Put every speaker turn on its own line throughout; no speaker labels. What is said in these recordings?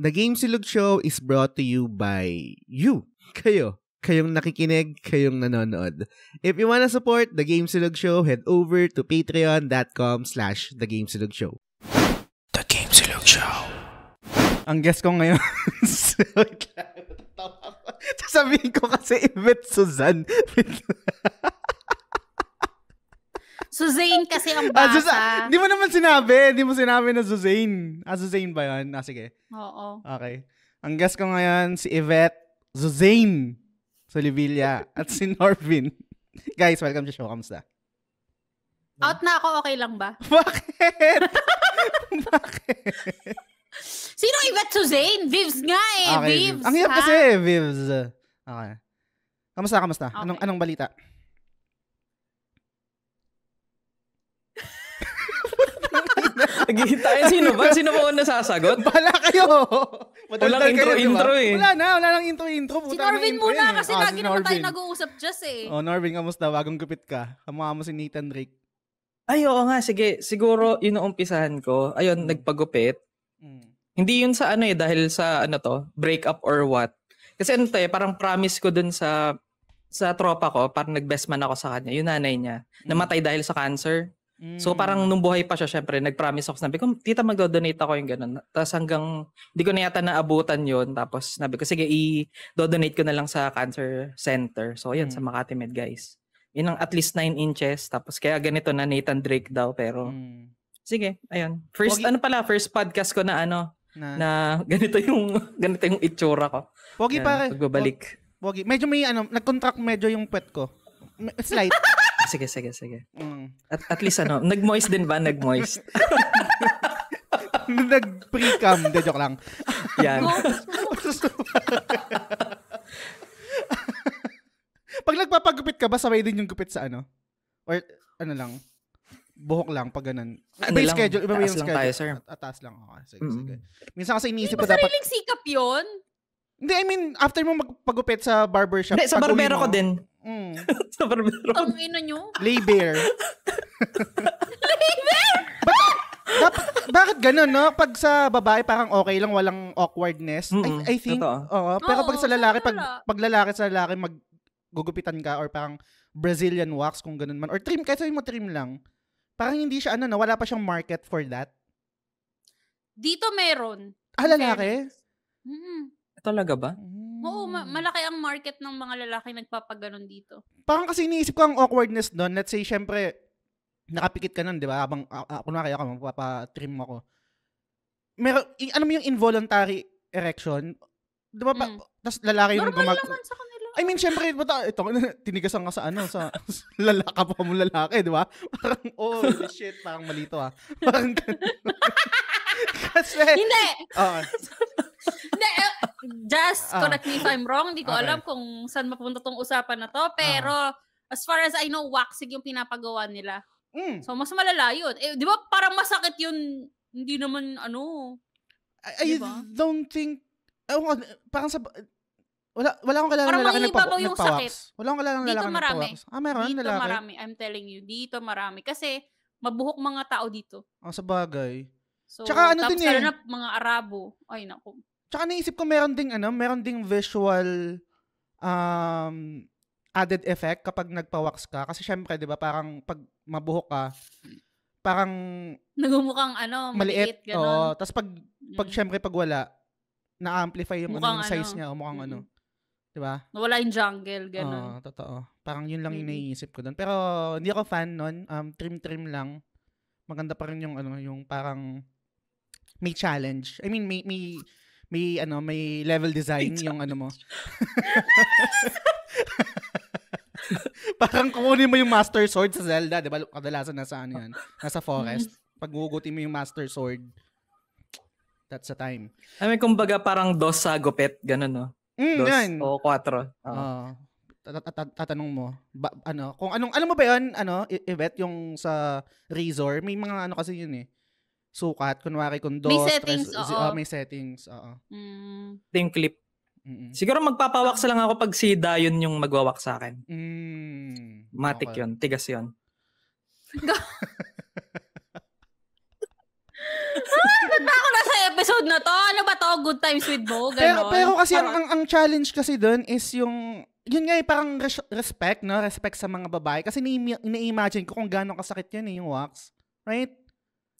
The Game Silog Show is brought to you by you, kayo, kayong nakikinig, kayong nanonood. If you wanna support The Game Silog Show, head over to patreon.com slash The Game Silog Show. The Game Silog Show. Ang guest
ko ngayon, Sasabihin ko kasi Yvette Suzanne.
Suzane kasi ang ah, basa. Ah, Susa-
di mo naman sinabi. Di mo sinabi na Suzane. Ah, Suzane ba yun? Ah, sige.
Oo.
Okay.
Ang guest ko ngayon, si Yvette Suzane Solivilla at si Norvin. Guys, welcome to show. Kamusta?
Out na ako, okay lang ba? Bakit? Bakit? Sino Yvette Suzane? Vivs nga eh, okay, Vivs. Ang hirap kasi,
Vivs. Okay. Kamusta, kamusta? Okay. Anong, anong balita? Naghihintayin
sino ba? Sino ba ang nasasagot? Bala kayo!
Walang intro, kayo, intro eh. Wala na, wala nang intro, intro. Puta si Norvin intro muna eh. kasi oh, lagi naman tayo nag-uusap
just eh. Oh,
Norvin, kamusta? Bagong gupit ka. Kamukha mo si Nathan Drake. Ay, oo nga.
Sige, siguro yun ang umpisahan ko. Ayun, mm. nagpagupit. Mm. Hindi yun sa ano eh, dahil sa ano to, break up or what. Kasi ano to eh, parang promise ko dun sa sa tropa ko, parang nag-best man ako sa kanya, yung nanay niya, hmm. namatay dahil sa cancer. So parang nung buhay pa siya, syempre, nag-promise ako. Sabi ko, tita, magdo-donate ako yung ganun. Tapos hanggang, hindi ko na yata naabutan yon Tapos sabi ko, sige, i-donate ko na lang sa cancer center. So ayun, mm. sa Makati Med, guys. Yun ang at least 9 inches. Tapos kaya ganito na Nathan Drake daw. Pero, mm. sige, ayun. First, Pogi... ano pala, first podcast ko na ano, na, na ganito yung ganito yung itsura ko. Pogi pare. Pagbabalik.
Pogi. Medyo may ano, nag-contract medyo yung pet ko. Slight. sige, sige, sige. Mm. At, at least ano, nag-moist
din ba? Nag-moist. Nag-pre-cam. De, joke lang. Yan.
Pag nagpapagupit ka ba, sabay din yung gupit sa ano? Or ano lang? buhok lang pag ganun. Ano May lang, schedule, iba yung schedule. Tayo, sir. At, taas lang. Okay, sige, mm-hmm. sige.
Minsan kasi iniisip ko dapat... Hindi sariling sikap yun?
Hindi, I mean, after mo magpagupit sa barbershop... Hindi, sa barbero mo, ko din. Mm. sa barbero. Ang ina nyo? bear? Labor? dapat, bakit ganun, no? Pag sa babae, parang okay lang, walang awkwardness. Mm-hmm. I, I think, oo. Pero pag sa lalaki, pag, pag lalaki sa lalaki, mag gugupitan ka or parang Brazilian wax kung ganun man. Or trim, kahit sabihin mo trim lang. Parang hindi siya, ano, na, wala pa siyang market for that.
Dito meron.
Ah, lalaki? Mm. hmm Talaga ba? Mm.
Oo, ma- hmm. malaki ang market ng mga lalaki nagpapaganon dito.
Parang kasi iniisip ko ang awkwardness doon. Let's say, syempre, nakapikit ka nun, di ba? Habang, uh, uh, kunwari ako, magpapatrim ako. Meron, y- ano mo yung involuntary erection? Di ba? Mm. Tapos lalaki yung Normal gumag... naman sa kanila. I mean, syempre, bata, ito, tinigasan ka sa ano, sa lalaka po mo lalaki, di ba? Parang, oh, shit, parang malito ah. Parang
Kasi, Hindi! Uh, eh, just ah. correct me if I'm wrong. Hindi ko okay. alam kung saan mapunta tong usapan na to. Pero uh as far as I know, waxing yung pinapagawa nila. Mm. So, mas malala yun. Eh, di ba parang masakit yun? Hindi naman, ano. I, I diba? don't think, oh, parang sa, wala, wala akong kailangan parang lalaki nagpa, yung sakit. Wala
akong kailangan lalaki nagpa marami. Ah, meron dito lalaki? marami.
I'm telling you, dito marami. Kasi, mabuhok mga tao dito.
Ah, sa bagay.
So, Tsaka ano din eh. Tapos Na mga Arabo. Ay, naku.
Tsaka naisip ko meron ding ano, meron ding visual um, added effect kapag nagpa-wax ka kasi syempre 'di ba parang pag mabuhok ka parang
nagumukhang ano, maliit, maliit ganun. Oh,
tapos pag pag mm. syempre pag wala na-amplify yung, ano, ano. mukhang ano, yung size niya o mukhang mm-hmm. ano. 'Di ba?
Nawala yung jungle ganun. Oo,
totoo. Parang yun lang mm. yung naiisip ko doon. Pero hindi ako fan noon. Um trim-trim lang. Maganda pa rin yung ano, yung parang may challenge. I mean, may may may ano, may level design yung ano mo. Parang kukunin mo yung Master Sword sa Zelda, 'di ba? Kadalasan nasa ano yan, nasa forest. Pag gugutin mo yung Master Sword, that's the time.
I mean, kumbaga parang dos sa gupit, ganun, no? Mm, dos yan. o quattro. Oo.
Uh. tatanong mo, ba, ano, kung anong, alam mo ba yun, ano, Yvette, yung sa Razor, may mga ano kasi yun eh, sukat. Kunwari kung do, may settings, tres, oo. Oh, may settings, oo. Mm.
Yung clip. Mm-mm. Siguro magpapawaksa lang ako pag si Dayon yung magwawak sa akin.
Mm.
Matik okay. yun, tigas yun.
ah, ba't ba ako nasa episode na to? Ano ba to? Good times with Bo? Ganon. Pero, pero kasi ang, ang,
ang challenge kasi doon is yung yun nga eh, parang res- respect, no? Respect sa mga babae. Kasi ina-imagine ko kung gano'ng kasakit yun eh, yung wax.
Right?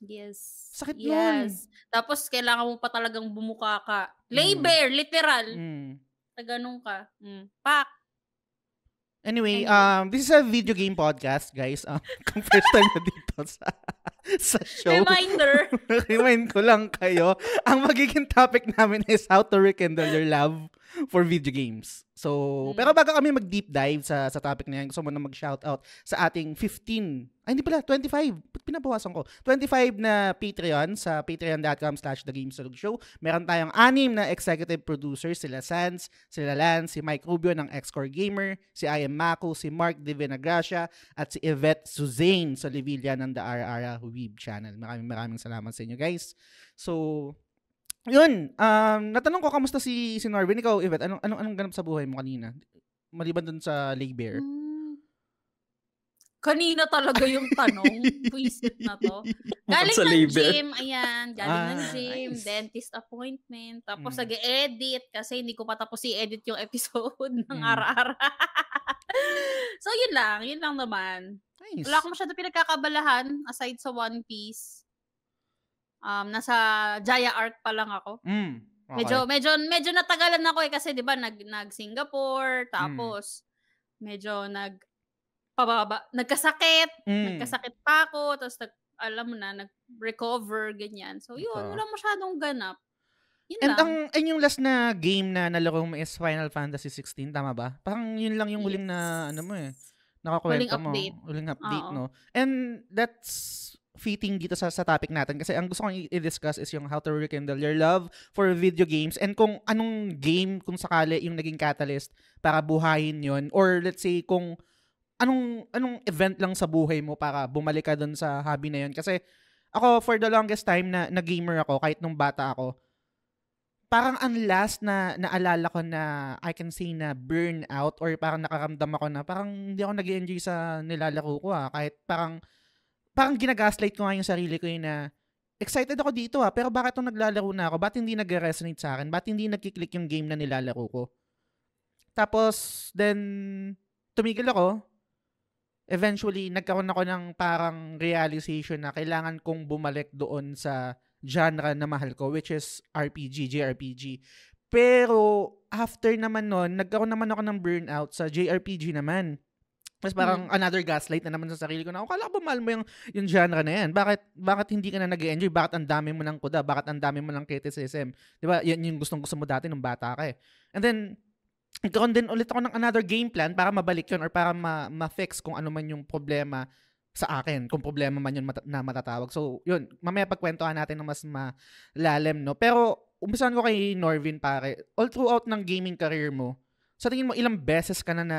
Yes. Sakit yes. nun. Tapos, kailangan mo pa talagang bumuka ka.
Mm. Labor, mm. literal. Mm.
Taganong ka. Mm. Pak.
Anyway, um, this is a video game podcast, guys. Um, kung first time na dito sa, sa show. Reminder. remind ko lang kayo. Ang magiging topic namin is how to rekindle your love for video games. So, mm. pero bago kami mag-deep dive sa sa topic na yan, gusto mo na mag shout out sa ating 15, ay hindi pala, 25, pinabawasan ko? 25 na Patreon sa patreon.com slash Show. Meron tayong anim na executive producers, sila Sans, sila Lance, si Mike Rubio ng Xcore Gamer, si I Am Mako, si Mark De Venagracia, at si Yvette Suzanne sa Livilla ng The Arara Weeb Channel. Maraming maraming salamat sa inyo guys. So, yun, um, natanong ko, kamusta si, si Norvin? Ikaw, Yvette, anong, anong, anong ganap sa buhay mo kanina? Maliban dun sa Lake Bear. Hmm.
Kanina talaga yung tanong. Puisit na to. Galing sa ng gym, ayan. Galing ah, ng gym, nice. dentist appointment. Tapos mm. nag-edit kasi hindi ko pa tapos i-edit yung episode ng mm. ara-ara. so, yun lang. Yun lang naman. Nice. Wala akong masyado pinagkakabalahan aside sa One Piece. Um, nasa Jaya Arc pa lang ako.
Mm. Okay. Medyo
medyo medyo natagalan ako eh kasi 'di ba nag nag Singapore hmm. tapos mm. medyo nag pababa nagkasakit, mm. nagkasakit pa ako tapos nag, alam mo na nag-recover ganyan. So yun, okay. wala masyadong ganap. Yun And lang. ang
and yung last na game na nalaro mo is Final Fantasy 16, tama ba? Parang yun lang yung huling na ano mo eh nakakwento mo. Huling update. Mo, huling update, no? And that's fitting dito sa, sa topic natin kasi ang gusto kong i-discuss is yung how to rekindle your love for video games and kung anong game kung sakali yung naging catalyst para buhayin yon or let's say kung anong anong event lang sa buhay mo para bumalik ka doon sa hobby na yon kasi ako for the longest time na, na gamer ako kahit nung bata ako parang ang last na naalala ko na I can say na burnout or parang nakaramdam ako na parang hindi ako nag enjoy sa nilalaro ko ah. Kahit parang parang ginagaslight ko nga yung sarili ko yun na excited ako dito ha, ah, pero bakit nung naglalaro na ako, bakit hindi nagre-resonate sa akin? Bakit hindi nagkiklik yung game na nilalaro ko? Tapos, then, tumigil ako. Eventually, nagkaroon ako ng parang realization na kailangan kong bumalik doon sa genre na mahal ko, which is RPG, JRPG. Pero, after naman noon, nagkaroon naman ako ng burnout sa JRPG naman. Mas parang mm. another gaslight na naman sa sarili ko na, akala oh, ko ba mahal mo yung, yung genre na yan? Bakit, bakit hindi ka na nag enjoy Bakit ang dami mo ng kuda? Bakit ang dami mo ng criticism? Di ba? Yan yung gustong gusto mo dati nung bata ka eh. And then, nagkaroon din ulit ako ng another game plan para mabalik yun or para ma- ma-fix kung ano man yung problema sa akin, kung problema man yun mat- na matatawag. So, yun, mamaya pagkwentuhan natin ng mas malalim, no? Pero, umpisan ko kay Norvin, pare. All throughout ng gaming career mo, sa tingin mo, ilang beses ka na na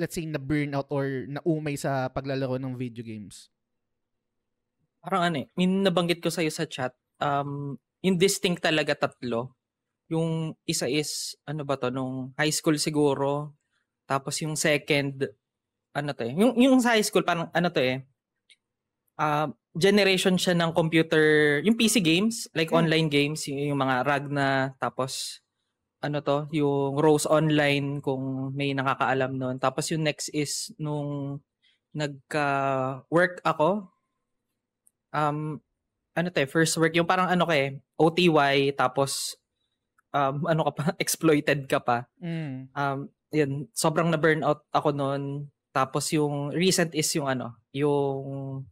let's say na burnout or naumay sa paglalaro ng video games?
Parang ano eh, yung nabanggit ko sa iyo sa chat, um, yung distinct talaga tatlo. Yung isa is, ano ba to, nung high school siguro, tapos yung second, ano to eh, yung, yung sa high school, parang ano to eh, uh, generation siya ng computer, yung PC games, like hmm. online games, yung, yung mga Ragna, tapos ano to, yung Rose Online kung may nakakaalam noon. Tapos yung next is nung nagka-work ako, um, ano to, eh, first work, yung parang ano kay eh, OTY, tapos um, ano ka pa, exploited ka pa. Mm. Um, yun, sobrang na-burnout ako noon. Tapos yung recent is yung ano, yung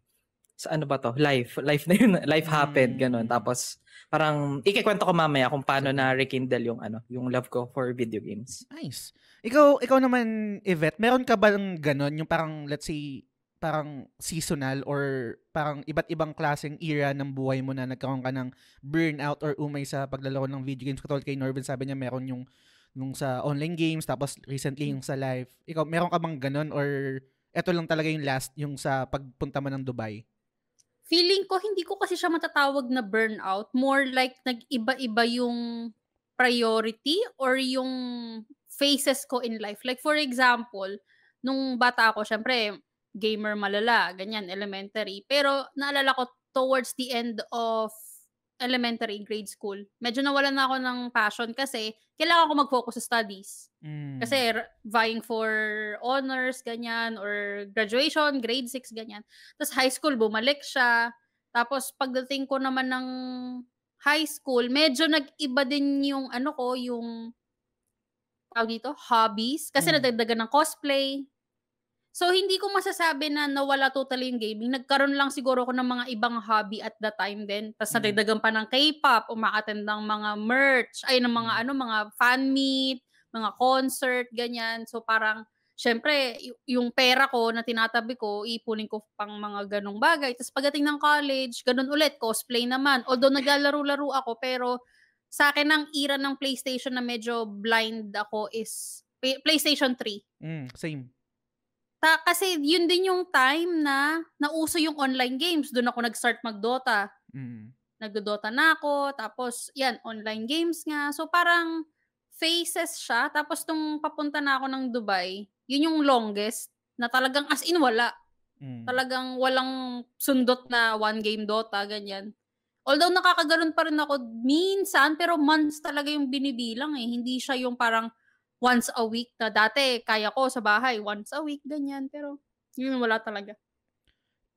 sa ano ba to? Life. Life na yun. Life happened. Hmm. Ganun. Tapos, parang, ikikwento ko mamaya kung paano na rekindle yung ano, yung love ko for video games.
Nice. Ikaw, ikaw naman, Yvette, meron ka ba ng ganun? Yung parang, let's say, parang seasonal or parang iba't ibang klaseng era ng buhay mo na nagkaroon ka ng burnout or umay sa paglalaro ng video games. Katulad kay Norvin, sabi niya meron yung nung sa online games tapos recently yung sa live. Ikaw, meron ka bang ganun or eto lang talaga yung last yung sa pagpunta mo ng Dubai?
feeling ko hindi ko kasi siya matatawag na burnout, more like nag-iba-iba yung priority or yung phases ko in life. Like for example, nung bata ako, syempre gamer malala, ganyan, elementary. Pero naalala ko towards the end of elementary, grade school, medyo nawalan na ako ng passion kasi kailangan ko mag-focus sa studies. Mm. Kasi hmm. vying for honors, ganyan, or graduation, grade 6, ganyan. Tapos high school, bumalik siya. Tapos pagdating ko naman ng high school, medyo nag-iba din yung ano ko, yung tawag dito, hobbies. Kasi mm. nadagdagan ng cosplay. So, hindi ko masasabi na nawala totally yung gaming. Nagkaroon lang siguro ako ng mga ibang hobby at the time din. Tapos mm nadagdagan pa ng K-pop, umakaten ng mga merch, ay ng mga mm. ano, mga fan meet, mga concert, ganyan. So, parang, syempre, y- yung pera ko na tinatabi ko, ipunin ko pang mga ganong bagay. Tapos pagdating ng college, ganun ulit, cosplay naman. Although naglalaro-laro ako, pero sa akin ang era ng PlayStation na medyo blind ako is PlayStation 3. Mm, same. Ta- kasi yun din yung time na nauso yung online games. Doon ako nag-start mag-Dota. Mm. Nag-Dota na ako. Tapos, yan, online games nga. So, parang faces siya. Tapos, nung papunta na ako ng Dubai, yun yung longest na talagang as in wala. Mm. Talagang walang sundot na one game Dota, ganyan. Although nakakaganon pa rin ako minsan, pero months talaga yung binibilang eh. Hindi siya yung parang once a week na dati kaya ko sa bahay once a week ganyan pero yun wala talaga.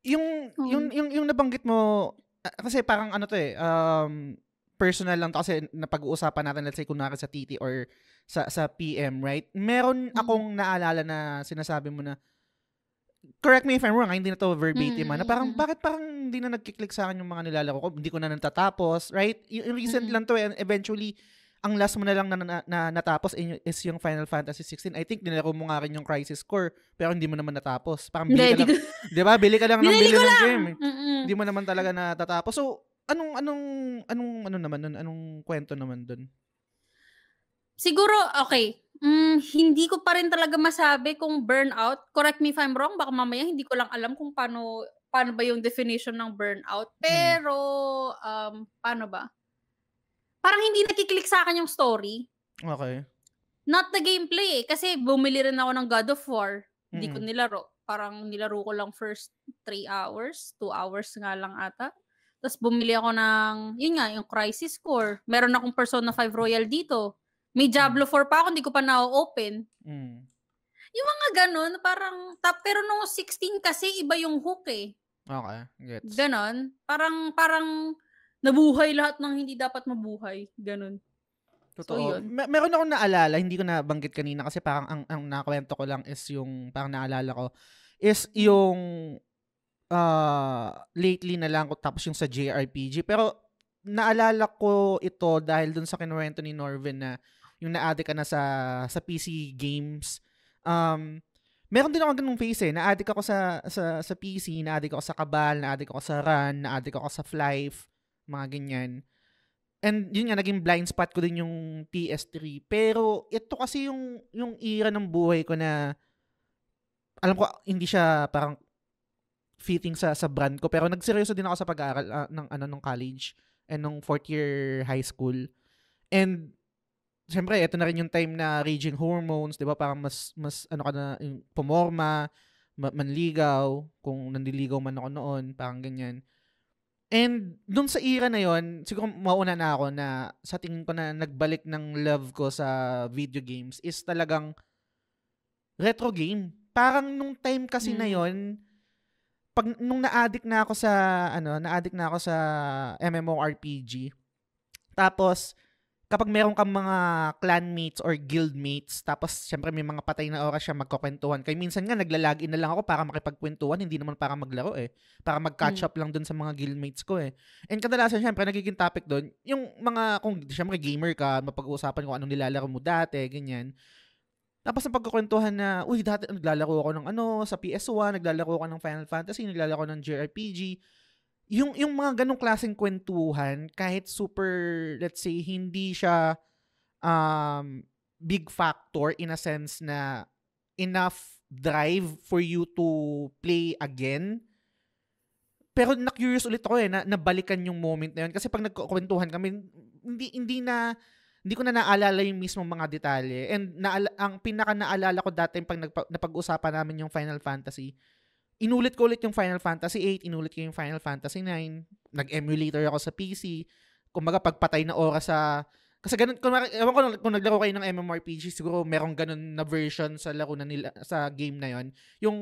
Yung hmm. yung yung yung nabanggit mo ah, kasi parang ano to eh um personal lang to kasi napag-uusapan natin let's say kunwari sa TT or sa sa PM, right? Meron hmm. akong mm-hmm. naalala na sinasabi mo na correct me if I'm wrong, ah, hindi na to verbatim mm-hmm. na parang hmm. bakit parang hindi na nagki-click sa akin yung mga nilalako ko, hindi ko na natatapos, right? yung recent mm-hmm. lang to and eh, eventually ang last mo na lang na, na, na natapos is yung Final Fantasy 16. I think nilaro mo nga rin yung Crisis Core, pero hindi mo naman natapos. Parang bili ka lang, 'di ba? Bili ka lang ng bili ng game. Eh. Hindi mo naman talaga natatapos. So, anong anong anong ano naman nun? Anong kwento naman dun?
Siguro okay. Mm, hindi ko pa rin talaga masabi kung burnout. Correct me if I'm wrong, baka mamaya hindi ko lang alam kung paano paano ba yung definition ng burnout. Hmm. Pero hmm. um paano ba? parang hindi nakiklik sa akin yung story. Okay. Not the gameplay eh. Kasi bumili rin ako ng God of War. Hindi mm-hmm. ko mm. nilaro. Parang nilaro ko lang first 3 hours. 2 hours nga lang ata. Tapos bumili ako ng, yun nga, yung Crisis Core. Meron akong Persona 5 Royal dito. May Diablo 4 mm. pa ako, hindi ko pa na-open. mm Yung mga ganun, parang, tap, pero nung 16 kasi, iba yung hook eh.
Okay, gets.
Ganon. Parang, parang, nabuhay lahat ng hindi dapat mabuhay. Ganun.
Totoo. So, yun. Mer- meron akong naalala, hindi ko nabanggit kanina kasi parang ang, ang nakwento ko lang is yung, parang naalala ko, is yung uh, lately na lang ko tapos yung sa JRPG. Pero naalala ko ito dahil dun sa kinuwento ni Norvin na yung na-addict ka na sa, sa PC games. Um, meron din ako ganung phase eh. Na-addict ako sa, sa, sa PC, na-addict ako sa Kabal, na-addict ako sa Run, na-addict ako sa Flife mga ganyan. And yun nga, naging blind spot ko din yung PS3. Pero ito kasi yung, yung era ng buhay ko na alam ko hindi siya parang fitting sa sa brand ko pero nagseryoso din ako sa pag-aaral uh, ng ano nung college and nung fourth year high school. And syempre ito na rin yung time na raging hormones, 'di ba? Parang mas mas ano ka na yung pumorma, manligaw, kung nandiligaw man ako noon, parang ganyan. And dun sa era na yon, siguro mauna na ako na sa tingin ko na nagbalik ng love ko sa video games is talagang retro game. Parang nung time kasi mm. na yon, pag nung na-addict na ako sa ano, na-addict na ako sa MMORPG. Tapos kapag meron kang mga clanmates or guildmates, tapos syempre may mga patay na oras siya magkukwentuhan. Kaya minsan nga naglalagin na lang ako para makipagkwentuhan, hindi naman para maglaro eh. Para mag-catch hmm. up mm. lang dun sa mga guildmates ko eh. And kadalasan syempre nagiging topic dun, yung mga, kung syempre gamer ka, mapag-uusapan kung anong nilalaro mo dati, ganyan. Tapos ang pagkukwentuhan na, uy, dati naglalaro ako ng ano, sa PS1, naglalaro ako ng Final Fantasy, naglalaro ako ng JRPG yung yung mga ganong klaseng kwentuhan kahit super let's say hindi siya um big factor in a sense na enough drive for you to play again pero na curious ulit ako eh na nabalikan yung moment na yun kasi pag nagkukwentuhan kami hindi hindi na hindi ko na naalala yung mismo mga detalye and na ang pinaka naalala ko dati pag napag-usapan namin yung Final Fantasy inulit ko ulit yung Final Fantasy 8, inulit ko yung Final Fantasy 9, nag-emulator ako sa PC. Kumaga pagpatay na oras sa kasi ganun kung, ewan kung naglaro kayo ng MMORPG siguro merong ganun na version sa laro na nila sa game na yon. Yung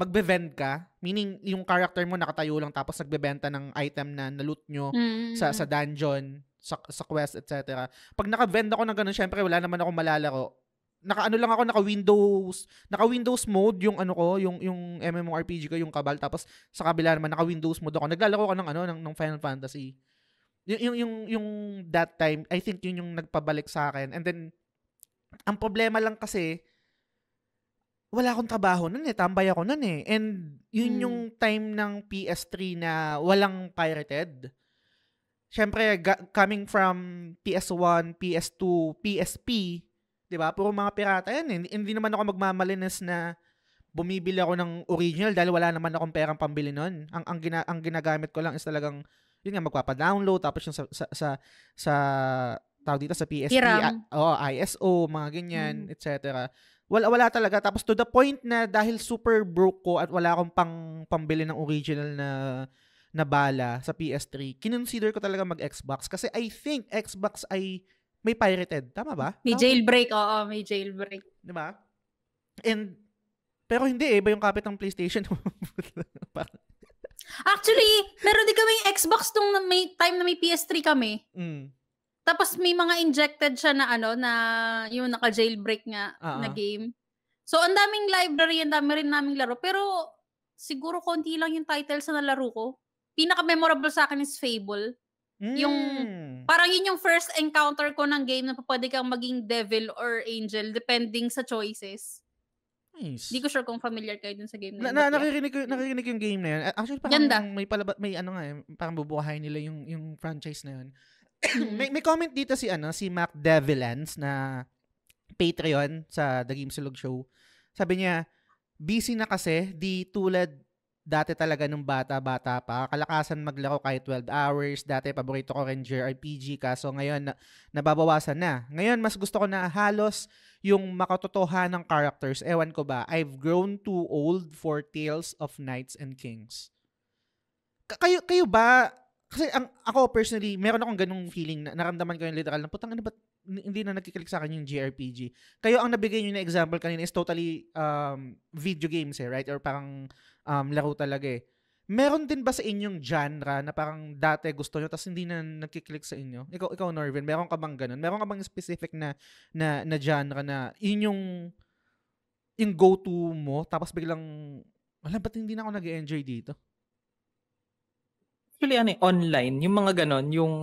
magbe-vend ka, meaning yung character mo nakatayo lang tapos nagbebenta ng item na na-loot nyo mm-hmm. sa sa dungeon, sa, sa quest, etc. Pag naka-vend ako ng ganun, syempre wala naman akong malalaro nakaano lang ako, naka-Windows, naka-Windows mode yung ano ko, yung yung MMORPG ko, yung Cabal. Tapos sa kabila naman naka-Windows mode ako. Naglalaro ako ng ano ng, ng Final Fantasy. Yung, yung yung yung that time, I think yun yung nagpabalik sa akin. And then ang problema lang kasi wala akong trabaho noon eh, tambay ako noon eh. And yun hmm. yung time ng PS3 na walang pirated. Siyempre, ga- coming from PS1, PS2, PSP, 'Di ba? Puro mga pirata 'yan eh. Hindi naman ako magmamalinis na bumibili ako ng original dahil wala naman akong perang pambili noon. Ang ang, gina, ang ginagamit ko lang is talagang yun nga magpapa-download tapos yung sa sa sa, sa tawag dito sa PSP, a, oh, ah, ISO, mga ganyan, mm. etc. Wala wala talaga tapos to the point na dahil super broke ko at wala akong pang pambili ng original na na bala sa PS3, kinonsider ko talaga mag-Xbox kasi I think Xbox ay may pirated. Tama ba? May jailbreak,
oo. May jailbreak. Di ba? And,
pero hindi eh. ba yung kapit ng PlayStation.
Actually, meron din kami Xbox nung may time na may PS3 kami. Mm. Tapos may mga injected siya na ano, na yung naka-jailbreak nga uh-huh. na ah, ah. game. So, ang daming library, ang dami rin naming laro. Pero, siguro konti lang yung titles na nalaro ko. Pinaka-memorable sa akin is Fable. Mm. Yung hmm. Mm. Parang yun yung first encounter ko ng game na pwede kang maging devil or angel depending sa choices. Nice. Hindi ko sure kung familiar kayo dun sa game na yun. Na, na, Nakikinig,
ko, naririnig yung game na yun. Actually, parang Ganda. may, palaba, may ano nga, eh, parang bubuhayin nila yung, yung franchise na yun. Mm. may, may comment dito si ano si Mac Devilance na Patreon sa The Game Silog Show. Sabi niya, busy na kasi, di tulad dati talaga nung bata-bata pa, kalakasan maglaro kahit 12 hours. Dati paborito ko rin JRPG, kaso ngayon na, nababawasan na. Ngayon, mas gusto ko na halos yung makatotohan ng characters. Ewan ko ba, I've grown too old for Tales of Knights and Kings. kayo, kayo ba, kasi ang, ako personally, meron akong ganung feeling na naramdaman ko yung literal na, putang ano ba, hindi na nagkiklik sa akin yung JRPG. Kayo ang nabigay niyo na example kanina is totally um, video games eh, right? Or parang um, laro talaga eh. Meron din ba sa inyong genre na parang dati gusto nyo tapos hindi na nagkiklik sa inyo? Ikaw, ikaw Norvin, meron ka bang ganun? Meron ka bang specific na, na, na genre na inyong yung go-to mo tapos biglang, wala, ba't hindi na ako nag enjoy dito? Actually,
ano, eh, online, yung mga ganun, yung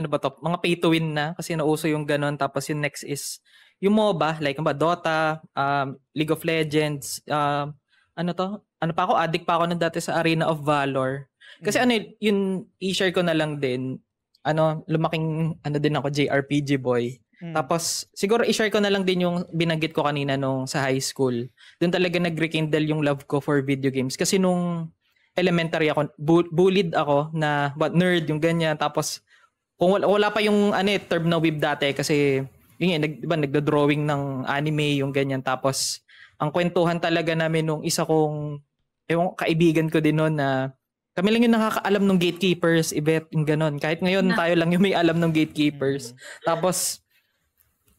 ano ba to, mga pay to win na kasi nauso yung ganun tapos yung next is yung MOBA like ba Dota, um, League of Legends, um, ano to, ano pa ako, addict pa ako nun dati sa Arena of Valor. Kasi mm. ano, yun, i-share ko na lang din, ano, lumaking, ano din ako, JRPG boy. Mm. Tapos, siguro i-share ko na lang din yung binanggit ko kanina nung sa high school. Doon talaga nag-rekindle yung love ko for video games. Kasi nung elementary ako, bu- bullied ako na but nerd, yung ganyan. Tapos, kung wala, wala pa yung ano, eh, term na weeb dati kasi yun yun, nag, diba, nagdo-drawing ng anime, yung ganyan. Tapos, ang kwentuhan talaga namin nung isa kong yung kaibigan ko din noon na kami lang yung nakakaalam ng gatekeepers, Ibet, yung ganun. Kahit ngayon, tayo lang yung may alam ng gatekeepers. Mm. Tapos,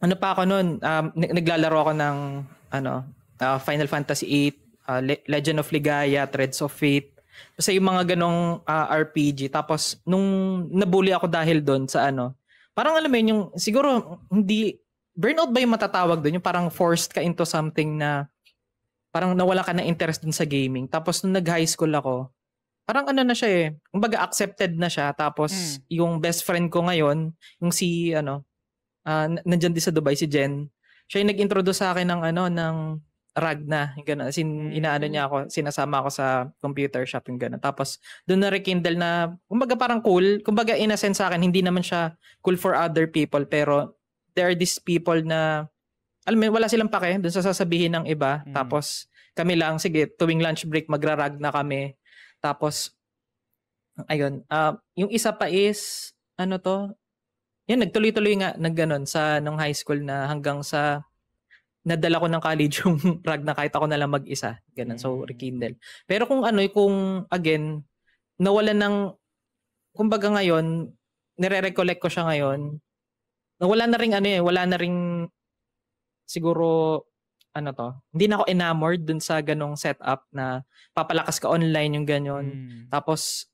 ano pa ako noon, um, naglalaro ako ng ano, uh, Final Fantasy 8, uh, Le- Legend of Ligaya, Threads of Fate. Kasi yung mga ganong uh, RPG. Tapos, nung nabully ako dahil doon sa ano, parang alam mo yun, yung siguro hindi, burnout ba yung matatawag doon? Yung parang forced ka into something na parang nawala ka ng interest dun sa gaming. Tapos nung nag-high school ako, parang ano na siya eh, kumbaga accepted na siya. Tapos mm. yung best friend ko ngayon, yung si ano, uh, ah, nandiyan din sa Dubai si Jen. Siya yung nag-introduce sa akin ng ano ng rag na, yung gano'n. As hmm. inaano niya ako, sinasama ako sa computer shop, yung gano'n. Tapos, doon na rekindle na, kumbaga parang cool. Kumbaga, in a sense sa akin, hindi naman siya cool for other people, pero there are these people na alam mo, wala silang pake dun sa sasabihin ng iba. Mm. Tapos, kami lang, sige, tuwing lunch break, magrarag na kami. Tapos, ayun. Uh, yung isa pa is, ano to? Yan, nagtuloy-tuloy nga, nagganon sa nung high school na hanggang sa nadala ko ng college yung rag na kahit ako na lang mag-isa. Ganun, mm. so rekindle. Pero kung ano, kung again, nawala ng, kumbaga ngayon, nire-recollect ko siya ngayon, wala na rin ano eh, wala na rin siguro ano to, hindi na ako enamored dun sa ganong setup na papalakas ka online yung ganyon. Mm. Tapos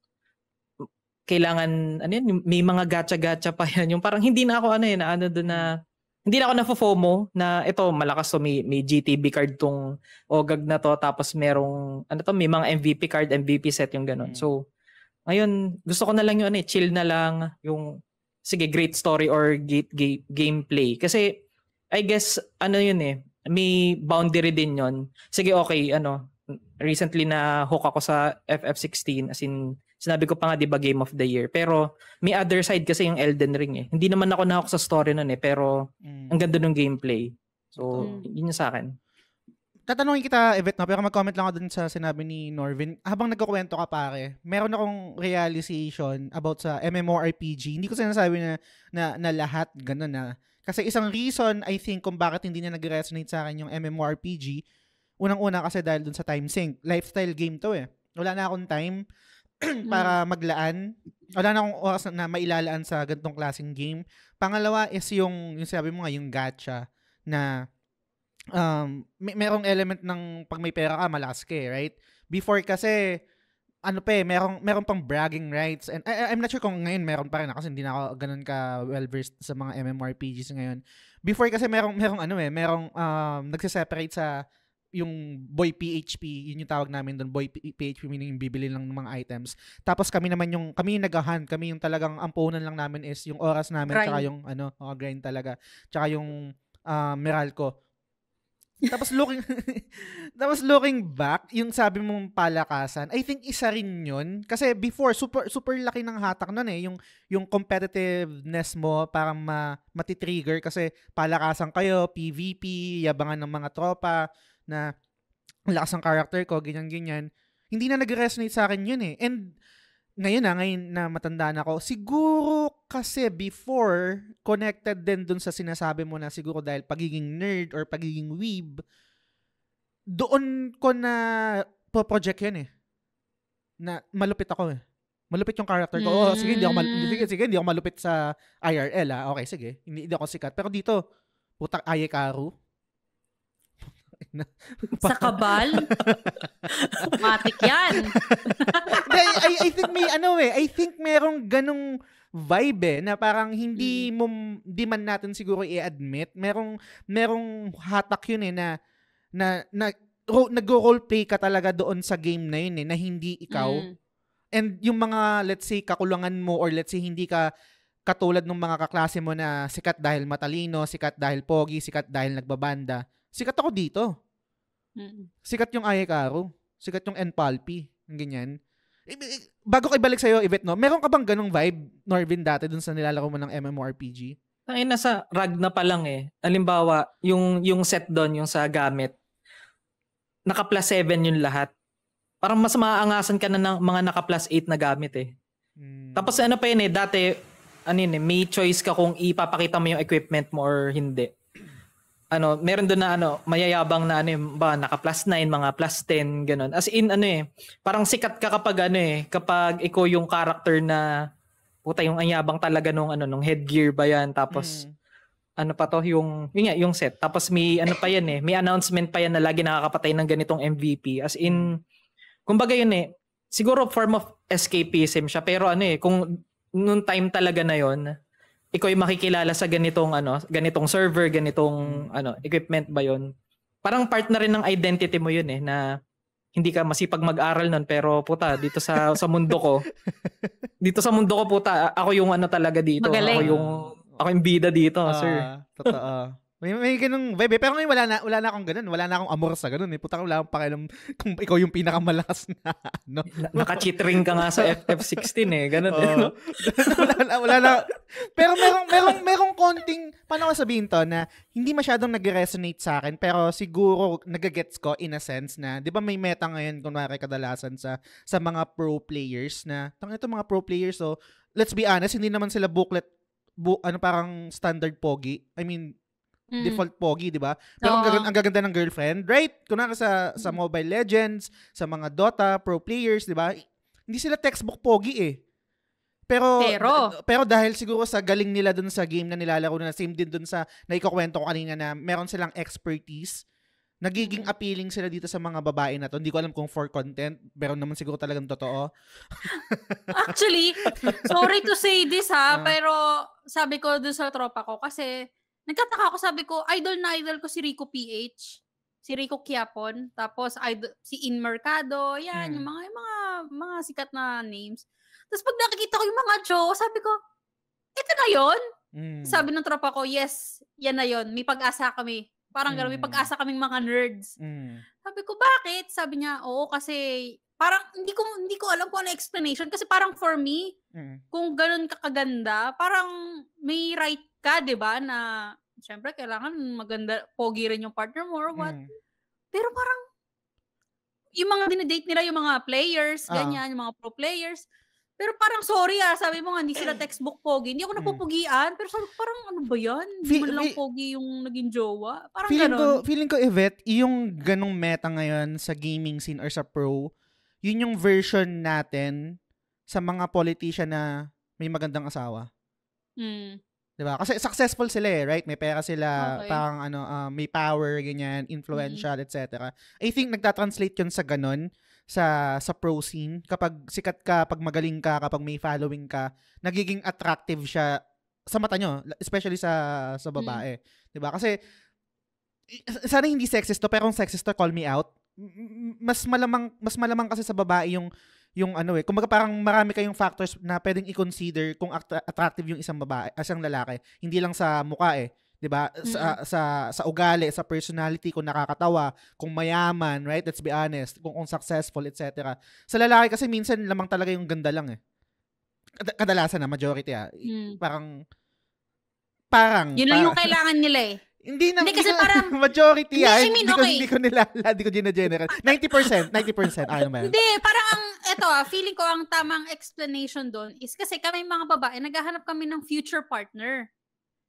kailangan ano yun, may mga gacha-gacha pa yan. Yung parang hindi na ako ano yun, eh, ano dun na hindi na ako nafo-FOMO na ito malakas to may, may GTB card tong OGAG na to tapos merong ano to may mga MVP card, MVP set yung ganun. Mm. So ayun, gusto ko na lang yung ano, eh, chill na lang yung sige great story or g- g- gameplay kasi I guess, ano yun eh, may boundary din yon Sige, okay, ano, recently na hook ako sa FF16 as in sinabi ko pa nga 'di ba game of the year pero may other side kasi yung Elden Ring eh hindi naman ako nahook sa story noon eh pero mm. ang ganda ng gameplay so mm. yun yung sa akin
tatanungin kita Evet no pero mag-comment lang ako dun sa sinabi ni Norvin habang nagkukwento ka pare meron akong realization about sa MMORPG hindi ko sinasabi na na, na lahat ganun na kasi isang reason, I think, kung bakit hindi na nag-resonate sa akin yung MMORPG, unang-una kasi dahil dun sa time sync. Lifestyle game to eh. Wala na akong time para mm. maglaan. Wala na akong oras na mailalaan sa ganitong klaseng game. Pangalawa is yung, yung sabi mo nga, yung gacha na um, may, merong element ng pag may pera ka, malakas ka eh, right? Before kasi, ano pa eh, merong, meron pang bragging rights. And I, I'm not sure kung ngayon meron pa rin ako kasi hindi na ako ganun ka well-versed sa mga MMORPGs ngayon. Before kasi merong, merong ano eh, merong um, nagsiseparate sa yung boy PHP, yun yung tawag namin doon, boy PHP meaning yung bibili lang ng mga items. Tapos kami naman yung, kami yung nagahan, kami yung talagang amponan lang namin is yung oras namin, grind. tsaka yung ano, oh, grind talaga. Tsaka yung uh, um, Meralco. Tapos looking Tapos looking back, yung sabi mong palakasan, I think isa rin 'yun kasi before super super laki ng hatak noon eh, yung yung competitiveness mo para ma, matitrigger kasi palakasan kayo, PVP, yabangan ng mga tropa na lakas ng character ko, ganyan ganyan. Hindi na nag-resonate sa akin 'yun eh. And ngayon na, ngayon na matanda na ako, siguro kasi before, connected din dun sa sinasabi mo na siguro dahil pagiging nerd or pagiging weeb, doon ko na po-project yan eh. Na malupit ako eh. Malupit yung character ko. Mm. Oh, sige, hindi ako, mal- hmm. sige, sige, hindi ako malupit sa IRL ah. Okay, sige. Hindi, hindi ako sikat. Pero dito, putak Ayekaru. sa kabal? Matik yan. I, I, I think may ano eh, I think merong ganong vibe eh, na parang hindi mo mm. hindi man natin siguro i-admit. Merong merong hatak yun eh na na, na ro, nag-roleplay ka talaga doon sa game na yun eh na hindi ikaw. Mm. And yung mga let's say kakulangan mo or let's say hindi ka katulad ng mga kaklase mo na sikat dahil matalino, sikat dahil pogi, sikat dahil nagbabanda. Sikat ako dito. Mm. Sikat yung Ayekaro. Sikat yung Enpalpi. ng Ganyan bago ko ibalik iyo event no? Meron ka bang ganong vibe, Norvin, dati dun sa nilalaro mo ng MMORPG? Ay, nasa rag na pa
lang eh. halimbawa yung, yung set doon, yung sa gamit, naka plus 7 yung lahat. Parang mas maaangasan ka na ng mga naka plus 8 na gamit eh. Hmm. Tapos ano pa yun eh, dati, ano yun eh, may choice ka kung ipapakita mo yung equipment mo or hindi ano, meron doon na ano, mayayabang na ano ba, naka plus 9, mga plus 10, ganun. As in, ano eh, parang sikat ka kapag ano eh, kapag iko yung character na, puta yung ayabang talaga nung ano, nung headgear ba yan, tapos, mm. ano pa to, yung, yun nga, yung set. Tapos may, ano pa yan eh, may announcement pa yan na lagi nakakapatay ng ganitong MVP. As in, kumbaga yun eh, siguro form of escapism siya, pero ano eh, kung, noon time talaga na yon ikaw yung makikilala sa ganitong ano, ganitong server, ganitong ano, equipment ba 'yon? Parang part na rin ng identity mo 'yun eh na hindi ka masipag mag-aral nun pero puta dito sa sa mundo ko
dito sa mundo ko puta ako yung ano talaga dito
Magaling. ako yung ako yung bida dito uh, sir
totoo may, may ganung vibe. Eh. Pero ngayon, wala na, wala na akong ganun. Wala na akong amor sa ganun. Eh. Puta ko, wala akong pakialam kung ikaw yung pinakamalakas na. No? Naka-cheat ka nga sa
FF16 eh. Ganun. Oh. Eh, no?
wala na, wala na. Pero merong, merong, merong konting, paano ko sabihin to, na hindi masyadong nag-resonate sa akin, pero siguro nagagets ko in a sense na, di ba may meta ngayon, kunwari kadalasan sa, sa mga pro players na, tang ito mga pro players, so, oh. let's be honest, hindi naman sila booklet, bu, ano parang standard pogi. I mean, mm. default pogi, di ba? Pero oh. ang, gaganda, ang gaganda ng girlfriend, right? Kunaka sa sa mm. Mobile Legends, sa mga Dota pro players, di ba? Hindi sila textbook pogi eh. Pero, pero pero dahil siguro sa galing nila dun sa game na nilalaro na same din dun sa naikukwento ko kanina na meron silang expertise nagiging mm. appealing sila dito sa mga babae na to. Hindi ko alam kung for content, pero naman siguro talagang totoo.
Actually, sorry to say this ha, uh, pero sabi ko dun sa tropa ko kasi Nagkataka ako, sabi ko, idol na idol ko si Rico PH, si Rico Quiapon, tapos idol, si In Mercado, yan, hmm. yung mga, yung mga, mga sikat na names. Tapos pag nakikita ko yung mga show, sabi ko, ito na yon mm. Sabi ng tropa ko, yes, yan na yon May pag-asa kami. Parang mm. gano'n, may hmm. pag-asa kaming mga nerds. Mm. Sabi ko, bakit? Sabi niya, oo, kasi parang hindi ko hindi ko alam kung ano explanation kasi parang for me, mm. kung ganun kakaganda, parang may right ka, di ba, na syempre kailangan maganda, pogi rin yung partner mo or what.
Mm. Pero parang
yung mga dinedate nila, yung mga players, ah. ganyan, yung mga pro players, pero parang sorry ah, sabi mo nga, hindi sila textbook pogi. Hindi ako mm. napupugian. Pero sabi ko, parang ano ba yan? Hindi Fe- lang pogi yung naging jowa. Parang feeling ganun. Ko,
feeling ko, Yvette, yung ganong meta ngayon sa gaming scene or sa pro, yun yung version natin sa mga politician na may magandang asawa. Mm. 'Di ba? Kasi successful sila eh, right? May pera sila, okay. pang ano, uh, may power ganyan, mm-hmm. influential, mm-hmm. etc. I think nagta-translate 'yun sa ganun sa sa pro scene kapag sikat ka, pag magaling ka, kapag may following ka, nagiging attractive siya sa mata nyo, especially sa sa mm-hmm. babae, mm. 'di ba? Kasi sana hindi sexist to, pero kung sexist to, call me out. Mas malamang mas malamang kasi sa babae yung yung ano eh, kumbaga parang marami kayong factors na pwedeng i-consider kung at- attractive yung isang babae, ah, isang lalaki. Hindi lang sa mukha eh, 'di ba? Sa, mm-hmm. sa sa ugali, sa personality kung nakakatawa, kung mayaman, right? Let's be honest, kung kung successful, etc. Sa lalaki kasi minsan lamang talaga yung ganda lang eh. Kadalasan na ah, majority ah. Mm. Parang parang Yun lang yung kailangan
nila eh. Hindi na, hindi, kasi hindi parang,
majority hindi, ah. I mean, hindi, okay. ko, hindi ko nilala, hindi ko gina-general. 90%, 90%, ano naman. Hindi,
parang ang, eto, ah, feeling ko ang tamang explanation doon is kasi kami mga babae, naghahanap kami ng future partner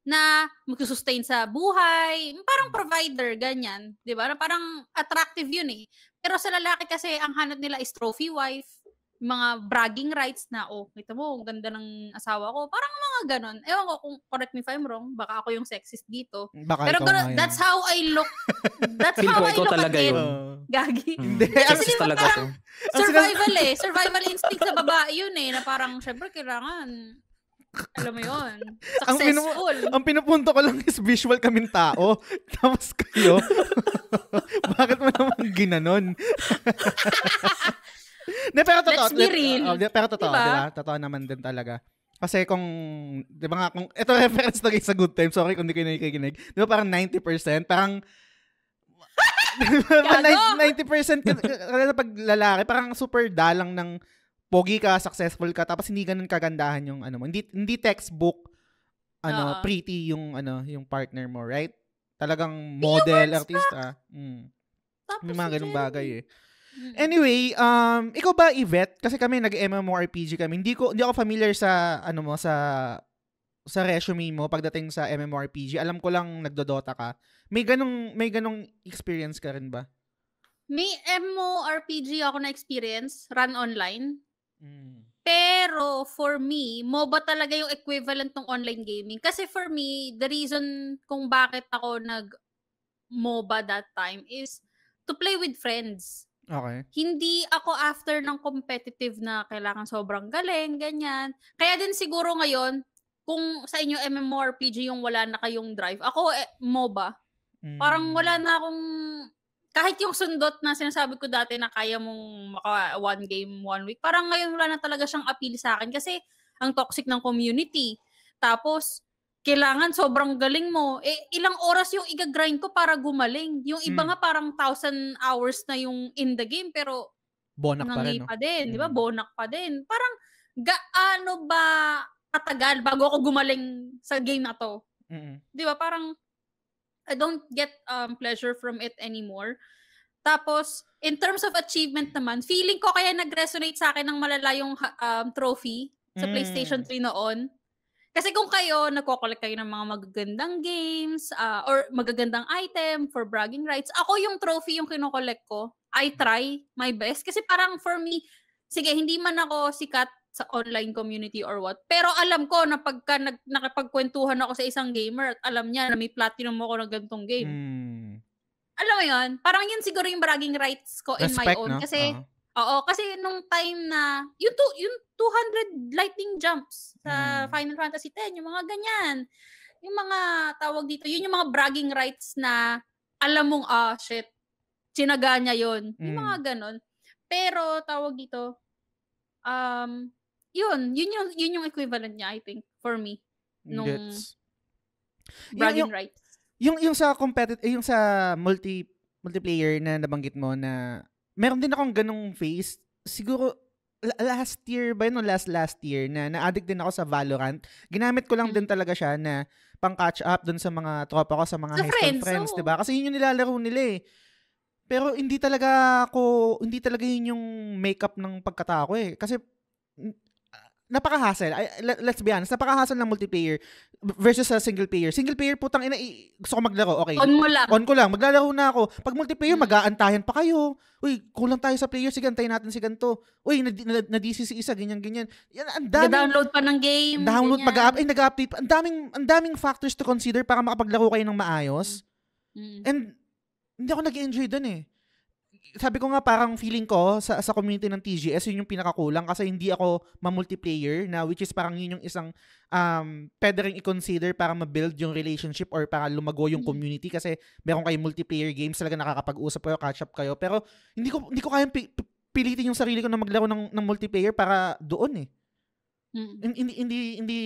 na magsusustain sa buhay, parang hmm. provider, ganyan. Di ba? Parang attractive yun eh. Pero sa lalaki kasi, ang hanap nila is trophy wife, mga bragging rights na, oh, ito mo, ang ganda ng asawa ko. Parang mga ganon. Ewan ko kung correct me if I'm wrong, baka ako yung sexist dito. Hmm, baka Pero ganun, that's how I look. That's how I look talaga at yun. Gagi. Hindi. Kasi talaga to. survival eh. Survival instinct sa babae yun eh. Na parang, syempre, kailangan alam mo yun. Successful. ang, pinu-
ang pinupunto ko lang is visual kaming tao. Tapos kayo, bakit mo naman ginanon? De, pero totoo. Let's be real. Oh, de, pero totoo, diba? diba? Totoo naman din talaga. Kasi kung, di ba nga, kung, ito reference to sa good time, sorry kung hindi ko nakikinig. Di ba parang 90%, parang, diba, 90%, kaya na pag lalaki, parang super dalang ng pogi ka, successful ka, tapos hindi ganun kagandahan yung ano mo. Hindi, hindi textbook, ano, uh pretty yung, ano, yung partner mo, right? Talagang model, artista. Mm. Tapos yung mga ganun bagay eh. Mm. Anyway, um, ikaw ba, Yvette? Kasi kami, nag-MMORPG kami. Hindi, ko, hindi ako familiar sa, ano mo, sa sa resume mo pagdating sa MMORPG. Alam ko lang nagdodota ka. May ganong may ganong experience ka rin ba?
May MMORPG ako na experience, run online. Mm. Pero for me, MOBA talaga yung equivalent ng online gaming. Kasi for me, the reason kung bakit ako nag MOBA that time is to play with friends. Okey. Hindi ako after ng competitive na kailangan sobrang galing, ganyan. Kaya din siguro ngayon, kung sa inyo MMORPG yung wala na kayong drive, ako eh, MOBA. Mm. Parang wala hmm. na akong kahit yung sundot na sinasabi ko dati na kaya mong maka one game, one week, parang ngayon wala na talaga siyang appeal sa akin kasi ang toxic ng community. Tapos, kailangan sobrang galing mo. Eh, ilang oras yung igagrind ko para gumaling. Yung iba mm. nga parang thousand hours na yung in the game, pero
bonak pa rin. No? pa
din, mm. di ba? Hmm. Bonak pa din. Parang gaano ba katagal bago ako gumaling sa game na to? Mm-hmm. Di ba? Parang I don't get um, pleasure from it anymore. Tapos, in terms of achievement naman, feeling ko kaya nag-resonate sa akin ng malala yung um, trophy sa mm. PlayStation 3 noon. Kasi kung kayo, nagko-collect kayo ng mga magagandang games uh, or magagandang item for bragging rights, ako yung trophy yung kinokollect ko. I mm. try my best. Kasi parang for me, sige, hindi man ako sikat sa online community or what. Pero alam ko na pagka nag, nakipagkwentuhan ako sa isang gamer at alam niya na may platinum mo ako ng ganitong game. Hmm. Alam mo yun? Parang yun siguro yung bragging rights ko Respect, in my own. No? Kasi uh-huh Oo, kasi nung time na, yung, two, yung 200 lightning jumps sa hmm. Final Fantasy X, yung mga ganyan. Yung mga tawag dito, yun yung mga bragging rights na alam mong, ah, oh, shit, sinaga niya yun. Hmm. Yung mga mm. ganon. Pero, tawag dito, um, yun, yun yung, yun yung equivalent niya, I think, for me. Nung Gets. bragging yung, rights.
Yung, yung sa competitive, yung sa multi, multiplayer na nabanggit mo na meron din akong ganong face. Siguro, last year ba yun, last last year, na na-addict din ako sa Valorant. Ginamit ko lang mm-hmm. din talaga siya na pang-catch up dun sa mga tropa ko, sa mga high school friends, friends so... di ba? Kasi yun yung nilalaro nila eh. Pero hindi talaga ako, hindi talaga yun yung makeup ng pagkatao ko eh. Kasi napaka-hassle. let's be honest, napaka-hassle ng multiplayer versus sa single player. Single player, putang ina, i- gusto ko maglaro, okay. On mo lang. On ko lang, maglalaro na ako. Pag multiplayer, hmm. mag-aantayan pa kayo. Uy, kulang tayo sa player, sige, antayin natin si ganito. Uy, na-DC si isa, ganyan, ganyan. Yan, ang daming, download
pa ng game. Download, mag
ay, nag-update. Ang daming, ang daming factors to consider para makapaglaro kayo ng maayos. Mm. And, hindi ako nag-enjoy dun eh sabi ko nga parang feeling ko sa sa community ng TGS yun yung pinakakulang kasi hindi ako ma-multiplayer na which is parang yun yung isang um pwede ring i-consider para ma-build yung relationship or para lumago yung mm. community kasi meron kayong multiplayer games talaga nakakapag-usap kayo, catch up kayo. Pero hindi ko hindi ko kayang pi- pilitin yung sarili ko na maglaro ng ng multiplayer para doon eh. mm Hindi, hindi, hindi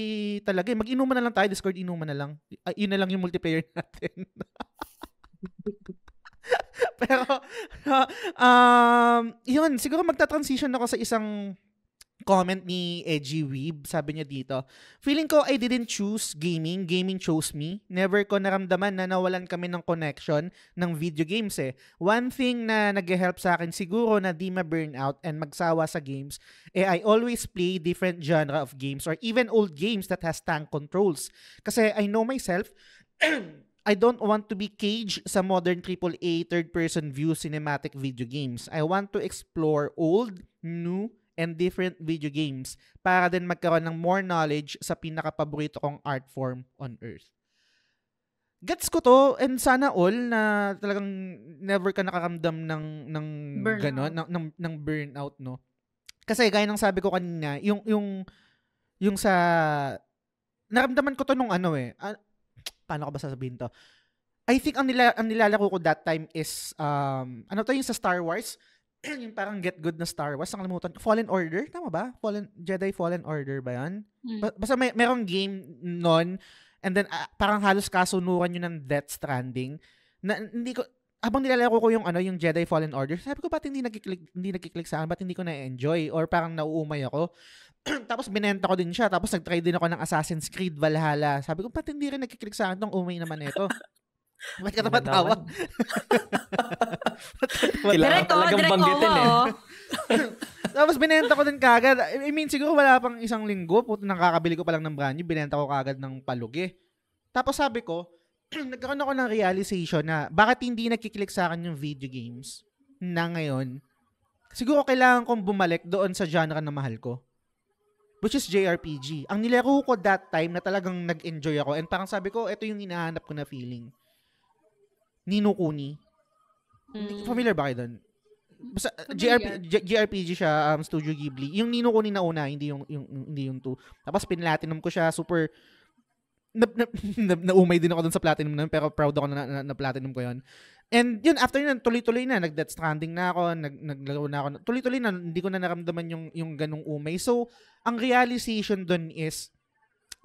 talaga. Eh. Mag-inuman na lang tayo. Discord, inuman na lang. Uh, yun na lang yung multiplayer natin. Pero, um, yun, siguro magta-transition ako sa isang comment ni Edgy Weeb. Sabi niya dito, Feeling ko I didn't choose gaming. Gaming chose me. Never ko naramdaman na nawalan kami ng connection ng video games eh. One thing na nag help sa akin siguro na di ma-burnout and magsawa sa games eh I always play different genre of games or even old games that has tank controls. Kasi I know myself, I don't want to be caged sa modern AAA third-person view cinematic video games. I want to explore old, new, and different video games para din magkaroon ng more knowledge sa pinakapaborito kong art form on earth. Gets ko to and sana all na talagang never ka nakakamdam ng ng burnout. ganon ng, ng ng burnout no. Kasi gaya ng sabi ko kanina, yung yung yung sa naramdaman ko to nung ano eh, paano ko ba sasabihin to? I think ang, nila, ang nilalaro ko that time is, um, ano to yung sa Star Wars? yung parang get good na Star Wars, ang nakalimutan. Fallen Order, tama ba? Fallen, Jedi Fallen Order ba yan? Mm. Basta may, merong game nun, and then uh, parang halos kasunuran yun ng Death Stranding, na hindi ko, habang nilalako ko yung ano yung Jedi Fallen Order, sabi ko ba't hindi nagki-click hindi nagki-click sa akin, ba't hindi ko na-enjoy or parang nauumay ako. tapos binenta ko din siya. Tapos nag-try din ako ng Assassin's Creed Valhalla. Sabi ko, pati hindi rin nagkiklik sa akin tong umay naman ito. Ba't ka tumatawa?
Kailangan talagang banggitin eh.
Tapos binenta ko din kagad. I mean, siguro wala pang isang linggo. Puto, nakakabili ko pa lang ng brand new. Binenta ko kagad ng palugi. Tapos sabi ko, nagkaroon ako ng realization na bakit hindi nagkiklik sa akin yung video games na ngayon. Siguro kailangan kong bumalik doon sa genre na mahal ko which is JRPG. Ang nilaro ko that time na talagang nag-enjoy ako and parang sabi ko, ito yung hinahanap ko na feeling. Nino Kuni. Mm. Familiar ba kayo doon? Basta, uh, JRP, JRPG siya, um, Studio Ghibli. Yung Nino Kuni na una, hindi yung, yung, yung hindi yung 2. Tapos pinlatinum ko siya, super, na, na, na, naumay din ako dun sa platinum nun, pero proud ako na, na, na platinum ko yon And yun, after yun, tuloy-tuloy na. Nag-death stranding na ako, nag naglaro na ako. Tuloy-tuloy na, hindi ko na naramdaman yung, yung ganung umay. So, ang realization dun is,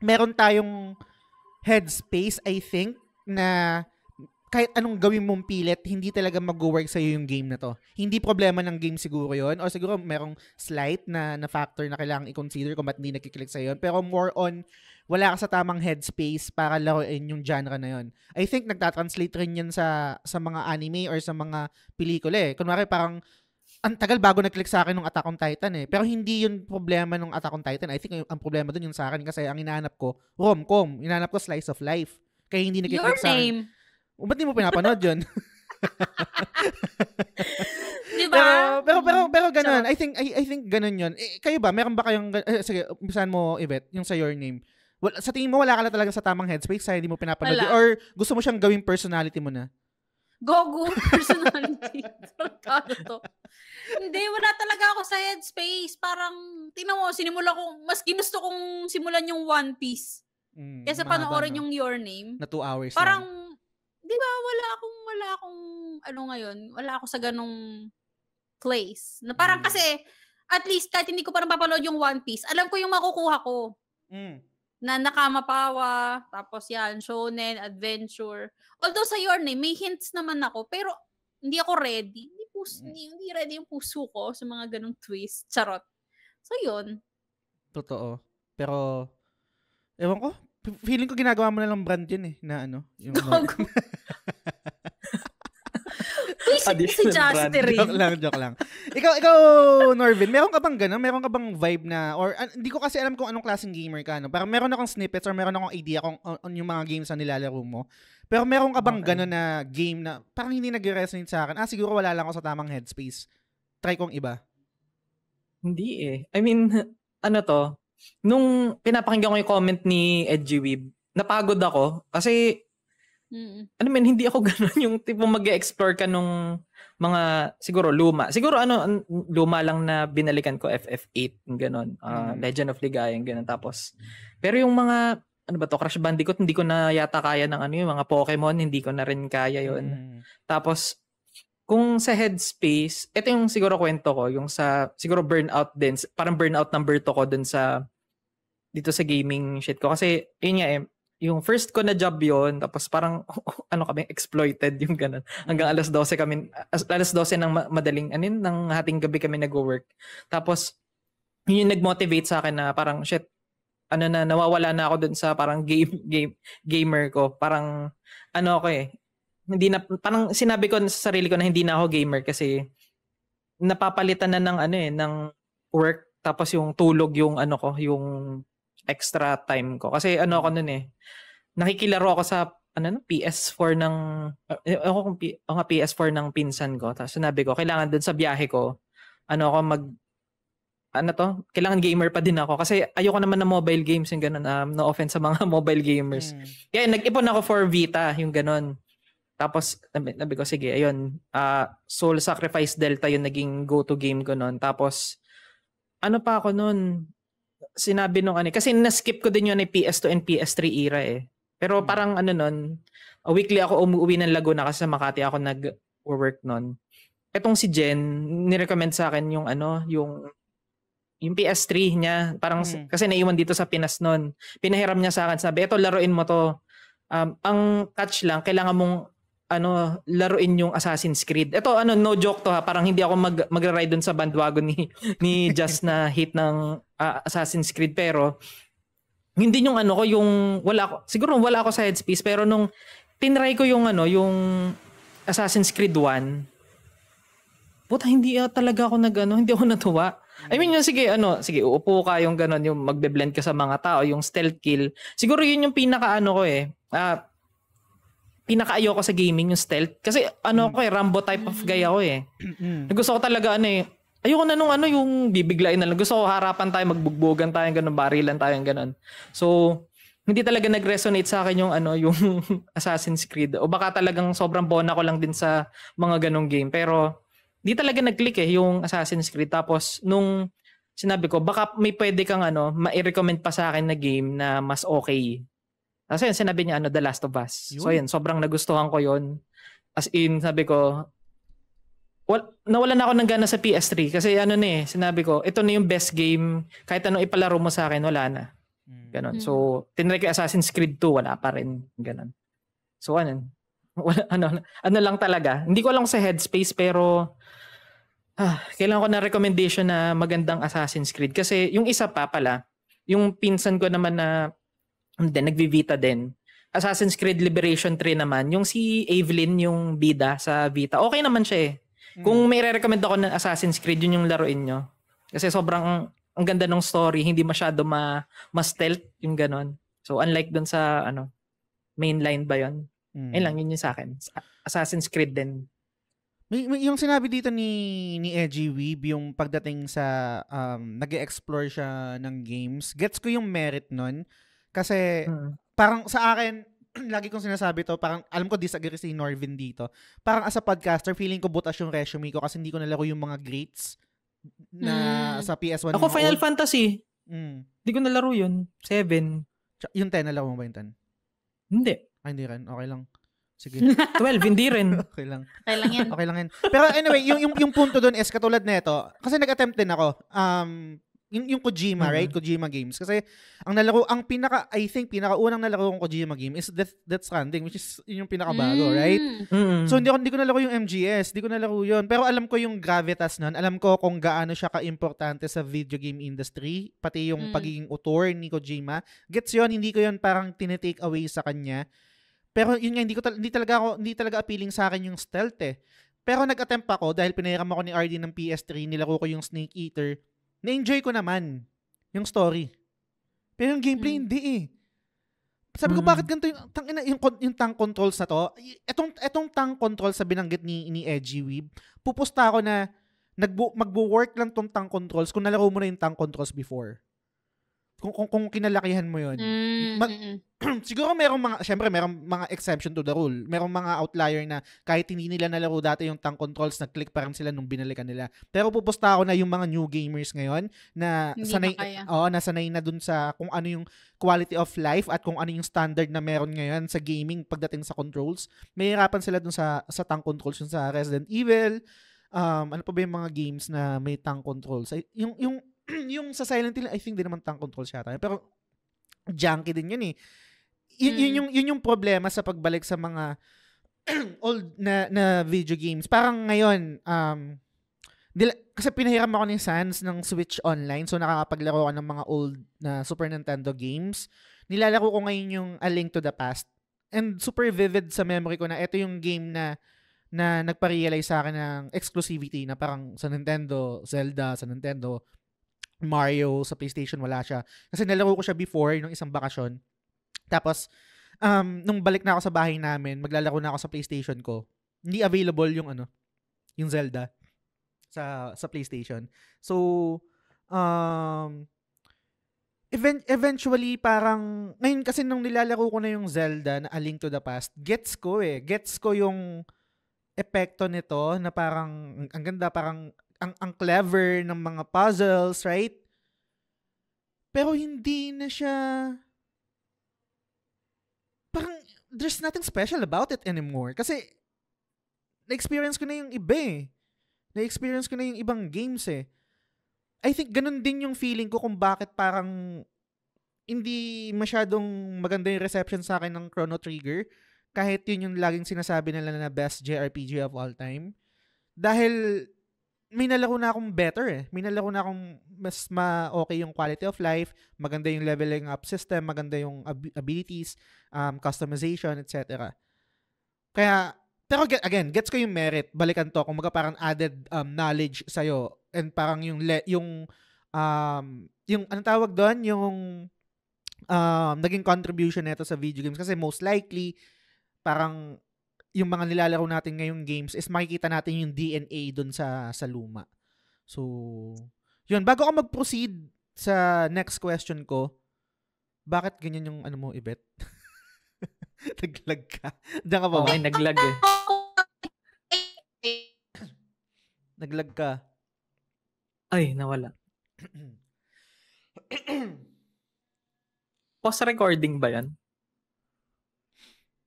meron tayong headspace, I think, na kahit anong gawin mong pilit, hindi talaga mag-work sa'yo yung game na to. Hindi problema ng game siguro yon or siguro merong slight na, na factor na kailangan i-consider kung ba't hindi nakiklik sa'yo yun. Pero more on, wala ka sa tamang headspace para laruin yung genre na yon. I think nagtatranslate rin yan sa, sa mga anime or sa mga pelikula eh. Kunwari parang ang tagal bago nag-click sa akin ng Attack on Titan eh. Pero hindi yun problema ng Attack on Titan. I think ang problema dun yung sa akin kasi ang inaanap ko, rom-com. Inaanap ko slice of life. Kaya hindi nag-click sa akin. Your name. Sa o, ba't di mo pinapanood yun? di Pero, pero, pero, pero ganun. I think, I, I think ganun yun. Eh, kayo ba? Meron ba kayong, eh, sige, umpisahan mo, Yvette, yung sa your name. Well, sa tingin mo, wala ka na talaga sa tamang headspace kaya hindi mo pinapanood. Wala. Or gusto mo siyang gawing personality mo na?
Gogo personality. to. Hindi, wala talaga ako sa headspace. Parang, tingnan mo, sinimula ko, mas ginusto kong simulan yung One Piece.
Mm, kesa panoorin no? yung
Your Name. Na
two hours. Parang,
lang di ba, wala akong, wala akong, ano ngayon, wala ako sa ganong place. Na parang mm. kasi, at least kahit hindi ko parang papanood yung One Piece, alam ko yung makukuha ko. Mm. Na nakamapawa, tapos yan, shonen, adventure. Although sa your name, may hints naman ako, pero hindi ako ready. Hindi, puso, mm. hindi ready yung puso ko sa mga ganong twist. Charot. So yun.
Totoo. Pero, ewan ko, feeling ko ginagawa mo na lang brand yun eh, na ano. Yung Gago.
Uy, si, si Joke lang, joke lang.
ikaw, ikaw, Norvin, meron ka bang gano'n? Meron ka bang vibe na, or uh, hindi ko kasi alam kung anong klaseng gamer ka, no? Parang meron akong snippets or meron akong idea kung on, on yung mga games na nilalaro mo. Pero meron ka bang okay. gano'n na game na parang hindi nag-resonate sa akin? Ah, siguro wala lang ako sa tamang headspace. Try kong iba. Hindi eh. I mean, ano to, nung
pinapakinggan ko yung comment ni Edgy Weeb, napagod ako kasi mm ano man, hindi ako ganun yung tipong mag-explore ka nung mga siguro luma. Siguro ano luma lang na binalikan ko FF8 ganun. Uh, mm. Legend of Ligaya ganun tapos. Pero yung mga ano ba to Crash Bandicoot hindi ko na yata kaya ng ano yung mga Pokemon hindi ko na rin kaya yon. Mm. Tapos kung sa headspace, ito yung siguro kwento ko, yung sa, siguro burnout din, parang burnout number to ko dun sa, dito sa gaming shit ko. Kasi, yun nga eh, yung first ko na job yon tapos parang ano kami exploited yung ganun hanggang alas 12 kami alas 12 ng madaling anin ng hating gabi kami nagwo-work tapos yun yung nag-motivate sa akin na parang shit ano na nawawala na ako dun sa parang game game gamer ko parang ano ako eh hindi na parang sinabi ko sa sarili ko na hindi na ako gamer kasi napapalitan na ng ano eh ng work tapos yung tulog yung ano ko yung extra time ko kasi ano ako noon eh nakikilaro ako sa ano no, PS4 ng eh, ako kung P, oh, PS4 ng pinsan ko tapos sinabi ko kailangan doon sa biyahe ko ano ako mag ano to kailangan gamer pa din ako kasi ayoko naman ng mobile games yung ganun um, no offense sa mga mobile gamers hmm. kaya nag-ipon ako for Vita yung ganun tapos, nabi ko, sige, ayun, uh, Soul Sacrifice Delta yung naging go-to game ko noon. Tapos, ano pa ako noon, sinabi nung ano, kasi na-skip ko din yun ni eh, PS2 and PS3 era eh. Pero hmm. parang ano noon, weekly ako umuwi ng Laguna kasi sa Makati ako nag-work noon. Etong si Jen, nirecommend sa akin yung ano, yung yung PS3 niya, parang hmm. kasi naiwan dito sa Pinas noon. Pinahiram niya sa akin, sabi, eto laruin mo to." Um, ang catch lang, kailangan mong ano, laruin yung Assassin's Creed. Ito, ano, no joke to ha. Parang hindi ako mag, magra-ride dun sa bandwagon ni, ni Just na hit ng uh, Assassin's Creed. Pero, hindi yung ano ko, yung wala ako, siguro wala ako sa headspace. Pero nung tinry ko yung ano, yung Assassin's Creed 1, puta, hindi uh, talaga ako nagano, hindi ako natuwa. I mean, yung sige, ano, sige, uupo ka yung ganun, yung magbe-blend ka sa mga tao, yung stealth kill. Siguro yun yung pinaka ano ko eh. Uh, pinakaayoko sa gaming yung stealth. Kasi ano ako eh, Rambo type of guy ako eh. Gusto ko talaga ano eh, ayoko na nung ano yung bibiglain na lang. Gusto ko harapan tayo, magbugbogan tayo, ganun, barilan tayo, ganun. So, hindi talaga nag-resonate sa akin yung ano, yung Assassin's Creed. O baka talagang sobrang bona ko lang din sa mga ganong game. Pero, hindi talaga nag-click eh yung Assassin's Creed. Tapos, nung sinabi ko, baka may pwede kang ano, ma-recommend pa sa akin na game na mas okay kasi yun, sinabi niya, ano, The Last of Us. Yun. So, yun, sobrang nagustuhan ko yun. As in, sabi ko, well, nawalan ako ng gana sa PS3 kasi ano na eh, sinabi ko, ito na yung best game. Kahit anong ipalaro mo sa akin, wala na. Hmm. Ganon. Mm. So, tinry ko Assassin's Creed 2, wala pa rin. Ganon. So, ano, wala, ano, ano lang talaga. Hindi ko alam sa headspace pero ah, kailangan ko na recommendation na magandang Assassin's Creed. Kasi yung isa pa pala, yung pinsan ko naman na Then, nagvi-Vita din. Assassin's Creed Liberation 3 naman, yung si Evelyn, yung bida sa Vita, okay naman siya eh. Mm. Kung may re-recommend ako ng Assassin's Creed, yun yung laruin nyo. Kasi sobrang ang ganda ng story, hindi masyado ma, ma stealth yung ganon. So unlike dun sa ano, mainline ba yun? Mm. Ayun lang, yun yung sa akin. Assassin's Creed din.
May, may, yung sinabi dito ni ni Edgy Weeb yung pagdating sa um, nag-explore siya ng games. Gets ko yung merit nun kasi, hmm. parang sa akin, lagi kong sinasabi to, parang alam ko disagree si Norvin dito. Parang as a podcaster, feeling ko butas yung resume ko kasi hindi ko nalaro yung mga greats na mm. sa PS1. Ako Final old. Fantasy. Mm. Hindi ko nalaro yun. Seven. Yung 10, nalaro mo ba yung 10? Hindi. Ay, ah, hindi rin. Okay lang. Sige. 12, hindi rin. okay lang. Okay lang yan. okay lang yan. Pero anyway, yung, yung, yung punto doon is katulad nito, kasi nag-attempt din ako. Um, yung, yung Kojima, mm-hmm. right? Kojima games. Kasi ang nalaro, ang pinaka, I think, pinakaunang nalaro kong Kojima game is Death, Death Stranding, which is yung pinakabago, mm. hmm right? Mm-hmm. So, hindi, ko, hindi ko nalaro yung MGS, hindi ko nalaro yun. Pero alam ko yung gravitas nun. Alam ko kung gaano siya ka-importante sa video game industry, pati yung mm. hmm pagiging author ni Kojima. Gets yun, hindi ko yun parang tinetake away sa kanya. Pero yun nga, hindi, ko hindi talaga ako, hindi talaga appealing sa akin yung stealth eh. Pero nag-attempt ako dahil pinahiram ako ni RD ng PS3, nilaro ko yung Snake Eater na-enjoy ko naman yung story. Pero yung gameplay, mm. hindi eh. Sabi ko, mm. bakit ganito yung, tang, yung, yung tank controls na to? Itong, itong tank control sa binanggit ni, ni Edgy Weeb, pupusta ako na nagbu, magbo-work lang tong tank controls kung nalaro mo na yung tank controls before kung, kung, kung kinalakihan mo yun.
Mm, mag, mm,
mm. siguro merong mga, syempre merong mga exception to the rule. Merong mga outlier na kahit hindi nila nalaro dati yung tank controls, nag-click pa rin sila nung binalikan nila. Pero pupusta ako na yung mga new gamers ngayon na hindi sanay, na sanay na dun sa kung ano yung quality of life at kung ano yung standard na meron ngayon sa gaming pagdating sa controls. May hirapan sila dun sa, sa tank controls yung sa Resident Evil. Um, ano pa ba yung mga games na may tank controls? Yung, yung yung sa Silent Hill, I think din naman tank control siya tayo. Pero junky din yun eh. Y- mm. yun, yung, yun yung problema sa pagbalik sa mga old na, na video games. Parang ngayon, um, dila, kasi pinahiram ako ni Sans ng Switch Online, so nakakapaglaro ako ng mga old na Super Nintendo games. Nilalaro ko ngayon yung A Link to the Past. And super vivid sa memory ko na ito yung game na na nagpa-realize sa akin ng exclusivity na parang sa Nintendo, Zelda, sa Nintendo, Mario sa PlayStation, wala siya. Kasi nalaro ko siya before, nung isang bakasyon. Tapos, um, nung balik na ako sa bahay namin, maglalaro na ako sa PlayStation ko. Hindi available yung ano, yung Zelda sa sa PlayStation. So, um, event, eventually parang ngayon kasi nung nilalaro ko na yung Zelda na A Link to the Past, gets ko eh. Gets ko yung epekto nito na parang ang ganda parang ang ang clever ng mga puzzles, right? Pero hindi na siya parang there's nothing special about it anymore kasi na-experience ko na yung iba eh. Na-experience ko na yung ibang games eh. I think ganun din yung feeling ko kung bakit parang hindi masyadong maganda yung reception sa akin ng Chrono Trigger kahit yun yung laging sinasabi nila na best JRPG of all time. Dahil may nalaro na akong better eh. May nalaro na akong mas ma-okay yung quality of life, maganda yung leveling up system, maganda yung ab- abilities, um, customization, etc. Kaya, pero get, again, gets ko yung merit. Balikan to, kumaga parang added um, knowledge sa'yo and parang yung, le- yung, um, yung, anong tawag doon? Yung um, naging contribution nito sa video games. Kasi most likely, parang yung mga nilalaro natin ngayong games is makikita natin yung DNA doon sa sa luma. So, yun, bago ako mag-proceed sa next question ko, bakit ganyan yung ano mo, Ibet? naglag ka. Diyan ka ba? Okay, naglag eh. naglag ka.
Ay, nawala.
Post recording ba yan?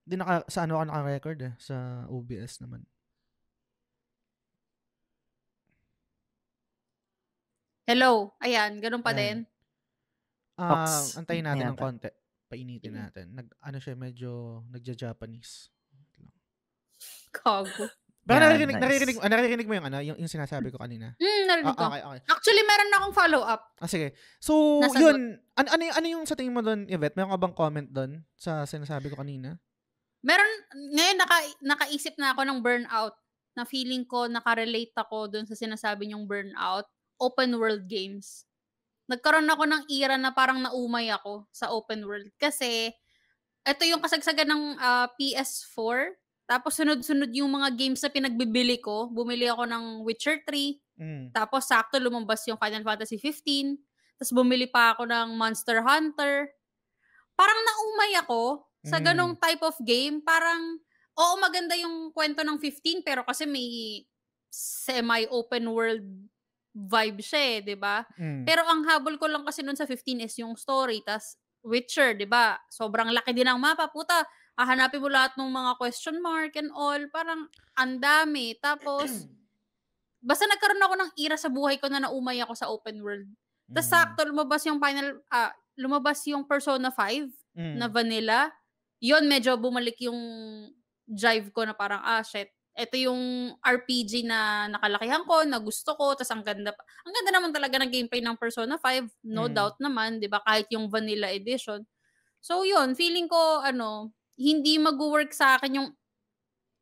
Di naka, sa ano ako naka-record eh, sa OBS naman.
Hello. Ayan, ganun pa Ayan. din. Ah, Ox. antayin natin Ayan ng
konti. Painitin natin. Nag, ano siya, medyo nagja-Japanese.
Kago. Baka Ayan, naririnig, nice. naririnig, ah,
naririnig mo yung ano, yung, yung sinasabi ko kanina. Mm, Ah, narinig ko. okay, okay.
Actually, meron na akong follow-up.
Ah, sige. So, Nasagot. yun. An- ano, ano yung sa tingin mo doon, Yvette? Mayroon ka bang comment doon sa sinasabi ko kanina?
Meron, ngayon naka, nakaisip na ako ng burnout na feeling ko nakarelate ako dun sa sinasabi niyong burnout, open world games. Nagkaroon ako ng era na parang naumay ako sa open world kasi ito yung kasagsagan ng uh, ah, PS4. Tapos sunod-sunod yung mga games na pinagbibili ko. Bumili ako ng Witcher 3. Mm. Tapos sakto lumabas yung Final Fantasy 15. Tapos bumili pa ako ng Monster Hunter. Parang naumay ako sa ganong mm. type of game, parang, oo maganda yung kwento ng 15, pero kasi may semi-open world vibe siya eh, di ba? Mm. Pero ang habol ko lang kasi nun sa 15 is yung story, tas Witcher, di ba? Sobrang laki din ng mapa, puta. Ahanapin mo lahat ng mga question mark and all. Parang ang dami. Tapos, basta nagkaroon ako ng ira sa buhay ko na naumay ako sa open world. Tapos mm. sakto, lumabas yung final, ah, lumabas yung Persona 5 mm. na vanilla yun, medyo bumalik yung jive ko na parang, ah, shit, ito yung RPG na nakalakihan ko, na gusto ko, tas ang ganda pa. Ang ganda naman talaga ng gameplay ng Persona 5, no mm. doubt naman, 'di ba? Kahit yung vanilla edition. So 'yun, feeling ko ano, hindi mag-work sa akin yung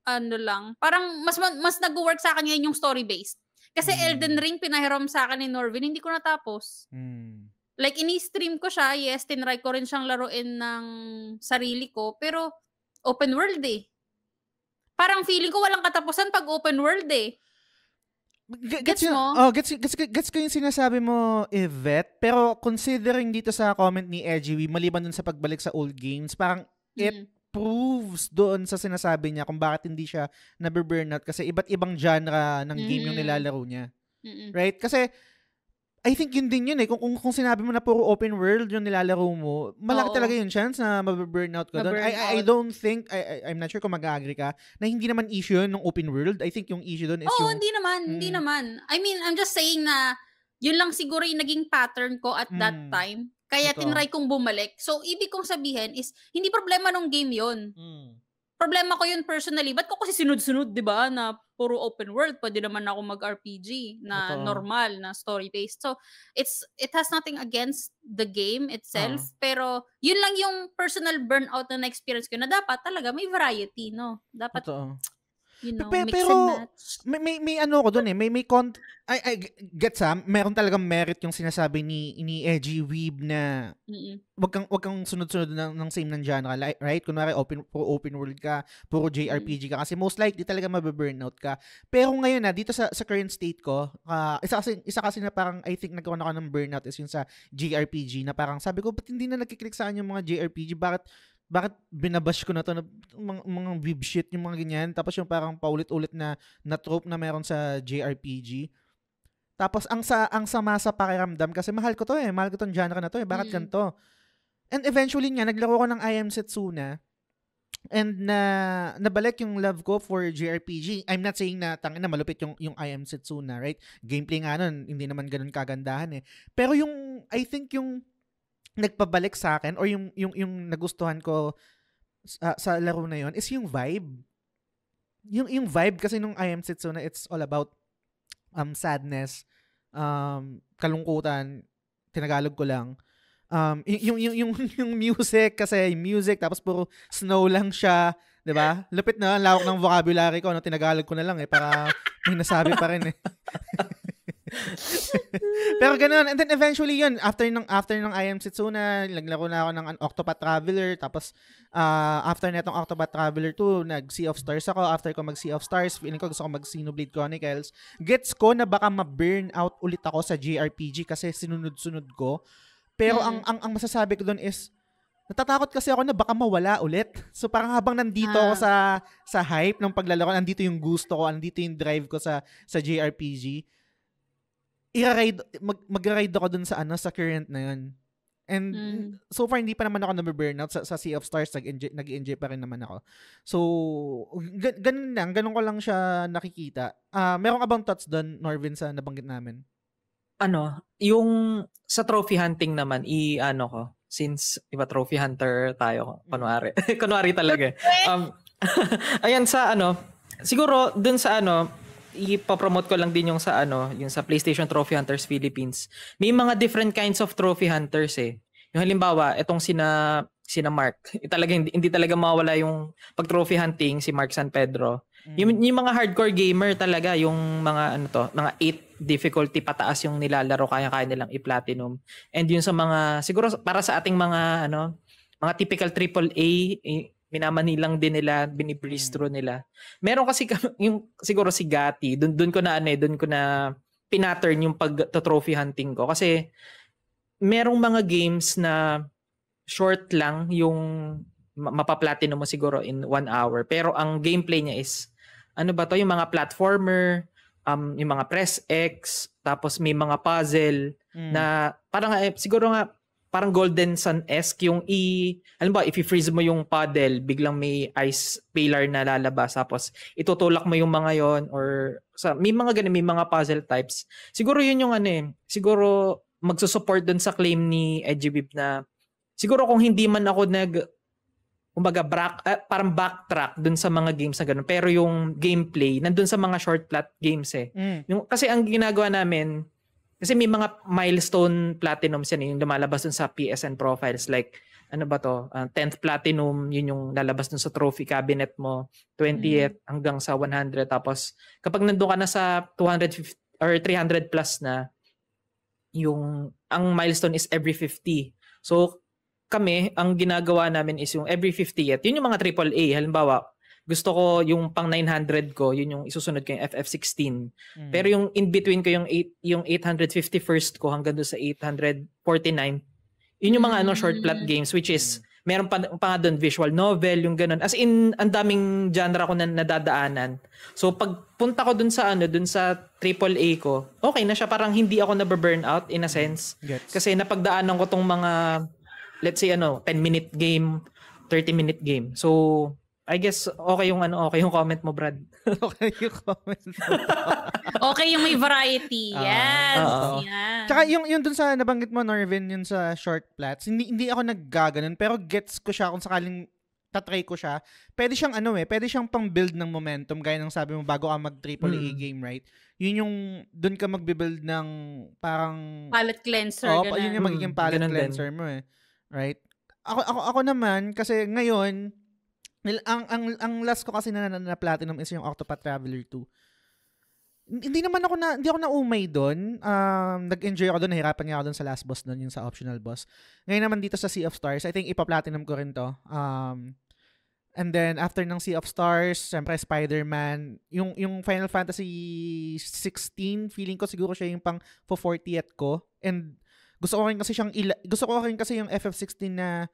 ano lang. Parang mas mas nag-work sa akin yung story based. Kasi mm. Elden Ring pinahiram sa akin ni Norvin, hindi ko natapos. Mm. Like, ini-stream ko siya. Yes, tinry ko rin siyang laruin ng sarili ko. Pero, open world eh. Parang feeling ko walang katapusan pag open world eh. gets, mo? Oh,
gets, gets, gets ko yung sinasabi mo, Yvette. Pero considering dito sa comment ni Edgy, maliban dun sa pagbalik sa old games, parang mm. it mm-hmm. proves doon sa sinasabi niya kung bakit hindi siya na burnout kasi iba't ibang genre ng mm game yung mm. nilalaro niya. Mm-hmm. Right? Kasi I think yun din yun eh. Kung, kung, kung sinabi mo na puro open world yung nilalaro mo, malaki Oo. talaga yung chance na mag-burnout ka doon. I, I, I don't think, I, I, I'm not sure kung mag-agree ka, na hindi naman issue yun ng open world. I think yung issue doon is Oo, yung... Oo, hindi
naman. Mm, hindi naman. I mean, I'm just saying na yun lang siguro yung naging pattern ko at mm, that time. Kaya ito. tinry kong bumalik. So, ibig kong sabihin is, hindi problema nung game yon mm. Problema ko yun personally. Ba't ko kasi sinunod-sunod, di ba, na puro open world, pwede naman ako mag-RPG na Ito. normal, na story-based. So, it's it has nothing against the game itself, uh-huh. pero yun lang yung personal burnout na na-experience ko na dapat talaga may variety, no? Dapat
Ito you know, Pe- mix pero, and match. May, may, may ano ko doon eh, may, may con- I, I, get sa, ah, meron talagang merit yung sinasabi ni, ni Edgy Weeb na wag kang, wag kang sunod-sunod ng, ng same ng genre, right? Kunwari, open, puro open world ka, puro JRPG ka, kasi most likely talaga mababurnout ka. Pero ngayon na, dito sa, sa current state ko, uh, isa, kasi, isa kasi na parang, I think nagkaroon ako ng burnout is yung sa JRPG na parang sabi ko, ba't hindi na nagkiklik sa akin yung mga JRPG? Bakit bakit binabash ko na to na mga, mga shit yung mga ganyan tapos yung parang paulit-ulit na na trope na meron sa JRPG tapos ang sa ang sama sa pakiramdam kasi mahal ko to eh mahal ko tong genre na to eh bakit mm. ganito and eventually nga naglaro ko ng I Am Setsuna and na uh, nabalik yung love ko for JRPG I'm not saying na tangin na malupit yung yung I Am Setsuna right gameplay nga nun hindi naman ganoon kagandahan eh pero yung I think yung nagpabalik sa akin or yung yung yung nagustuhan ko sa, sa laro na yon is yung vibe. Yung yung vibe kasi nung I am Setsuna it's all about um sadness, um kalungkutan, tinagalog ko lang. Um yung yung yung yung music kasi yung music tapos puro snow lang siya, 'di ba? Lupit na lawak ng vocabulary ko, no tinagalog ko na lang eh para may nasabi pa rin eh. Pero ganoon. And then eventually yun, after ng after ng I Am Setsuna, naglaro na ako ng an Octopath Traveler. Tapos uh, after nitong Octopath Traveler 2, nag Sea of Stars ako. After ko mag Sea of Stars, feeling ko gusto ko mag Xenoblade Chronicles. Gets ko na baka ma-burn out ulit ako sa JRPG kasi sinunod-sunod ko. Pero mm-hmm. ang, ang ang masasabi ko doon is Natatakot kasi ako na baka mawala ulit. So parang habang nandito ah. ako sa sa hype ng paglalaro, nandito yung gusto ko, nandito yung drive ko sa sa JRPG i-ride, mag, mag-ride ako dun sa ano, sa current na yun. And mm. so far, hindi pa naman ako na-burnout Sa, sa Sea of Stars, nag-enjoy, nag-enjoy pa rin naman ako. So, gan- ganun lang. Ganun ko lang siya nakikita. Uh, ah, meron ka bang thoughts doon, Norvin, sa nabanggit namin?
Ano, yung sa trophy hunting naman, i-ano ko, since, iba trophy hunter tayo, kunwari. kunwari talaga. Um, ayan, sa ano, siguro, dun sa ano, ipapromote ko lang din yung sa ano, yung sa PlayStation Trophy Hunters Philippines. May mga different kinds of trophy hunters eh. Yung halimbawa, itong sina sina Mark. E, talaga hindi, hindi talaga mawala yung pag trophy hunting si Mark San Pedro. Mm. Yung, yung mga hardcore gamer talaga, yung mga ano to, mga 8 difficulty pataas yung nilalaro kaya-kaya nilang i-platinum. And yun sa mga siguro para sa ating mga ano, mga typical AAA minamanilang din nila, binibristro hmm. nila. Meron kasi yung siguro si Gatti, doon doon ko na ano eh, doon ko na pinattern yung pag trophy hunting ko kasi merong mga games na short lang yung mapaplatino mo siguro in one hour. Pero ang gameplay niya is, ano ba to, yung mga platformer, um, yung mga press X, tapos may mga puzzle mm. na parang eh, siguro nga parang golden sun-esque yung i alam ba if i-freeze mo yung paddle biglang may ice pillar na lalabas tapos itutulak mo yung mga yon or sa may mga ganun may mga puzzle types siguro yun yung ano eh siguro magsusupport dun sa claim ni Edgebib na siguro kung hindi man ako nag kumbaga back, uh, parang backtrack dun sa mga games na ganun pero yung gameplay nandun sa mga short plot games eh mm. yung, kasi ang ginagawa namin kasi may mga milestone platinums yan, eh, yung lumalabas dun sa PSN profiles. Like, ano ba to? Uh, ah, 10th platinum, yun yung lalabas dun sa trophy cabinet mo. 20th mm. hanggang sa 100. Tapos, kapag nandun ka na sa 250 or 300 plus na, yung, ang milestone is every 50. So, kami, ang ginagawa namin is yung every 50th. Yun yung mga AAA. Halimbawa, gusto ko yung pang 900 ko, yun yung isusunod ko yung FF16. Mm. Pero yung in between ko yung 8 yung 851st ko hanggang doon sa 849. Yun yung mga ano hmm. short plot games which is hmm. meron pa, pa doon visual novel, yung ganun. As in, ang daming genre ko na nadadaanan. So, pag punta ko doon sa ano, doon sa AAA ko, okay na siya. Parang hindi ako na nababurn out in a hmm. sense. Gets. Kasi napagdaanan ko tong mga, let's say ano, 10-minute game, 30-minute game. So, I guess okay yung ano, okay yung
comment mo, Brad. okay yung comment.
Mo. okay yung may variety. Ah, yes.
Uh, yeah. Tsaka yung yung dun sa nabanggit mo Norvin yung sa short plats. Hindi hindi ako naggaganon pero gets ko siya kung sakaling tatry ko siya. Pwede siyang ano eh, pwede siyang pang-build ng momentum gaya ng sabi mo bago ka mag triple A hmm. game, right? Yun yung doon ka magbe-build ng parang palette cleanser oh, ganun. yun yung magiging palette hmm, cleanser din. mo eh. Right? Ako ako ako naman kasi ngayon ang ang ang last ko kasi na, na, na platinum is yung Octopath Traveler 2. Hindi naman ako na hindi ako na umay doon. Um, nag-enjoy ako doon, nahirapan nga ako doon sa last boss doon, yung sa optional boss. Ngayon naman dito sa Sea of Stars, I think ipa-platinum ko rin to. Um, and then after ng Sea of Stars, syempre Spider-Man, yung yung Final Fantasy 16, feeling ko siguro siya yung pang 40th ko. And gusto ko rin kasi siyang ila- gusto ko rin kasi yung FF16 na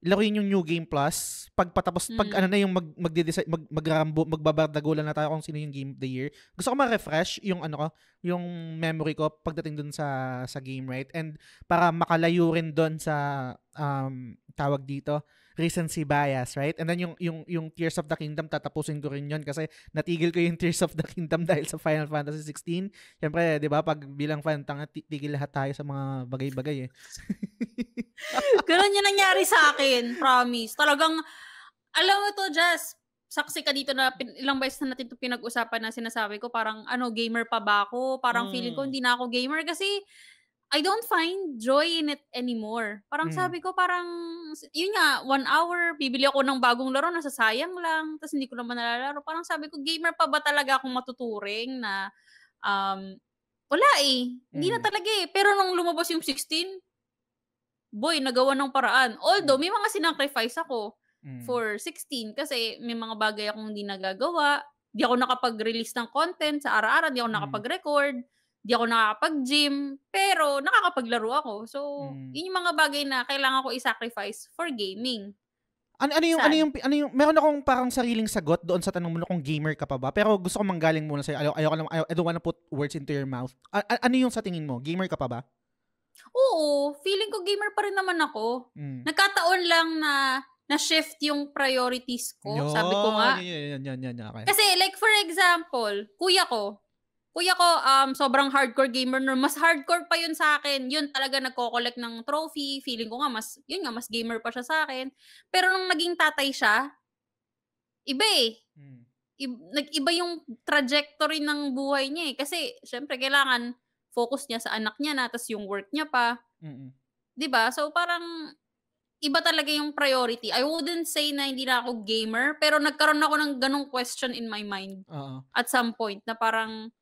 laruin yung New Game Plus. Pagpatapos, mm. pag ano na yung mag, magde mag, magrambo, magbabardagulan na tayo kung sino yung Game of the Year. Gusto ko ma-refresh yung ano ko, yung memory ko pagdating dun sa, sa game, right? And para makalayo rin dun sa, um, tawag dito, recency bias, right? And then yung yung yung Tears of the Kingdom tatapusin ko rin yun kasi natigil ko yung Tears of the Kingdom dahil sa Final Fantasy 16. Siyempre, 'di ba, pag bilang fan tanga tigil lahat tayo sa mga bagay-bagay eh.
Ganun yung nangyari sa akin, promise. Talagang alam mo to, Jess, saksi ka dito na pin, ilang beses na natin ito pinag-usapan na sinasabi ko, parang ano, gamer pa ba ako? Parang mm. feeling ko hmm. hindi na ako gamer kasi I don't find joy in it anymore. Parang mm. sabi ko, parang, yun nga, one hour, bibili ako ng bagong laro, nasasayang lang, tapos hindi ko naman nalalaro. Parang sabi ko, gamer pa ba talaga akong matuturing na, um, wala eh. Mm. Hindi na hmm. talaga eh. Pero nung lumabas yung 16, boy, nagawa ng paraan. Although, hmm. may mga sinacrifice ako mm. for 16 kasi may mga bagay akong hindi nagagawa. Di ako nakapag-release ng content sa ara-ara, di ako hmm. nakapag-record. Mm Di ako nakakapag-gym, pero nakakapaglaro ako. So, mm. yun yung mga bagay na kailangan ko i-sacrifice for gaming. Ano, ano yung, Saan? ano yung,
ano yung, meron akong parang sariling sagot doon sa tanong mo kung gamer ka pa ba. Pero gusto ko manggaling muna sa'yo. Ayaw, ayaw, ayaw, I don't wanna put words into your mouth. A- a- ano yung sa tingin mo? Gamer ka pa ba?
Oo. Feeling ko gamer pa rin naman ako. Mm. Nagkataon lang na na-shift yung priorities ko. Yo, sabi ko nga.
Yan, yan, yan, yan,
okay. Kasi like for example, kuya ko, Kuya ko, um, sobrang hardcore gamer nun. Mas hardcore pa yun sa akin. Yun talaga nagko-collect ng trophy. Feeling ko nga, mas, yun nga, mas gamer pa siya sa akin. Pero nung naging tatay siya, iba eh. Hmm. nag-iba yung trajectory ng buhay niya eh. Kasi, syempre, kailangan focus niya sa anak niya na, tapos yung work niya pa. Mm-mm. Diba? So, parang, iba talaga yung priority. I wouldn't say na hindi na ako gamer, pero nagkaroon ako ng ganong question in my mind uh-huh. at some point na parang,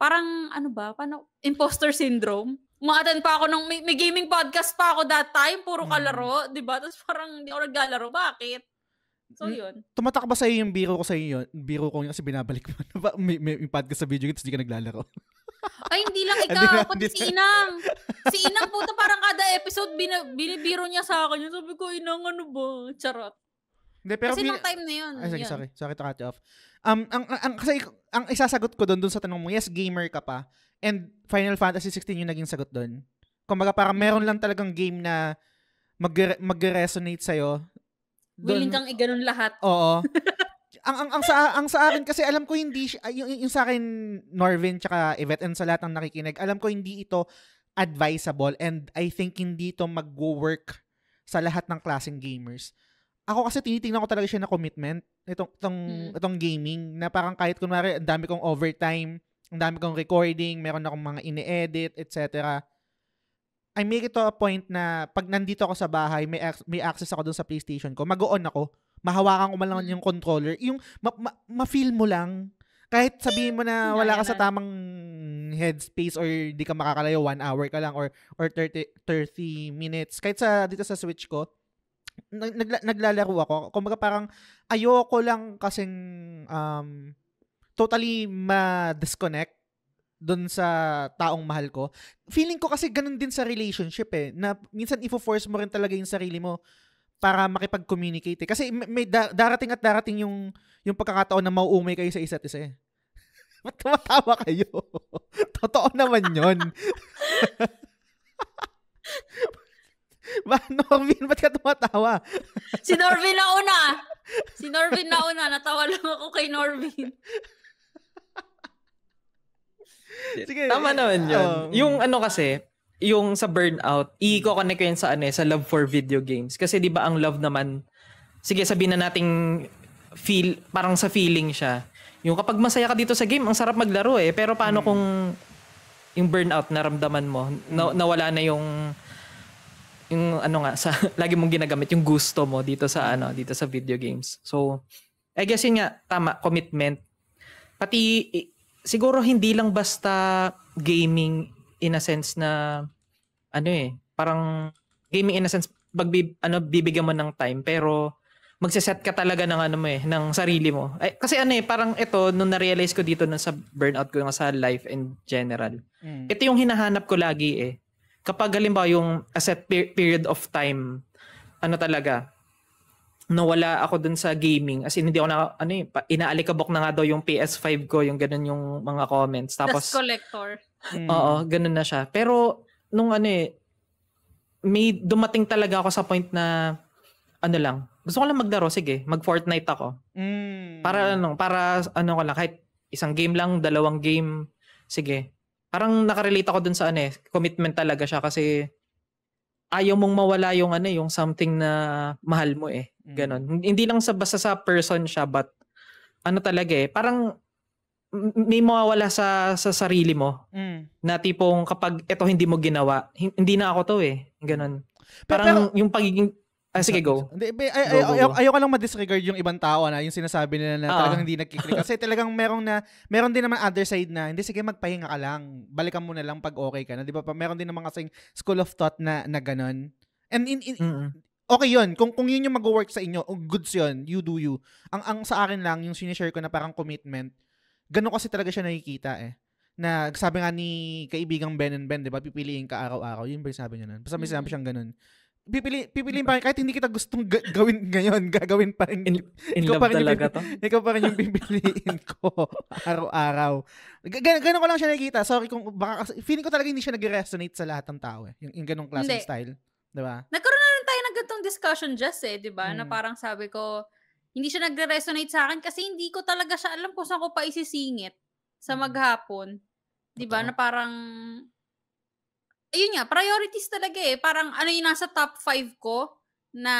parang ano ba, paano, imposter syndrome. Umaaten pa ako ng, may, may, gaming podcast pa ako that time, puro mm. kalaro, di ba? Tapos parang hindi ako naglalaro, bakit? So, mm, yun.
Tumatak ba sa iyo yung biro ko sa yun? Biro ko yun kasi binabalik mo. may, may, may podcast sa video tapos di ka naglalaro.
Ay, hindi lang ikaw. Pati si Inang. Si Inang puto parang kada episode binibiro niya sa akin. Yung sabi ko, Inang, ano ba? Charot.
Hindi, pero kasi bin... nung time
na yun. Ay, sorry, yun. sorry.
Sorry to cut off. Um, ang, ang, ang, kasi ang isasagot ko doon dun sa tanong mo, yes, gamer ka pa. And Final Fantasy 16 yung naging sagot doon. Kumbaga parang meron lang talagang game na mag- mag-resonate sa'yo.
Dun, Willing kang iganon lahat. Oo. ang, ang, ang, sa,
ang sa akin kasi alam ko hindi, yung, yung sa akin Norvin tsaka Yvette and sa lahat ng nakikinig, alam ko hindi ito advisable and I think hindi ito mag-work sa lahat ng klaseng gamers ako kasi tinitingnan ko talaga siya na commitment itong itong mm. itong gaming na parang kahit kunwari ang dami kong overtime, ang dami kong recording, meron akong mga ini-edit, etc. I make it to a point na pag nandito ako sa bahay, may ac- may access ako doon sa PlayStation ko, mag-on ako, mahawakan ko lang mm. yung controller, yung ma-feel ma- ma-, ma mo lang kahit sabihin mo na wala ka sa tamang headspace or di ka makakalayo, one hour ka lang or or 30, 30 minutes. Kahit sa dito sa Switch ko, nag, naglalaro ako. Kumbaga parang ayoko lang kasing um, totally ma-disconnect doon sa taong mahal ko. Feeling ko kasi ganun din sa relationship eh, na minsan ifo-force mo rin talaga yung sarili mo para makipag-communicate eh. Kasi may da- darating at darating yung, yung pagkakataon na mauumay kayo sa isa't isa eh. Ba't tumatawa kayo? Totoo naman yon Ba, Norvin, ba't ka tumatawa?
si Norvin na una. Si Norvin na una. Natawa lang ako kay Norvin.
Sige. Tama naman yun. Um,
yung ano kasi, yung sa burnout, i-connect ko yun sa, ano, eh, sa love for video games. Kasi di ba ang love naman, sige sabihin na nating feel, parang sa feeling siya. Yung kapag masaya ka dito sa game, ang sarap maglaro eh. Pero paano mm. kung yung burnout naramdaman mo, na, nawala na yung yung ano nga sa lagi mong ginagamit yung gusto mo dito sa ano dito sa video games. So I guess yun nga tama commitment. Pati siguro hindi lang basta gaming in a sense na ano eh parang gaming in a sense pag ano bibigyan mo ng time pero magse-set ka talaga ng ano mo eh ng sarili mo. Ay, kasi ano eh parang ito nung na-realize ko dito nung sa burnout ko yung sa life in general. Mm. Ito yung hinahanap ko lagi eh kapag halimbawa yung a set per- period of time, ano talaga, nawala ako dun sa gaming. As in, hindi ako na, ano eh, inaalikabok na nga daw yung PS5 ko, yung ganun yung mga comments. Tapos, Dust
collector. Mm. Oo,
ganun na siya. Pero, nung ano eh, may dumating talaga ako sa point na, ano lang, gusto ko lang maglaro, sige, mag-Fortnite ako.
Mm. Para
ano, para ano ko lang, kahit isang game lang, dalawang game, sige, parang nakarelate ako dun sa ano eh, commitment talaga siya kasi ayaw mong mawala yung ano eh, yung something na mahal mo eh. Ganon. Mm. Hindi lang sa basta sa person siya but ano talaga eh, parang may mawala sa sa sarili mo mm. na tipong kapag ito hindi mo ginawa, hindi na ako to eh. Ganon. Parang pero, pero, yung pagiging
Ah, sige, go. Hindi, ay, ay, ay, go, go. ayoko lang ma-disregard yung ibang tao na yung sinasabi nila na uh-huh. talagang hindi nagkiklik. Kasi talagang merong na, meron din naman other side na, hindi, sige, magpahinga ka lang. Balikan mo na lang pag okay ka na. Di ba? Pa, meron din naman kasing school of thought na, na ganun. And in, in, mm okay yun. Kung, kung yun yung mag-work sa inyo, oh, goods yun, you do you. Ang, ang sa akin lang, yung sinishare ko na parang commitment, ganun kasi talaga siya nakikita eh na sabi nga ni kaibigang Ben and Ben, di ba, pipiliin ka araw-araw. Yun ba yung sabi niya nun? Basta may sinabi siyang ganun pipili pipiliin pa rin kahit hindi kita gustong ga- gawin ngayon, gagawin pa rin. In, in ikaw love pa rin talaga yung, to? Ikaw pa rin yung pipiliin ko araw-araw. G- ganun ko lang siya nakikita. Sorry kung baka feeling ko talaga hindi siya nagre-resonate sa lahat ng tao eh. Yung, yung ganung klaseng hindi. style, 'di ba?
Nagkaroon na rin tayo ng ganitong discussion just eh, 'di ba? Hmm. Na mm. parang sabi ko hindi siya nagre-resonate sa akin kasi hindi ko talaga siya alam kung saan ko pa isisingit sa mm. maghapon. 'Di ba? Na parang ayun nga, priorities talaga eh. Parang ano yung nasa top 5 ko na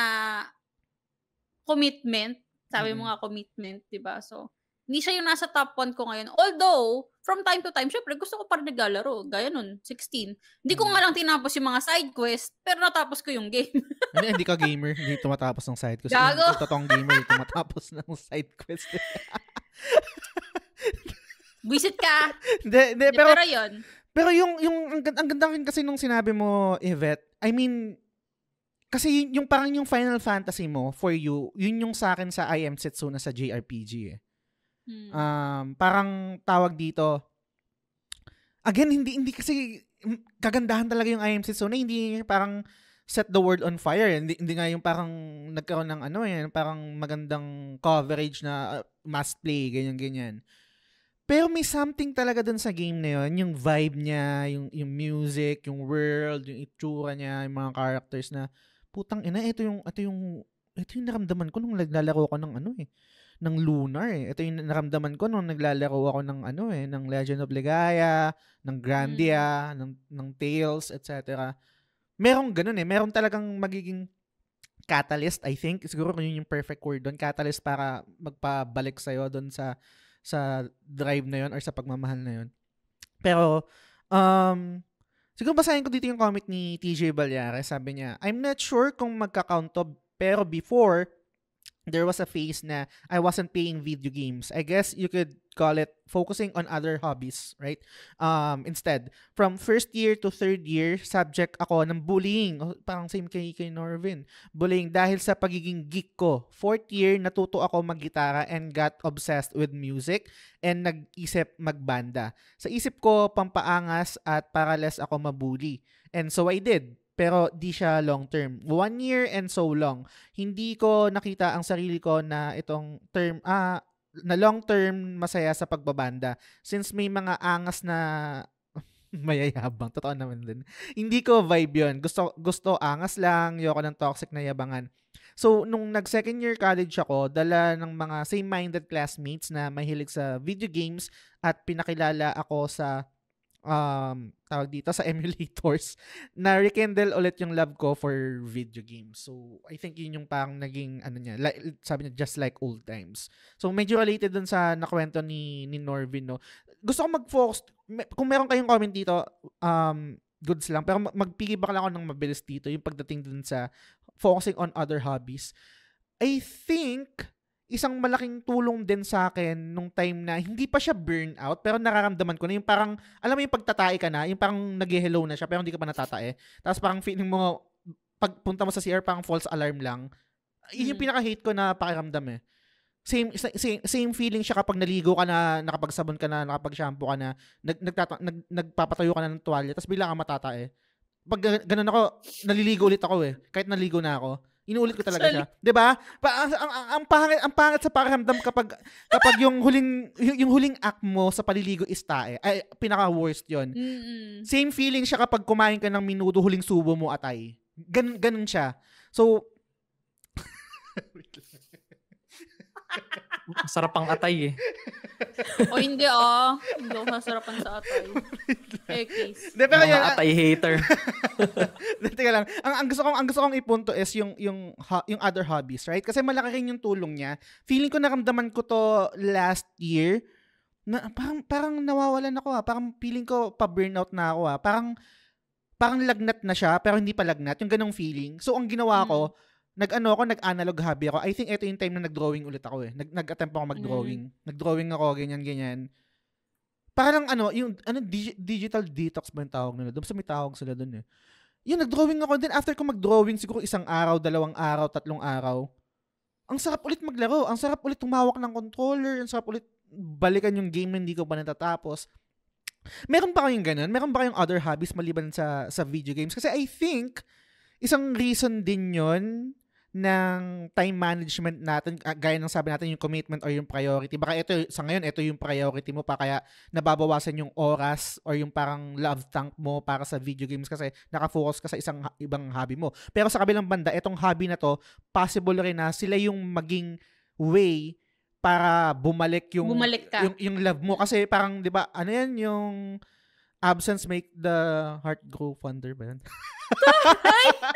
commitment. Sabi mo mm. nga commitment, di ba? So, hindi siya yung nasa top 1 ko ngayon. Although, from time to time, syempre, gusto ko pa rin naglalaro. Gaya nun, 16. Hindi ko mm. nga lang tinapos yung mga side quest, pero natapos ko yung game.
hindi, hindi ka gamer. Hindi tumatapos ng side quest. Gago! Yung totoong gamer, tumatapos ng side quest.
Visit ka! Hindi, hindi, pero, pero yun. Pero yung, yung
ang, ang ganda rin kasi nung sinabi mo, Yvette, I mean, kasi yung, yung parang yung Final Fantasy mo, for you, yun yung sa akin sa I Am Setsuna sa JRPG eh. Hmm. Um, parang tawag dito, again, hindi, hindi kasi kagandahan talaga yung I Am Setsuna, hindi parang set the world on fire. Hindi, hindi nga yung parang nagkaroon ng ano eh, parang magandang coverage na uh, ah, must play, ganyan-ganyan. Pero may something talaga dun sa game na yun, yung vibe niya, yung, yung music, yung world, yung itsura niya, yung mga characters na, putang ina, ito yung, ito yung, ito yung naramdaman ko nung naglalaro ko ng ano eh, ng Lunar eh. Ito yung naramdaman ko nung naglalaro ako ng ano eh, ng Legend of Legaya, ng Grandia, mm. ng, ng Tales, etc. Merong ganun eh, meron talagang magiging catalyst, I think. Siguro yun yung perfect word doon, catalyst para magpabalik sa'yo doon sa, sa drive na yon or sa pagmamahal na yon. Pero, um, siguro basahin ko dito yung comment ni TJ Balyare. Sabi niya, I'm not sure kung magka-count to, pero before, there was a phase na I wasn't playing video games. I guess you could call it focusing on other hobbies, right? Um, instead, from first year to third year, subject ako ng bullying. Oh, parang same kay, kay Norvin. Bullying dahil sa pagiging geek ko. Fourth year, natuto ako maggitara and got obsessed with music and nag-isip magbanda. Sa isip ko, pampaangas at para less ako mabully. And so I did pero di siya long term. One year and so long. Hindi ko nakita ang sarili ko na itong term, ah, na long term masaya sa pagbabanda. Since may mga angas na mayayabang. Totoo naman din. Hindi ko vibe yun. Gusto, gusto angas lang. Yoko ng toxic na yabangan. So, nung nag-second year college ako, dala ng mga same-minded classmates na mahilig sa video games at pinakilala ako sa um, tawag dito sa emulators na rekindle ulit yung love ko for video games. So, I think yun yung parang naging ano niya, like, sabi niya just like old times. So, medyo related dun sa nakwento ni ni Norvin no. Gusto ko mag-focus kung meron kayong comment dito, um goods lang pero mag-piggyback lang ako ng mabilis dito yung pagdating dun sa focusing on other hobbies. I think isang malaking tulong din sa akin nung time na hindi pa siya burnout pero nararamdaman ko na yung parang alam mo yung pagtatae ka na yung parang nag-hello na siya pero hindi ka pa natatae tapos parang feeling mo pagpunta mo sa CR parang false alarm lang yun yung mm. pinaka-hate ko na pakiramdam eh same, same same feeling siya kapag naligo ka na nakapagsabon ka na nakapag-shampoo ka na nag, nagtata, nag, nagpapatayo ka na ng tuwalya tapos bigla ka matatae pag ganun ako naliligo ulit ako eh kahit naligo na ako Inuulit ko talaga Sorry. siya. 'Di ba? Pa, ang, ang, ang, pangit ang pangit sa pakiramdam kapag kapag yung huling yung, yung huling act mo sa paliligo is tae. Ay pinaka worst 'yon.
Mm-mm.
Same feeling siya kapag kumain ka ng minuto huling subo mo atay. Gan ganun siya. So Sarap pang atay eh.
o oh, hindi ah. Oh. Hindi ako nasarapan sa atay. eh, case. De, ah,
atay hater.
De, teka lang. Ang, ang, gusto kong, ang gusto kong ipunto is yung, yung, yung other hobbies, right? Kasi malaki rin yung tulong niya. Feeling ko nakamdaman ko to last year. Na, parang, parang nawawalan ako ah. Parang feeling ko pa-burnout na ako ah. Parang, parang lagnat na siya pero hindi pa lagnat. Yung ganong feeling. So, ang ginawa ko, mm nag-ano ako, nag-analog hobby ako. I think ito yung time na nag-drawing ulit ako eh. Nag- nag-attempt ako mag-drawing. Mm. Nag-drawing ako, ganyan, ganyan. Parang ano, yung ano, dig- digital detox ba yung tawag nila? Doon sa may tawag sila doon eh. Yun, nag-drawing ako. Then after ko mag-drawing, siguro isang araw, dalawang araw, tatlong araw, ang sarap ulit maglaro. Ang sarap ulit tumawak ng controller. Ang sarap ulit balikan yung game na hindi ko pa natatapos. Meron pa kayong ganun? Meron pa kayong other hobbies maliban sa, sa video games? Kasi I think, isang reason din yon ng time management natin, ah, gaya ng sabi natin yung commitment or yung priority. Baka ito, sa ngayon, ito yung priority mo pa kaya nababawasan yung oras or yung parang love tank mo para sa video games kasi nakafocus ka sa isang ibang hobby mo. Pero sa kabilang banda, itong hobby na to, possible rin na sila yung maging way para bumalik yung bumalik ka. yung yung love mo kasi parang 'di ba ano yan yung absence make the heart grow fonder ba yan?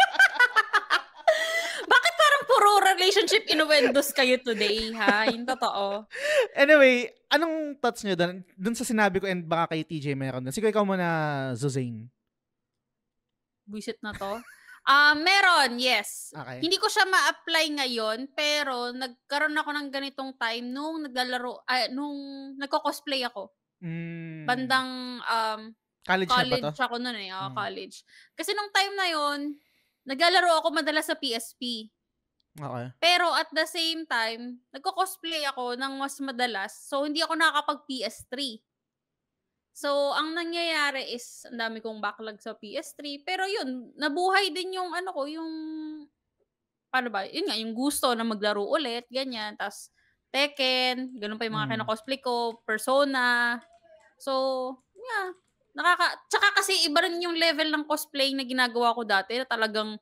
puro relationship inuwendos kayo today, ha? Yung totoo. Anyway,
anong thoughts nyo doon? Doon sa sinabi ko and baka kay TJ meron doon. Sige, ikaw muna, Zuzane.
Buisit na to. Ah, uh, meron, yes. Okay. Hindi ko siya ma-apply ngayon, pero nagkaroon ako ng ganitong time nung naglalaro, uh, nung nagko-cosplay ako. Mm. Bandang um, college, college na ba to? ako noon eh, oh, hmm. college. Kasi nung time na yon, naglalaro ako madalas sa PSP. Okay. Pero at the same time, nagko-cosplay ako ng mas madalas. So, hindi ako nakakapag PS3. So, ang nangyayari is, ang dami kong backlog sa PS3. Pero yun, nabuhay din yung ano ko, yung, paano ba, yun nga, yung gusto na maglaro ulit, ganyan. Tapos, Tekken, ganun pa yung mga mm. kinakosplay ko, Persona. So, yeah. Nakaka, tsaka kasi iba rin yung level ng cosplay na ginagawa ko dati na talagang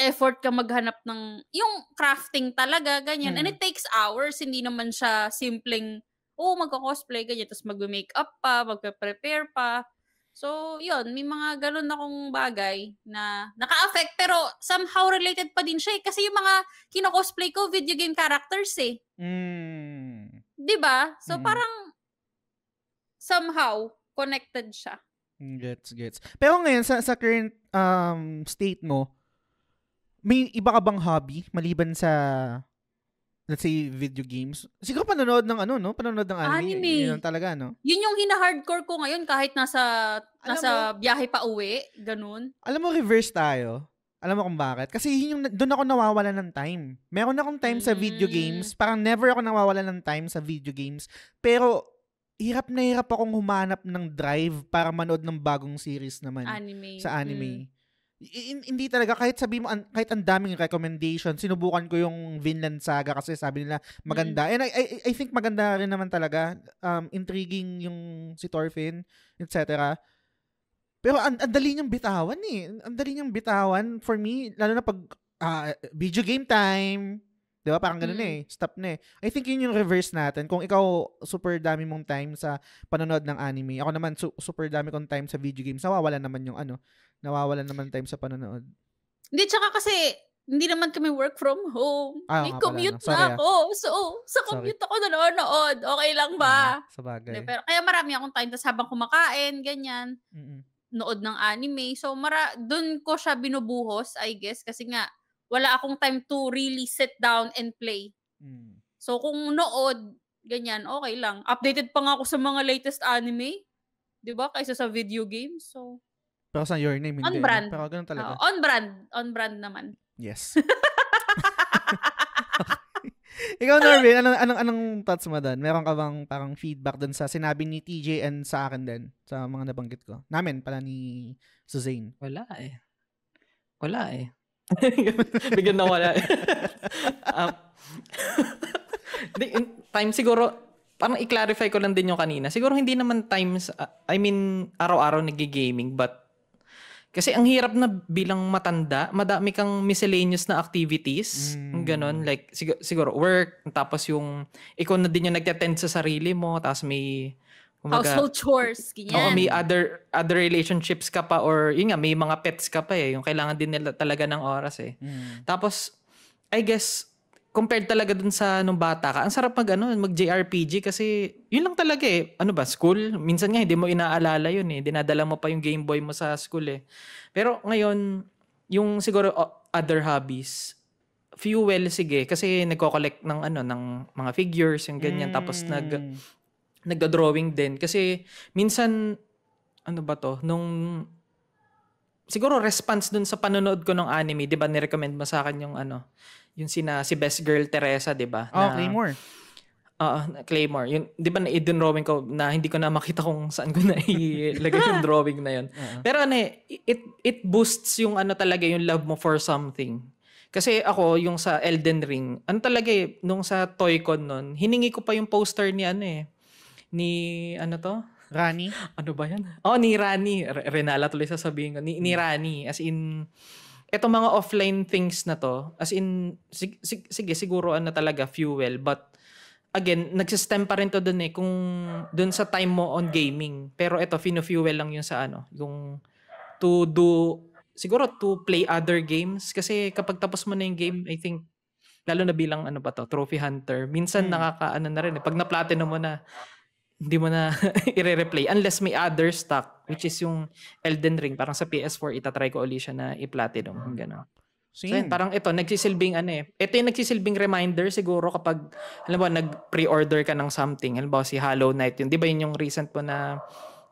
effort ka maghanap ng, yung crafting talaga, ganyan. Mm. And hmm. it takes hours, hindi naman siya simpleng, oh, magka-cosplay, ganyan, tapos mag-makeup pa, magpe-prepare pa. So, yun, may mga ganun akong bagay na naka-affect pero somehow related pa din siya eh. Kasi yung mga kino-cosplay ko, video game characters eh.
Mm. ba
diba? So, mm. parang somehow connected siya.
Hmm, gets, gets. Pero ngayon, sa, sa current um, state mo, may iba ka bang hobby maliban sa let's say video games. Siguro panonood ng ano no, panonood ng anime. anime. Yun talaga no.
Yun yung hina-hardcore ko ngayon kahit nasa alam nasa mo, biyahe pa uwi, ganun.
Alam mo reverse tayo. Alam mo kung bakit? Kasi yun yung doon ako nawawala ng time. Meron akong time sa video mm. games, parang never ako nawawala ng time sa video games. Pero hirap na hirap akong humanap ng drive para manood ng bagong series naman anime. sa anime. Mm hindi talaga kahit sabi mo an, kahit ang daming recommendation sinubukan ko yung Vinland Saga kasi sabi nila maganda mm. and I, I I think maganda rin naman talaga um intriguing yung si Thorfinn etc pero ang, ang dali niyang bitawan eh ang dali niyang bitawan for me lalo na pag uh, video game time 'Di ba? Parang ganoon mm eh. Stop na eh. I think yun yung reverse natin. Kung ikaw super dami mong time sa panonood ng anime, ako naman su- super dami kong time sa video games, nawawala naman yung ano, nawawala naman time sa panonood.
Hindi tsaka kasi hindi naman kami work from home. Ah, May commute pala, no? Sorry, na ah. ako. So, sa commute sorry. ako nanonood. Okay lang ba? Ah,
sa bagay. De, pero
kaya marami akong time tas habang kumakain, ganyan. Mm-mm. Nood ng anime. So, mara doon ko siya binubuhos, I guess. Kasi nga, wala akong time to really sit down and play. Hmm. So kung nood, ganyan, okay lang. Updated pa nga ako sa mga latest anime, 'di ba? Kaysa sa video games. So
Pero sa your name hindi. On brand. Pero ganun talaga. Uh, on
brand, on brand naman. Yes.
Ikaw, Norvin, anong, anong, anong thoughts mo doon? Meron ka bang parang feedback doon sa sinabi ni TJ and sa akin din? Sa mga nabanggit ko. Namin pala ni Suzanne. Wala eh. Wala eh. Bigyan na wala.
um, time siguro, parang i-clarify ko lang din yung kanina. Siguro hindi naman times, uh, I mean, araw-araw nag-gaming, but kasi ang hirap na bilang matanda, madami kang miscellaneous na activities, mm. ganun, like sig- siguro work, tapos yung ikaw na din yung nagte-tend sa sarili mo, tapos may Umaga, household
chores, ganyan. Oo, may
other other relationships ka pa or yun nga, may mga pets ka pa eh. Yung kailangan din nila talaga ng oras eh. Mm. Tapos, I guess, compared talaga dun sa nung bata ka, ang sarap mag, ano, mag JRPG kasi yun lang talaga eh. Ano ba, school? Minsan nga hindi mo inaalala yun eh. Dinadala mo pa yung Game Boy mo sa school eh. Pero ngayon, yung siguro other hobbies, fuel sige kasi nagko-collect ng ano ng mga figures yung ganyan mm. tapos nag mm nagda-drawing din. Kasi minsan, ano ba to, nung siguro response dun sa panonood ko ng anime, 'di ba, ni-recommend mo sa akin yung ano, yung sina si Best Girl Teresa, 'di ba? Oh, na, Claymore. Oo, uh, Claymore. Yun, 'di ba na i-drawing ko na hindi ko na makita kung saan ko na ilagay yung drawing na 'yon. Uh-huh. Pero ano, eh, it it boosts yung ano talaga yung love mo for something. Kasi ako, yung sa Elden Ring, ano talaga eh, nung sa Toycon noon, hiningi ko pa yung poster ni ano eh, ni ano to? Rani? Ano ba yan? Oh, ni Rani. Re- Renala tuloy sasabihin ko. Ni, ni hmm. Rani. As in, etong mga offline things na to, as in, sig- sig- sige, siguro na talaga, fuel. But, again, nagsistem pa rin to dun eh, kung dun sa time mo on gaming. Pero ito, fino-fuel lang yun sa ano, yung to do, siguro to play other games. Kasi kapag tapos mo na yung game, I think, lalo na bilang ano pa to, trophy hunter, minsan hmm. nakaka, ano na rin, eh, pag na-platinum mo na, hindi mo na i-replay unless may other stock which is yung Elden Ring parang sa PS4 itatry ko uli siya na i-platinum yung mm-hmm. gano'n. So, yun, parang ito nagsisilbing ano eh. Ito yung nagsisilbing reminder siguro kapag alam mo nag-pre-order ka ng something. Alam mo si Hollow Knight yun. 'Di ba yun yung recent mo na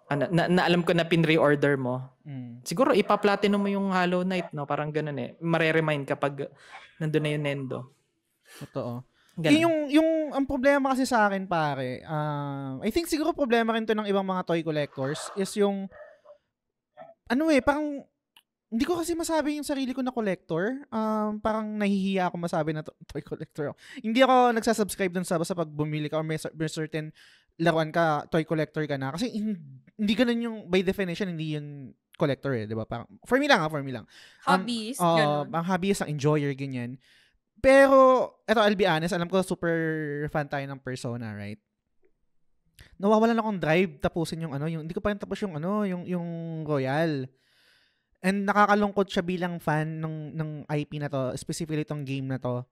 ano, na, na alam ko na pin-reorder mo. Mm. Siguro ipa-platinum mo yung Hollow Knight no, parang ganoon eh. Mare-remind kapag nandoon na yung
Nendo. Totoo. Ganun. Yung, yung, ang problema kasi sa akin, pare, uh, I think siguro problema rin to ng ibang mga toy collectors is yung, ano eh, parang, hindi ko kasi masabi yung sarili ko na collector. Um, parang nahihiya ako masabi na to- toy collector ako. Hindi ako nagsasubscribe dun sa basta pag bumili ka or may, may certain laruan ka, toy collector ka na. Kasi hindi ganun yung, by definition, hindi yung collector eh, di ba? Parang, for me lang ha, ah, for me lang. Hobbies, um, uh, ganun. Ang hobbies, ang enjoyer, ganyan. Pero, eto, I'll be honest, alam ko super fan tayo ng Persona, right? Nawawalan akong drive tapusin yung ano, yung, hindi ko pa rin tapos yung ano, yung, yung Royal. And nakakalungkot siya bilang fan ng, ng IP na to, specifically itong game na to.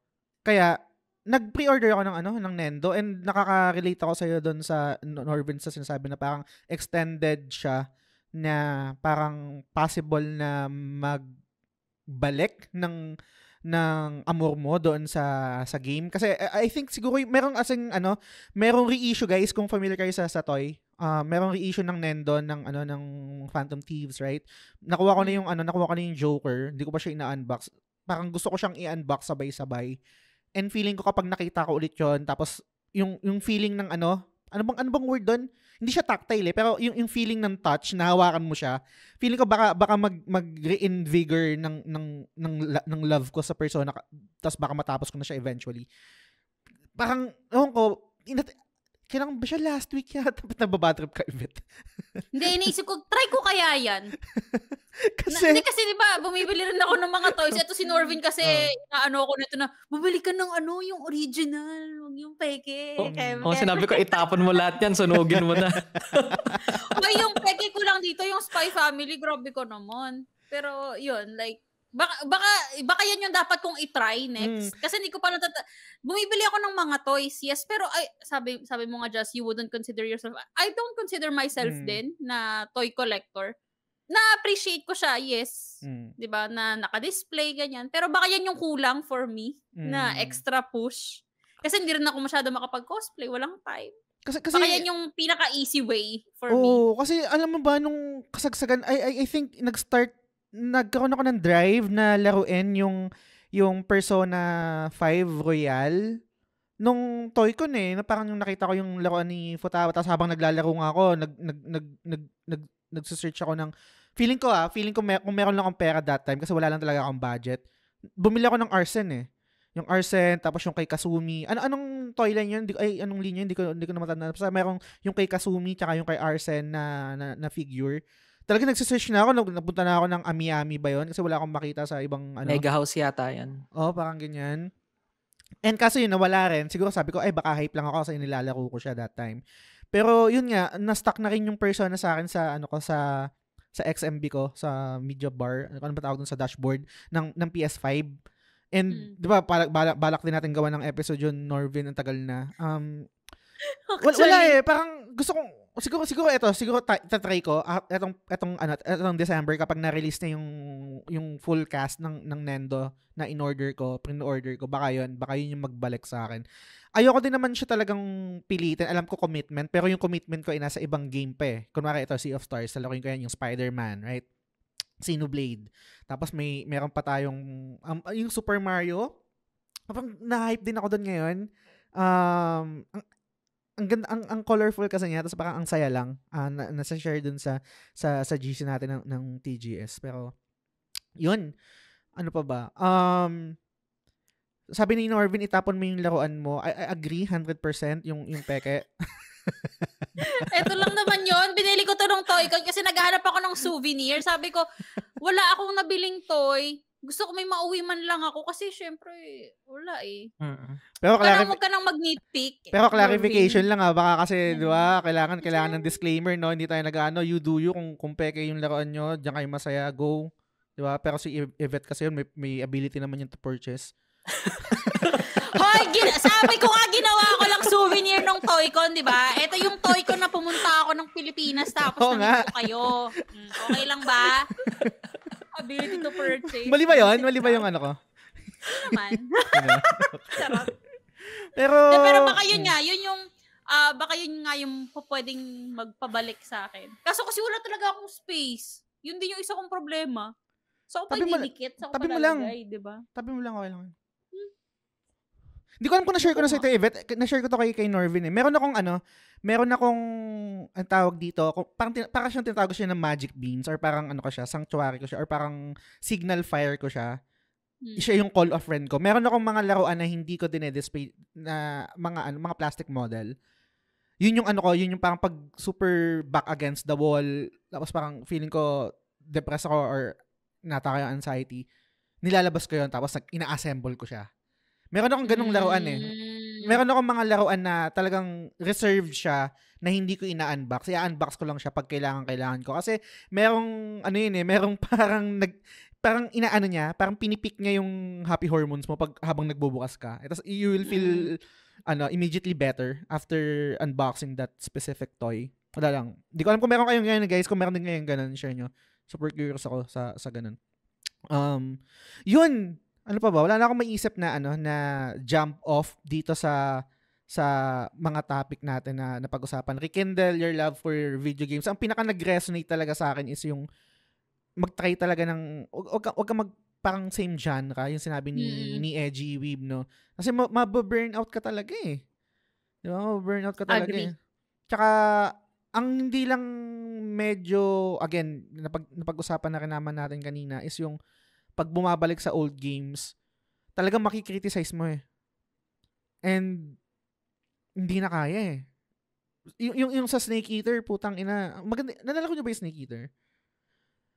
Kaya, nag-pre-order ako ng ano ng Nendo and nakaka-relate ako sa iyo doon sa Norvin sa sinasabi na parang extended siya na parang possible na magbalik ng ng amor mo doon sa sa game kasi eh, I think siguro merong asing ano merong reissue guys kung familiar kayo sa sa toy uh, merong reissue ng Nendo ng ano ng Phantom Thieves right nakuha ko na mm. yung ano nakuha ko na yung Joker hindi ko pa siya ina-unbox parang gusto ko siyang i-unbox sabay-sabay and feeling ko kapag nakita ko ulit yon tapos yung yung feeling ng ano ano bang ano bang word doon? Hindi siya tactile eh, pero yung yung feeling ng touch, nahawakan mo siya. Feeling ko baka baka mag mag-reinvigor ng ng ng ng love ko sa persona, tapos baka matapos ko na siya eventually. Parang ewan ko, in, Kinang ba siya last week yata? Ba't nababatrip ka ulit?
hindi, iniisip ko, try ko kaya yan. kasi... Na, hindi kasi, di ba, bumibili rin ako ng mga toys. Ito si Norvin kasi, uh, ah. ko ako nito na, bumili ka ng ano, yung original, huwag yung peke. Oh, kaya, oh, sinabi
ko, itapon mo lahat yan, sunugin mo na.
May yung peke ko lang dito, yung Spy Family, grabe ko naman. Pero, yun, like, Baka, baka, baka yan yung dapat kong i-try next. Mm. Kasi hindi ko pa natata... Bumibili ako ng mga toys, yes. Pero ay, sabi, sabi mo nga just, you wouldn't consider yourself... I don't consider myself mm. din na toy collector. Na-appreciate ko siya, yes. Mm. ba diba? Na naka-display, ganyan. Pero baka yan yung kulang for me mm. na hmm. extra push. Kasi hindi rin ako masyado makapag-cosplay. Walang time. Kasi, kasi, Baka yan yung pinaka-easy way for oh, me.
Oo, kasi alam mo ba, nung kasagsagan, I, I, I think nag-start nagkaroon ako ng drive na laruin yung yung Persona 5 Royal nung toy ko eh, na parang yung nakita ko yung laruan ni Futaba tapos habang naglalaro nga ako, nag nag nag nag, nag nagse-search ako ng feeling ko ah, feeling ko may, kung meron lang akong pera that time kasi wala lang talaga akong budget. Bumili ako ng Arsen eh. Yung Arsen tapos yung kay Kasumi. Ano anong toy line yun? ay anong linya Hindi ko hindi ko na matanda Basta merong yung kay Kasumi tsaka yung kay Arsen na na, na figure. Talaga nagsisearch na ako, napunta na ako ng Amiami ba yun? Kasi wala akong makita sa ibang ano. Mega house yata yan. Oo, oh, parang ganyan. And kaso yun, nawala rin. Siguro sabi ko, ay baka hype lang ako kasi inilalaro ko siya that time. Pero yun nga, na-stuck na rin yung persona sa akin sa ano ko sa sa XMB ko sa media bar, ano ba tawag dun sa dashboard ng ng PS5. And mm. 'di ba balak, balak balak din natin gawa ng episode yun Norvin ang tagal na. Um
Actually, wala eh,
parang gusto kong siguro siguro ito, siguro ta- tatry ko uh, etong etong ano, etong December kapag na-release na yung yung full cast ng ng Nendo na in-order ko, pre-order ko, baka 'yon, baka 'yun yung magbalik sa akin. Ayoko din naman siya talagang pilitin. Alam ko commitment, pero yung commitment ko ay nasa ibang game pa eh. Kunwari ito, Sea of Stars, lalakuin ko yan yung Spider-Man, right? Xenoblade. Tapos may meron pa tayong um, yung Super Mario. Parang na-hype din ako doon ngayon. Um, ang, ang ganda ang, ang colorful kasi niya tapos baka ang saya lang uh, na, nasa share dun sa sa sa GC natin ng, ng TGS pero yun ano pa ba um sabi ni Norvin itapon mo yung laruan mo I, I agree 100% yung yung peke
Ito lang naman yon Binili ko to ng toy kasi naghahanap ako ng souvenir. Sabi ko, wala akong nabiling toy gusto ko may mauwi man lang ako kasi syempre wala eh. Mm-hmm.
Pero clarif- huwag
ka nang mag eh. Pero clarification lang
ah baka kasi mm-hmm. di ba, kailangan kailangan ng disclaimer no, hindi tayo nag-ano, you do you kung kung peke yung laruan nyo, diyan kayo masaya, go. Di ba? Pero si e-, Yvette kasi yun, may, may ability naman yun to purchase.
Hoy, gina- sabi ko nga ginawa ko lang souvenir ng Toycon, di ba? Ito yung Toycon na pumunta ako ng Pilipinas tapos Oo nandito nga. kayo. Mm, okay lang ba? ability to purchase. Mali ba yun?
Mali ba yung ano ko?
naman. Sarap.
Pero... De, pero baka yun hmm. nga,
yun yung uh, baka yun nga yung pwedeng magpabalik sa akin. Kaso kasi wala talaga akong space. Yun din yung isa kong problema. So, ako pa dinikit. tabi mo lang.
Diba? Tabi mo lang, okay lang. Hindi ko alam kung na-share ko na sa ito, Yvette. Na-share ko to kay, kay Norvin eh. Meron akong ano, meron akong, ang tawag dito, kung, parang, parang siyang tinatawag siya ng magic beans or parang ano ko siya, sanctuary ko siya or parang signal fire ko siya. Hmm. Siya yung call of friend ko. Meron akong mga laruan na hindi ko dinedisplay na mga ano, mga plastic model. Yun yung ano ko, yun yung parang pag super back against the wall, tapos parang feeling ko depressed ako or nataka yung anxiety, nilalabas ko yun tapos nag, ina-assemble ko siya. Meron akong ganong laruan eh. Hmm. Meron akong mga laruan na talagang reserved siya na hindi ko ina-unbox. I-unbox ko lang siya pag kailangan kailangan ko kasi merong ano yun eh, merong parang nag parang inaano niya, parang pinipick niya yung happy hormones mo pag habang nagbubukas ka. Eh, Tapos you will feel hmm. ano immediately better after unboxing that specific toy. Wala lang. Hindi ko alam kung meron kayong ganyan guys. Kung meron din kayong ganun, share nyo. Super curious ako sa, sa ganun. Um, yun, ano pa ba? Wala na akong maiisip na ano na jump off dito sa sa mga topic natin na napag-usapan. Rekindle your love for video games. Ang pinaka nag-resonate talaga sa akin is yung mag-try talaga ng wag, wag ka mag parang same genre yung sinabi ni mm. ni Edgy Weeb no. Kasi ma- mababurn out ka talaga eh. Di ba? Mababurn out ka talaga Agree. eh. Tsaka ang hindi lang medyo again napag, napag-usapan na rin naman natin kanina is yung pag bumabalik sa old games, talagang makikriticize mo eh. And, hindi na kaya eh. Y- yung, yung sa Snake Eater, putang ina. Maganda, nanala ko nyo ba yung Snake Eater?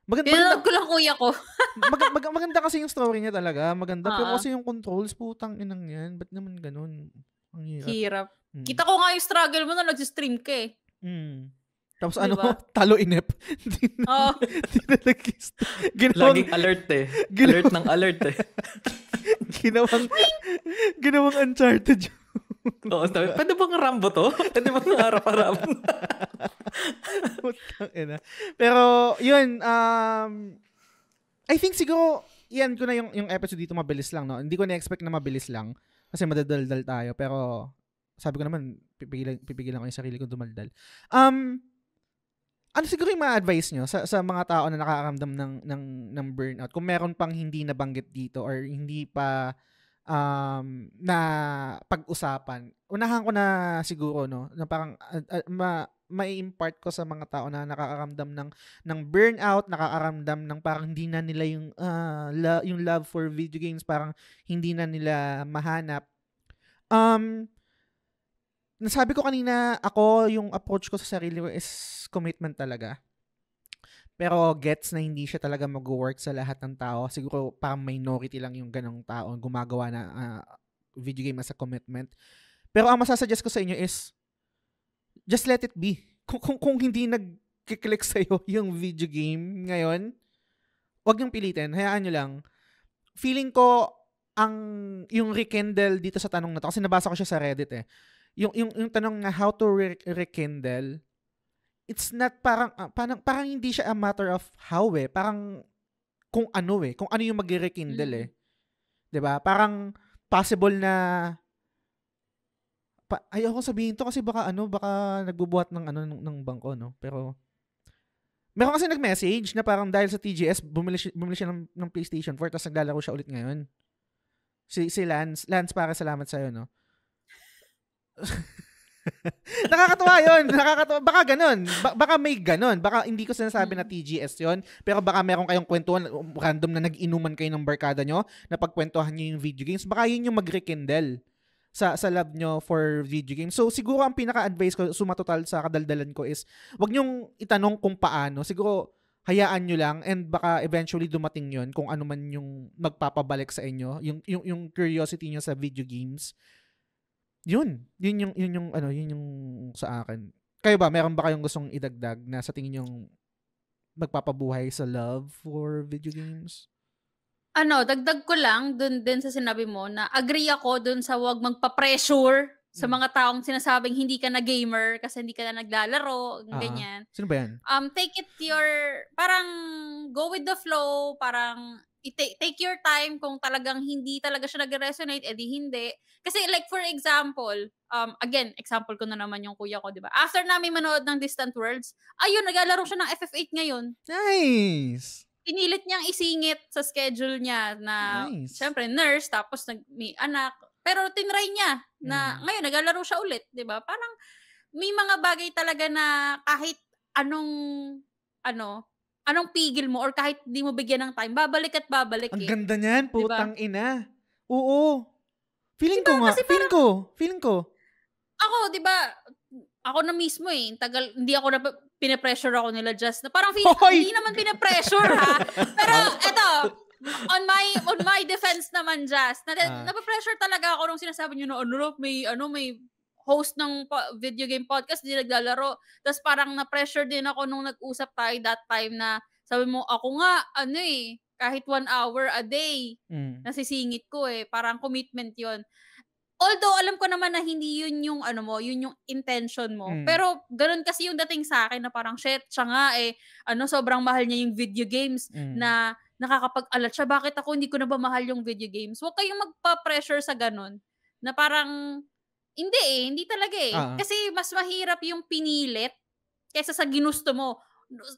Maganda, maganda ko lang kuya ko. mag, mag, maganda kasi yung story niya talaga. Maganda. Uh-huh. Pero kasi yung controls, putang inang yan. Ba't naman ganun? Ang hirap. hirap.
Hmm. Kita ko nga yung struggle mo na nag-stream ka eh.
Mm. Tapos diba? ano, talo inep.
Hindi na, oh. di na Ginawang, Laging
alert eh. Ginawang, alert ng alert eh. ginawang, ginawang Uncharted yun.
Oo, sabi, pwede bang Rambo to? Pwede bang harap-harap?
Pero, yun, um, I think siguro, yan ko na yung, yung episode dito mabilis lang, no? Hindi ko na-expect na mabilis lang kasi madadaldal tayo. Pero, sabi ko naman, pipigilan, pipigilan ko yung sarili kong dumaldal. Um, ano siguro yung mga advice nyo sa, sa mga tao na nakakaramdam ng, ng, ng burnout? Kung meron pang hindi nabanggit dito or hindi pa um, na pag-usapan. Unahan ko na siguro, no, na parang uh, uh, ma, mai-impart ko sa mga tao na nakakaramdam ng ng burnout, nakakaramdam ng parang hindi na nila yung uh, ah, lo, yung love for video games parang hindi na nila mahanap. Um nasabi ko kanina, ako, yung approach ko sa sarili ko is commitment talaga. Pero gets na hindi siya talaga mag-work sa lahat ng tao. Siguro parang minority lang yung ganong tao gumagawa na uh, video game as a commitment. Pero ang masasuggest ko sa inyo is just let it be. Kung, kung, kung hindi nag-click sa'yo yung video game ngayon, huwag niyong pilitin. Hayaan niyo lang. Feeling ko, ang yung rekindle dito sa tanong na to, kasi nabasa ko siya sa Reddit eh yung yung yung tanong na how to re- rekindle it's not parang uh, parang parang hindi siya a matter of how eh parang kung ano eh kung ano yung magre-rekindle mm. eh 'di ba parang possible na pa, ayoko sabihin to kasi baka ano baka nagbubuhat ng ano ng, ng bangko no pero Meron kasi nag-message na parang dahil sa TGS bumili siya, bumili siya ng, ng PlayStation 4 tapos naglalaro siya ulit ngayon. Si si Lance, Lance para salamat sa iyo no.
Nakakatawa yun.
Nakakatawa. Baka ganun. Ba- baka may ganun. Baka hindi ko sinasabi na mm. TGS yon Pero baka meron kayong kwentuhan random na nag-inuman kayo ng barkada nyo na pagkwentuhan nyo yung video games. Baka yun yung mag-rekindle sa sa love nyo for video games. So siguro ang pinaka-advice ko sumatotal sa kadaldalan ko is wag niyo itanong kung paano. Siguro hayaan nyo lang and baka eventually dumating yon kung ano man yung magpapabalik sa inyo, yung yung, yung curiosity nyo sa video games yun, yun yung, yun yung, ano, yun yung sa akin. Kayo ba, meron ba kayong gustong idagdag na sa tingin yung magpapabuhay sa love for video games?
Ano, dagdag ko lang dun din sa sinabi mo na agree ako dun sa wag magpa-pressure sa hmm. mga taong sinasabing hindi ka na gamer kasi hindi ka na naglalaro, uh, ganyan. Sino ba yan? Um, take it your, parang go with the flow, parang i-take take your time kung talagang hindi talaga siya nag-resonate, edi eh, hindi. Kasi like for example, um, again, example ko na naman yung kuya ko, di ba? After namin manood ng Distant Worlds, ayun, naglalaro siya ng FF8 ngayon.
Nice!
Pinilit niyang isingit sa schedule niya na, nice. syempre, nurse, tapos nag, may anak. Pero tinry niya na, mm. ngayon, naglalaro siya ulit, di ba? Parang, may mga bagay talaga na kahit anong, ano, anong pigil mo or kahit di mo bigyan ng time, babalik at babalik Ang eh. ganda niyan, putang diba? ina. Oo.
Feeling diba, ko nga, feeling ko, feeling ko.
Ako, di ba, ako na mismo eh, tagal, hindi ako na, pinapressure ako nila just na parang feeling, Hoy! hindi naman pinapressure ha. Pero eto, on my on my defense naman just na, ah. napapressure talaga ako nung sinasabi niyo na ano may ano may host ng po- video game podcast, di naglalaro. Tapos parang na-pressure din ako nung nag-usap tayo that time na sabi mo, ako nga, ano eh, kahit one hour a day, mm. nasisingit ko eh. Parang commitment yon Although, alam ko naman na hindi yun yung, ano mo, yun yung intention mo. Mm. Pero, ganun kasi yung dating sa akin na parang, shit, siya nga eh, ano, sobrang mahal niya yung video games mm. na nakakapag-alat siya. Bakit ako, hindi ko na ba mahal yung video games? Huwag kayong magpa-pressure sa ganun. Na parang, hindi eh, hindi talaga eh. Uh-huh. Kasi mas mahirap yung pinilit kaysa sa ginusto mo.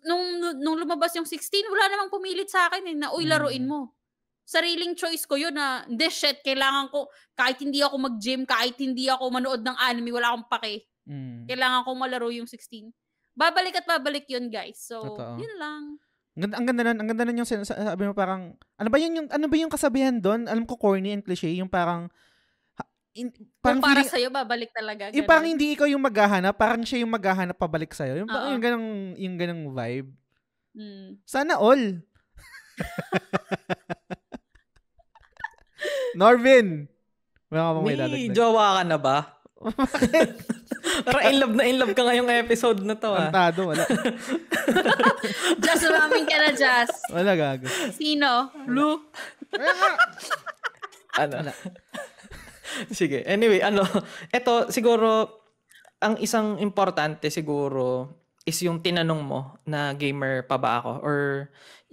Nung, nung lumabas yung 16, wala namang pumilit sa akin eh, na uy, laruin mm. mo. Sariling choice ko yun na, hindi shit, kailangan ko, kahit hindi ako mag-gym, kahit hindi ako manood ng anime, wala akong pake. Mm. Kailangan ko malaro yung 16. Babalik at babalik yun, guys. So, Totoo. yun lang.
Ang ganda, ang ganda nun, ang ganda nun yung sinasabi mo parang, ano ba yun yung, ano ba yung kasabihan doon? Alam ko corny and cliche, yung parang,
in, parang para sa iyo babalik talaga. Ganun. Yung parang hindi
ikaw yung maghahanap, parang siya yung maghahanap pabalik sa iyo. Yung, parang yung, ganang, yung ganang vibe.
Mm. Sana all.
Norvin! Wala ka bang may dadagdag? May jowa ka na ba? Bakit? in love na in love ka ngayong
episode na to ah. Antado, wala.
Just ramming ka na, Just. Wala gago. Sino? Luke.
ano? Wala. Sige. Anyway, ano, eto siguro ang isang importante siguro is yung tinanong mo na gamer pa ba ako or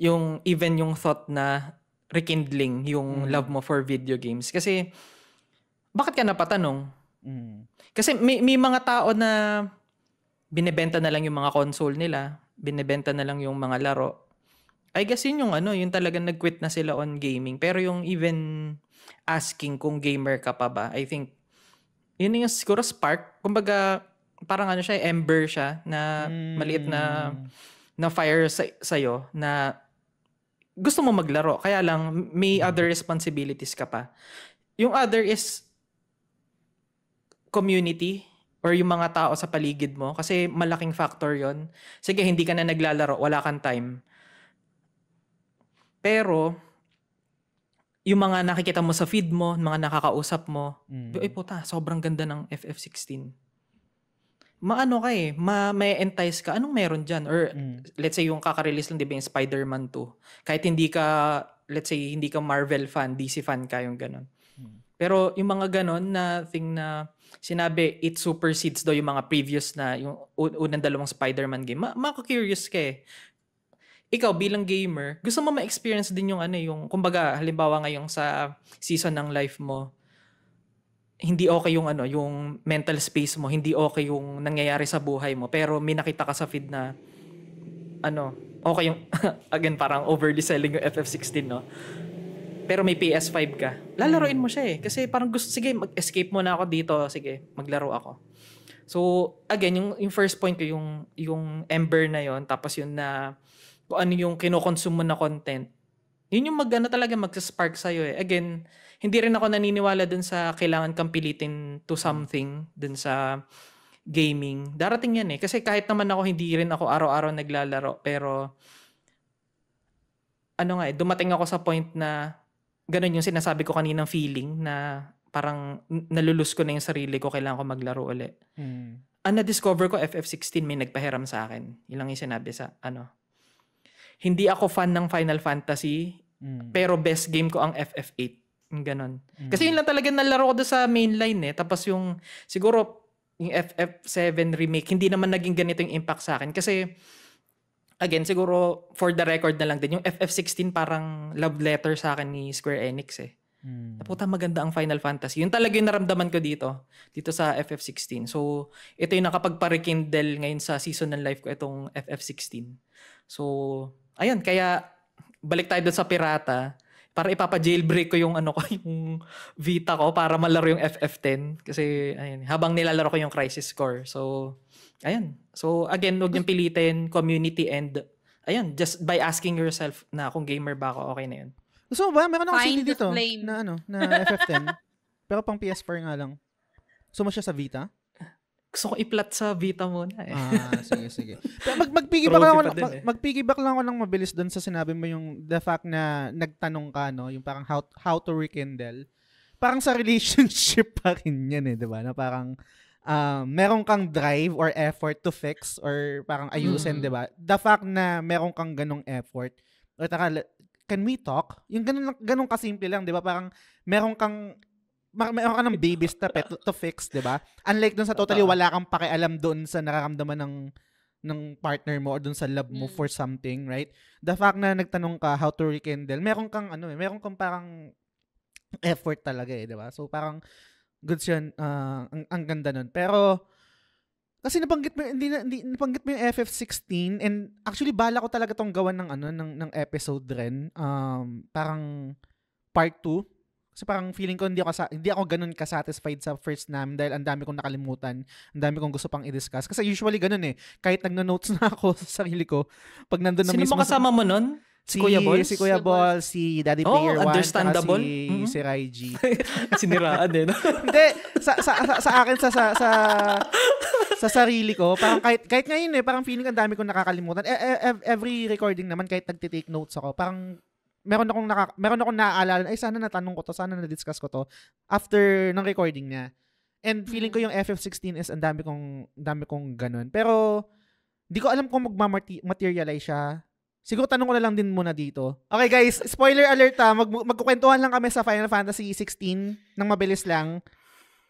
yung even yung thought na rekindling yung mm. love mo for video games kasi bakit ka napatanong? Mm. Kasi may, may mga tao na binebenta na lang yung mga console nila, binebenta na lang yung mga laro I guess yun yung ano, yung talagang nag-quit na sila on gaming. Pero yung even asking kung gamer ka pa ba, I think, yun yung siguro spark. Kumbaga, parang ano siya, eh, ember siya na mm. maliit na hmm. na fire sa sa'yo na gusto mo maglaro. Kaya lang, may hmm. other responsibilities ka pa. Yung other is community or yung mga tao sa paligid mo kasi malaking factor yon Sige, hindi ka na naglalaro, wala kang time. Pero, yung mga nakikita mo sa feed mo, mga nakakausap mo, mm. ay puta, sobrang ganda ng FF16. Maano ka eh, ma may entice ka, anong meron dyan? Or mm. let's say yung kakarelease lang, di ba yung Spider-Man 2. Kahit hindi ka, let's say, hindi ka Marvel fan, DC fan ka, yung ganun. Mm. Pero yung mga ganun na thing na sinabi, it supersedes daw yung mga previous na, yung unang dalawang Spider-Man game, ma curious ka eh ikaw bilang gamer, gusto mo ma-experience din yung ano, eh, yung kumbaga halimbawa ngayong sa season ng life mo, hindi okay yung ano, yung mental space mo, hindi okay yung nangyayari sa buhay mo, pero may nakita ka sa feed na ano, okay yung again parang overly selling yung FF16, no. Pero may PS5 ka. Lalaroin mo siya eh. Kasi parang gusto, sige, mag-escape muna ako dito. Sige, maglaro ako. So, again, yung, yung first point ko, yung, yung ember na yon tapos yun na kung ano yung kinokonsume mo na content, yun yung mag, ano, talaga magsaspark sa'yo eh. Again, hindi rin ako naniniwala dun sa kailangan kang pilitin to something dun sa gaming. Darating yan eh. Kasi kahit naman ako, hindi rin ako araw-araw naglalaro. Pero, ano nga eh, dumating ako sa point na ganun yung sinasabi ko kaninang feeling na parang nalulus ko na yung sarili ko, kailangan ko maglaro uli. Mm. Ang na-discover ko, FF16 may nagpahiram sa akin. Ilang yung sinabi sa, ano, hindi ako fan ng Final Fantasy, mm. pero best game ko ang FF8. Ganon. Mm. Kasi yun lang talaga nalaro ko doon sa mainline eh. Tapos yung, siguro, yung FF7 remake, hindi naman naging ganito yung impact sa akin. Kasi, again, siguro, for the record na lang din, yung FF16 parang love letter sa akin ni Square Enix eh. Mm. Puta maganda ang Final Fantasy. Yun talaga yung naramdaman ko dito. Dito sa FF16. So, ito yung nakapagpa-rekindle ngayon sa season ng life ko, itong FF16. So, ayan, kaya balik tayo doon sa pirata. Para ipapa-jailbreak ko yung ano ko, yung Vita ko para malaro yung FF10 kasi ayun, habang nilalaro ko yung Crisis Core. So, ayun. So, again, wag niyong pilitin community and ayun, just by asking yourself na kung
gamer ba ako, okay na yun. so mo ba? Meron ako CD dito flame. na ano, na FF10. pero pang PS4 nga lang. so mo siya sa Vita? gusto ko i-plot sa Vita muna eh. ah, sige, sige. Mag, mag-piggyback, lang, ako, mag, eh. mag-piggyback lang ako ng mabilis doon sa sinabi mo yung the fact na nagtanong ka, no? Yung parang how, how to rekindle. Parang sa relationship pa rin yan eh, di ba? Na parang uh, meron kang drive or effort to fix or parang ayusin, mm. di ba? The fact na meron kang ganong effort or taka, can we talk? Yung ganun, ganun kasimple lang, di ba? Parang meron kang mayroon ano, ka ng baby step eh, to, to fix, di ba? Unlike dun sa totally wala kang pakialam doon sa nakaramdaman ng ng partner mo or dun sa love mo mm. for something, right? The fact na nagtanong ka how to rekindle, meron kang ano eh, meron kang parang effort talaga eh, di ba? So parang good yun, uh, ang, ang ganda nun. Pero, kasi napanggit mo, hindi, hindi, napanggit mo yung FF16 and actually bala ko talaga tong gawan ng ano ng ng episode rin. Um parang part 2 kasi parang feeling ko hindi ako, sa, hindi ako ganun kasatisfied sa first NAM dahil ang dami kong nakalimutan, ang dami kong gusto pang i-discuss. Kasi usually ganun eh, kahit nagno-notes na ako sa sarili ko, pag nandun na Sino mismo... Sino kasama mo nun? Si, si Kuya Ball? Si Kuya Ball, si Daddy oh, Player One, si, mm-hmm. si Raiji. Siniraan din. hindi, sa, sa, sa, sa akin, sa, sa, sa, sa sarili ko, parang kahit, kahit ngayon eh, parang feeling ang dami kong nakakalimutan. E, e, every recording naman, kahit nagtitake notes ako, parang meron akong naka, meron akong naaalala, ay sana natanong ko to, sana na-discuss ko to after ng recording niya. And feeling ko mm. yung FF16 is ang dami kong dami kong ganun. Pero hindi ko alam kung magma-materialize siya. Siguro tanong ko na lang din muna dito. Okay guys, spoiler alert ha. Ah. Mag magkukwentuhan lang kami sa Final Fantasy 16 nang mabilis lang.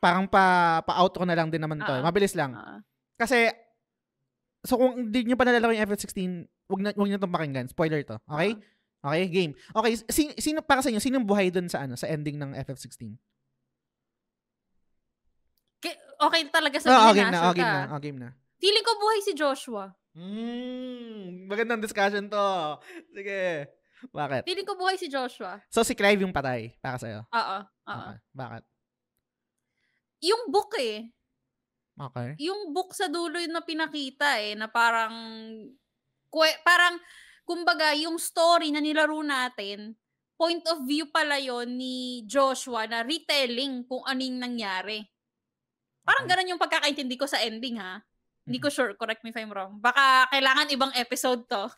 Parang pa pa-outro na lang din naman to. Uh, mabilis lang. Uh. Kasi so kung hindi niyo pa nalalaro yung FF16, wag na wag niyo tong pakinggan. Spoiler to. Okay? Uh-huh. Okay, game. Okay, sino, sino para sa inyo, sino buhay doon sa ano, sa ending ng FF16?
Okay talaga sa oh, okay na. okay na, oh, game na. Feeling ko buhay si Joshua. Mm,
magandang discussion to. Sige. Bakit? Feeling
ko buhay si Joshua.
So si Clive yung patay para sa iyo.
Oo. Oo. Bakit? Yung book eh. Okay. Yung book sa dulo yung na pinakita eh, na parang, kwe, parang, kumbaga, yung story na nilaro natin, point of view pala yon ni Joshua na retelling kung anong nangyari. Parang ganun yung pagkakaintindi ko sa ending, ha? Mm-hmm. Hindi ko mm-hmm. sure, correct me if I'm wrong. Baka kailangan ibang episode to.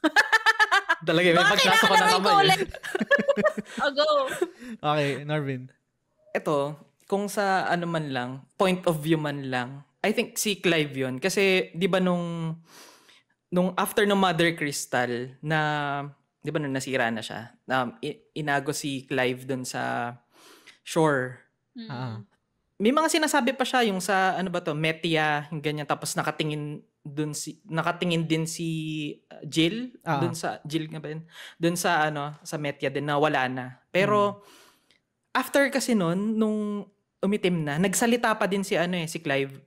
Talaga, may pagkasa ko na
kamay. I'll oh, go.
Okay, Narvin. Ito, kung
sa ano man lang, point of view man lang, I think si Clive yun. Kasi, di ba nung nung after ng Mother Crystal na, di ba nung nasira na siya, um, inago si Clive doon sa shore. Mm. Ah. May mga sinasabi pa siya yung sa, ano ba to, Metia, yung ganyan, tapos nakatingin doon si nakatingin din si uh, Jill uh-huh. dun sa Jill nga ba yun? Doon sa ano sa Metia din na wala na. Pero mm. after kasi noon nung umitim na, nagsalita pa din si ano eh si Clive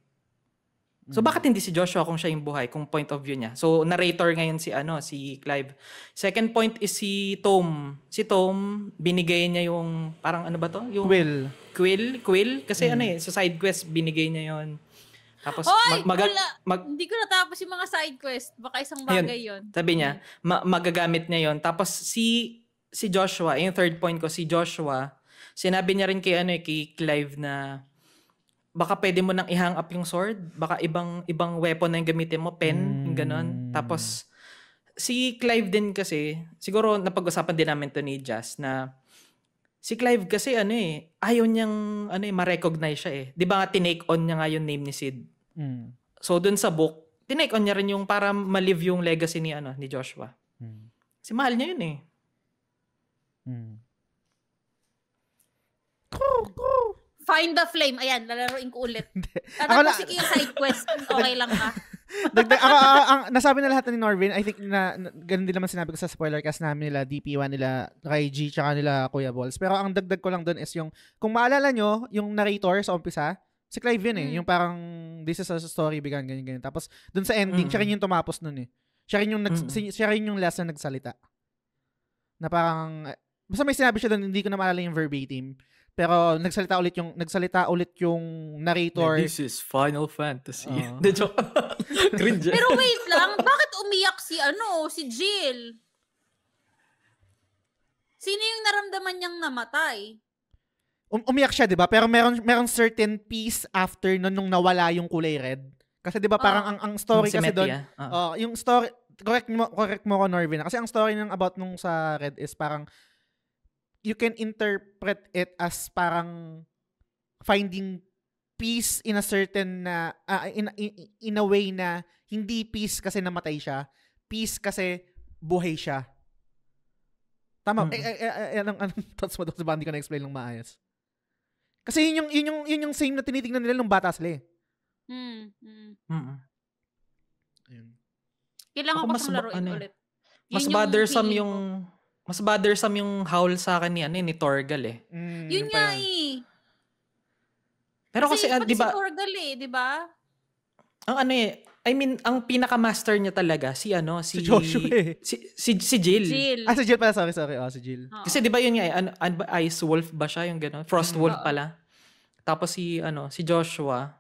So mm. bakit hindi si Joshua kung siya yung buhay, kung point of view niya? So narrator ngayon si ano, si Clive. Second point is si Tom. Si Tom binigay niya yung parang ano ba to? Yung Quill. Quill, Quill kasi mm. ano eh, sa side quest binigay niya yon. Tapos Oy, mag, mag, wala, mag, hindi
ko natapos yung mga side quest. Baka isang bagay yon.
Sabi niya, mm. ma- magagamit niya yon. Tapos si si Joshua, yung third point ko si Joshua, sinabi niya rin kay ano eh, kay Clive na baka pwede mo nang ihang up yung sword, baka ibang ibang weapon na yung gamitin mo, pen, mm. ganun. Tapos si Clive din kasi, siguro napag-usapan din namin to ni Jazz na si Clive kasi ano eh, ayaw niyang ano eh, ma-recognize siya eh. 'Di ba nga tinake on niya nga yung name ni Sid. Mm. So dun sa book, tinake on niya rin yung para ma malive yung legacy ni ano ni Joshua. Mm. Kasi mahal niya yun eh.
Mm. Find the flame. Ayan, lalaroin ko ulit. Tatapos sige yung side quest. Okay lang ka.
Dagdag,
ako, ako, ang, nasabi na lahat ni Norvin, I think na, na ganun din naman sinabi ko sa spoiler cast namin nila, DP1 nila, Rai G, tsaka nila Kuya Balls. Pero ang dagdag ko lang doon is yung, kung maalala nyo, yung narrator sa umpisa, si Clive yun eh. Mm. Yung parang, this is a story, bigan, ganyan-ganyan. Tapos, doon sa ending, mm. siya rin yung tumapos noon eh. Siya rin yung, nag, mm. siya rin yung last na nagsalita. Na parang, basta may sinabi siya doon, hindi ko na maalala yung verbatim. Pero nagsalita ulit yung nagsalita ulit yung narrator. This is Final Fantasy. Uh. De joke. Cringe.
Pero
wait lang, bakit umiyak si ano, si Jill? Sino yung naramdaman niyang namatay?
Um, umiyak siya, 'di ba? Pero meron meron certain piece after nun nung nawala yung kulay red. Kasi 'di ba ah. parang uh, ang ang story si kasi doon. Uh. uh, yung story correct mo correct mo ko Norvin kasi ang story ng about nung sa red is parang you can interpret it as parang finding peace in a certain na uh, in, in in a way na hindi peace kasi namatay siya peace kasi buhay siya tama mm-hmm. eh, eh, eh, anong, anong thoughts mo sa hindi ko na explain ng maayos kasi yun yung yun yung yun yung same na tinitingnan nila nung bata sila eh
mm-hmm. mm-hmm. Ayun. kailangan ko mas laro ano, eh, ulit mas yun bothersome yung,
yung mas
bothersome yung howl sa akin ni, ano, eh, ni Torgal eh.
Mm, yun nga eh.
Pero kasi, kasi uh, di ba... Si
Torgal eh, di ba?
Ang ano eh, I mean, ang pinaka-master niya talaga si ano, si, si Joshua eh. Si, si, si Jill. Jill. Ah, si Jill pala. Sorry, sorry. Oh, si Jill. Oo. Kasi di ba yun nga eh, an, an, Ice Wolf ba siya? Yung gano'n? Frost mm. Wolf pala. Tapos si, ano, si Joshua.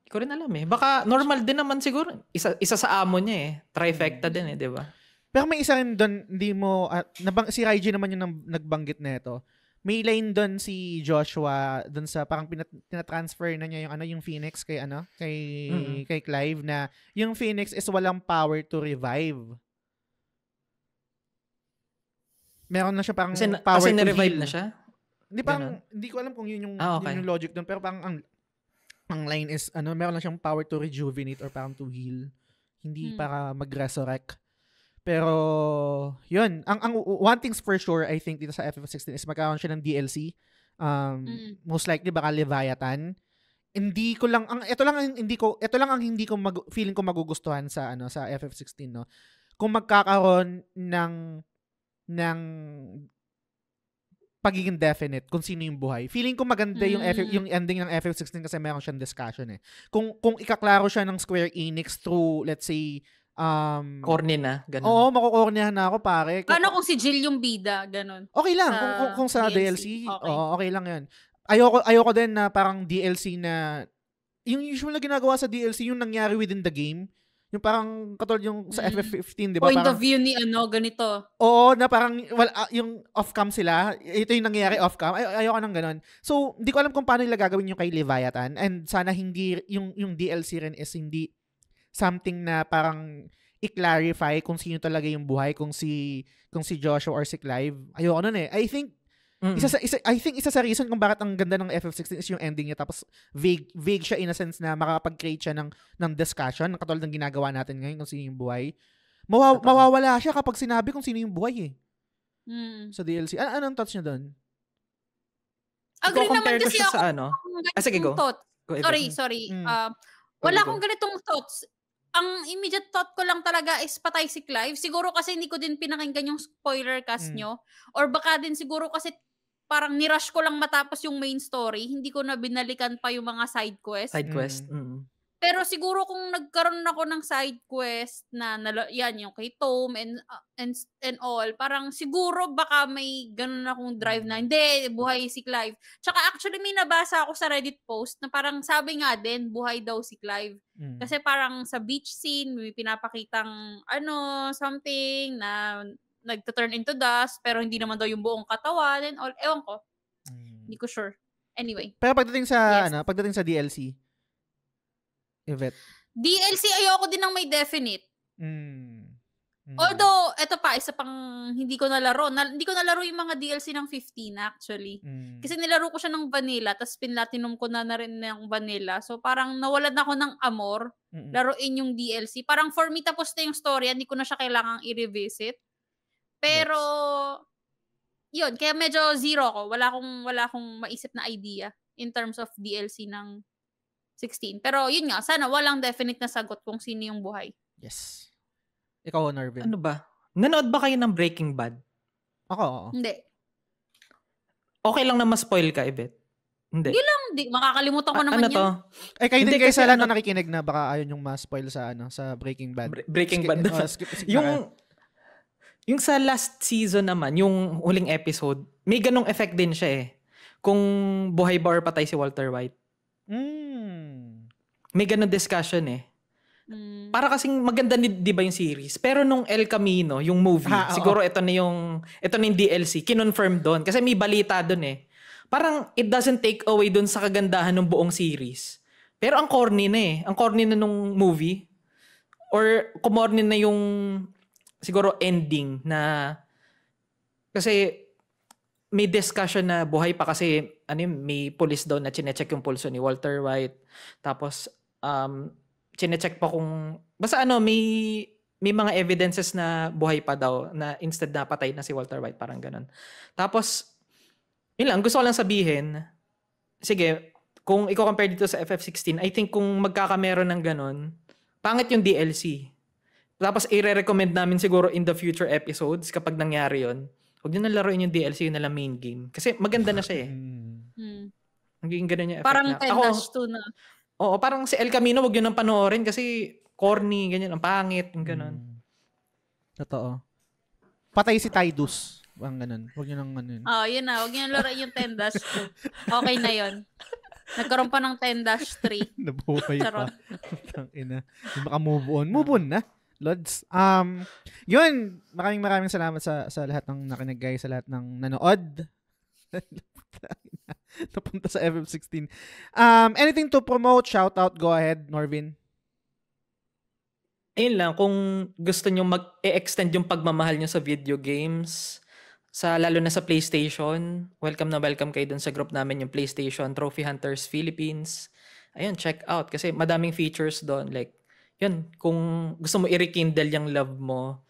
Hindi ko rin alam eh. Baka normal din naman siguro. Isa, isa sa amo niya eh. Trifecta mm. din eh, di ba?
Pero may isa rin doon, hindi mo, uh, nabang, si Raiji naman yung nagbanggit na ito. May line doon si Joshua doon sa parang pinat, tinatransfer na niya yung ano yung Phoenix kay ano kay mm-hmm. kay Clive na yung Phoenix is walang power to revive. Meron na siya parang kasi, power kasi to revive na siya. Hindi parang hindi ko alam kung yun yung, ah, okay. yun yung logic doon pero parang ang ang line is ano meron na siyang power to rejuvenate or parang to heal. Hindi hmm. para mag-resurrect. Pero, yun. Ang, ang one thing's for sure, I think, dito sa FF16 is magkakaroon siya ng DLC. Um, mm. Most likely, baka Leviathan. Hindi ko lang, ang, ito lang ang hindi ko, ito lang ang hindi ko, mag, feeling ko magugustuhan sa, ano, sa FF16, no? Kung magkakaroon ng, ng pagiging definite kung sino yung buhay. Feeling ko maganda yung mm. FF, yung ending ng FF16 kasi meron siyang discussion eh. Kung kung ikaklaro siya ng Square Enix through let's say Um, Corny na, ganun. Oo, makukornihan na ako, pare. Kung,
Paano kung si Jill yung bida, ganun? Okay lang, kung, kung, kung
sa DLC, okay. Oo, okay lang yun. Ayoko, ayoko din na parang DLC na, yung usual na ginagawa sa DLC, yung nangyari within the game, yung parang katulad yung sa mm. FF15, di ba? Point parang, of
view ni ano, ganito. Oo, na parang
well, uh, ah, yung off-cam sila. Ito yung nangyayari off-cam. Ay, ayoko nang ganun. So, hindi ko alam kung paano nila gagawin yung kay Leviathan. And sana hindi, yung, yung DLC rin is hindi something na parang i-clarify kung sino talaga yung buhay kung si kung si Joshua or si Clive. Ayoko noon eh. I think Mm-hmm. Isa sa isa I think isa sa reason kung bakit ang ganda ng FF16 is yung ending niya tapos vague vague siya in a sense na makakapag-create siya ng ng discussion ng katulad ng ginagawa natin ngayon kung sino yung buhay. Mawa, Ito. mawawala siya kapag sinabi kung sino yung buhay eh. Mm. Sa DLC. An- anong thoughts niya doon?
Agree naman kasi ako sa ano. Ah, sige, go. go sorry, sorry. Mm. Uh, wala akong ganitong thoughts ang immediate thought ko lang talaga is patay si Clive. Siguro kasi hindi ko din pinakinggan yung spoiler cast mm. nyo. Or baka din siguro kasi parang nirush ko lang matapos yung main story. Hindi ko na binalikan pa yung mga side quest. Side hmm. quest. Mm. mm pero siguro kung nagkaroon ako ng side quest na, na yan yung kay Tom and, uh, and and all, parang siguro baka may ganun akong drive na mm. hindi buhay si Clive. Tsaka actually may nabasa ako sa Reddit post na parang sabi nga din buhay daw si Clive. Mm. Kasi parang sa beach scene may pinapakitang ano something na nagto-turn into dust pero hindi naman daw yung buong katawan and all. Ewan ko. Mm. Hindi ko sure. Anyway.
Pero
pagdating sa yes. ano, pagdating sa DLC, Yvette.
DLC, ayoko din ng may definite. Mm. mm. Although, ito pa, isa pang hindi ko nalaro. Na, hindi ko nalaro yung mga DLC ng 15 actually. Mm. Kasi nilaro ko siya ng vanilla, tapos pinlatinum ko na, na rin ng vanilla. So parang nawalan ako ng amor, Mm-mm. laruin yung DLC. Parang for me, tapos na yung story, hindi ko na siya kailangang i-revisit. Pero, yes. yun, kaya medyo zero ko. Wala akong, wala akong maisip na idea in terms of DLC ng 16. Pero yun nga, sana walang definite na sagot kung sino yung buhay.
Yes. Ikaw, Norvin. Ano ba? Nanood ba kayo ng Breaking Bad?
Ako, oo. Hindi. Okay lang na ma-spoil ka, Ibet.
Hindi. Hindi lang,
di, makakalimutan ko A- naman ano yan. to? Eh, kayo din kayo sa ano,
nakikinig na baka ayon yung ma-spoil sa ano sa Breaking Bad. Bre- Breaking Bad. Skip, oh, skip, skip, yung yung sa last season
naman, yung huling episode, may ganong effect din siya eh. Kung buhay ba or patay si Walter White. Mm. May ganun discussion eh. Mm. Para kasing maganda ni, di ba yung series? Pero nung El Camino, yung movie, ha, siguro ito na yung, ito na yung DLC, kinonfirm doon. Kasi may balita doon eh. Parang it doesn't take away doon sa kagandahan ng buong series. Pero ang corny na eh. Ang corny na nung movie. Or kumorny na yung siguro ending na kasi may discussion na buhay pa kasi ano yun, may police daw na chinecheck yung pulso ni Walter White. Tapos um, chinecheck pa kung, basta ano, may, may mga evidences na buhay pa daw, na instead na patay na si Walter White, parang ganun. Tapos, yun lang, gusto ko lang sabihin, sige, kung i-compare dito sa FF16, I think kung magkakameron ng ganun, pangit yung DLC. Tapos i-recommend namin siguro in the future episodes kapag nangyari yon. Huwag nyo laruin yung DLC, yun na lang main game. Kasi maganda na siya eh. Hmm. hmm. Magiging ganun yung effect Parang na. Parang 10 ako, na. Oo, parang si El Camino wag yun ang panoorin kasi corny, ganyan, ang pangit, yung ganun. Hmm. Totoo. Patay si Tidus.
Ang ganun. Huwag nyo nang ano
Oo, oh, yun na. Huwag nyo nang laro yung 10-2. okay na yun. Nagkaroon pa ng 10-3. Nabuhay pa.
Tang ina. Baka move on. Move on na. Lods. Um, yun. Maraming maraming salamat sa sa lahat ng nakinig guys, sa lahat ng nanood. Napunta sa FM16. Um, anything to promote, shout out, go ahead, Norvin.
Ayun lang, kung gusto nyo mag-extend yung pagmamahal nyo sa video games, sa lalo na sa PlayStation, welcome na welcome kayo dun sa group namin yung PlayStation Trophy Hunters Philippines. Ayun, check out kasi madaming features doon like yun, kung gusto mo i-rekindle yung love mo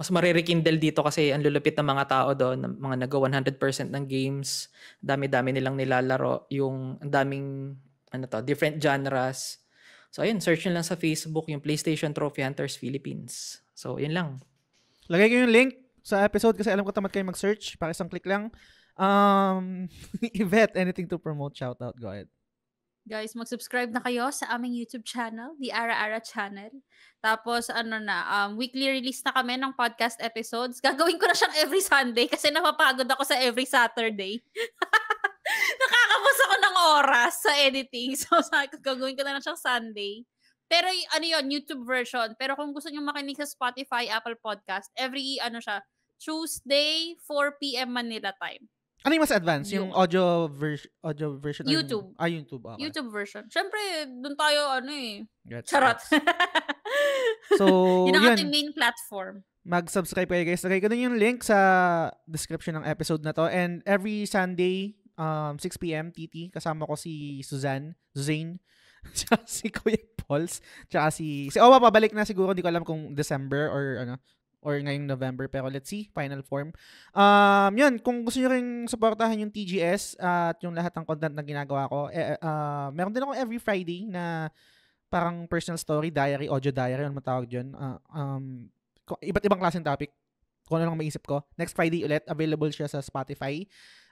mas maririkindle dito kasi ang lulupit ng mga tao doon, mga nag 100% ng games, dami-dami nilang nilalaro, yung daming ano to, different genres. So ayun, search nyo lang sa Facebook yung PlayStation
Trophy Hunters Philippines. So yun lang. Lagay ko yung link sa episode kasi alam ko tamad kayo mag-search. Para isang click lang. Um, Yvette, anything to promote? Shout out, go ahead.
Guys, mag-subscribe na kayo sa aming YouTube channel, The Ara Ara Channel. Tapos, ano na, um, weekly release na kami ng podcast episodes. Gagawin ko na siyang every Sunday kasi napapagod ako sa every Saturday. Nakakapos ako ng oras sa editing. So, sabi ko, gagawin ko na lang siyang Sunday. Pero ano yon YouTube version. Pero kung gusto niyo makinig sa Spotify, Apple Podcast, every ano siya, Tuesday, 4 p.m. Manila time.
Ano yung mas advanced? Yung, yung audio, ver- audio version? YouTube. Yung, ah, YouTube. Okay.
YouTube version. Siyempre, doon tayo, ano eh. Charot.
so, yun ang ating main
platform.
Mag-subscribe kayo guys. Lagay ko din yung link sa description ng episode na to. And every Sunday, um, 6pm, TT, kasama ko si Suzanne, Zane, si Kuya Pauls, tsaka si, si Owa oh, pabalik na siguro, hindi ko alam kung December or ano, or ngayong November pero let's see final form. Um yun kung gusto niyo ring suportahan yung TGS uh, at yung lahat ng content na ginagawa ko eh, uh, meron din ako every Friday na parang personal story diary audio diary ano matawag diyan Uh, ah, um iba't ibang klaseng topic kung ano lang maisip ko. Next Friday ulit available siya sa Spotify.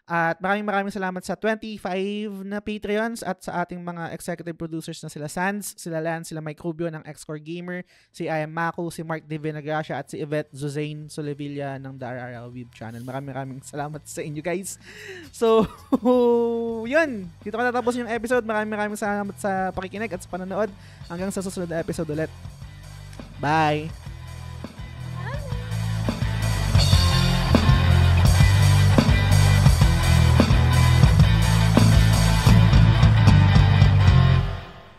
At maraming maraming salamat sa 25 na Patreons at sa ating mga executive producers na sila Sans, sila Lance, sila Mike Rubio ng Xcore Gamer, si I Am Mako, si Mark De Vinagracia at si Yvette Zuzain Solevilla ng The Web Channel. Maraming maraming salamat sa inyo guys. So, yun. Dito ko natapos yung episode. Maraming maraming salamat sa pakikinig at sa panonood. Hanggang sa susunod na episode ulit. Bye!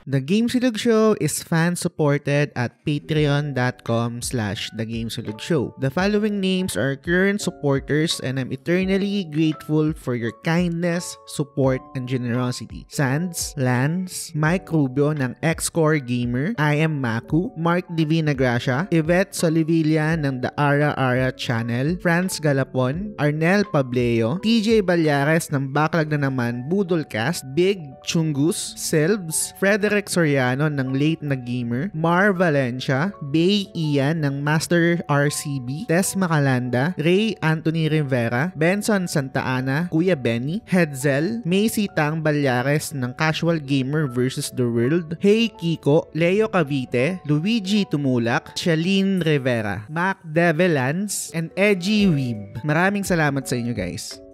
The Game Gamesilog Show is fan-supported at patreon.com slash thegamesilogshow. The following names are current supporters and I'm eternally grateful for your kindness, support, and generosity. Sands, Lance, Mike Rubio ng X-Core Gamer, I Am Maku, Mark Divina Gracia, Yvette Solivilla ng The Ara Ara Channel, Franz Galapon, Arnel Pableo, TJ Balyares ng Backlog na naman Budolcast, Big Chungus, Selbs, Frederick Derek Soriano ng Late na Gamer, Mar Valencia, Bay Ian ng Master RCB, Tess Makalanda, Ray Anthony Rivera, Benson Santa Ana, Kuya Benny, Hedzel, Macy Tang Balyares ng Casual Gamer vs. The World, Hey Kiko, Leo Cavite, Luigi Tumulak, Chaline Rivera, Mac Develance, and Edgy Weeb. Maraming salamat sa inyo guys.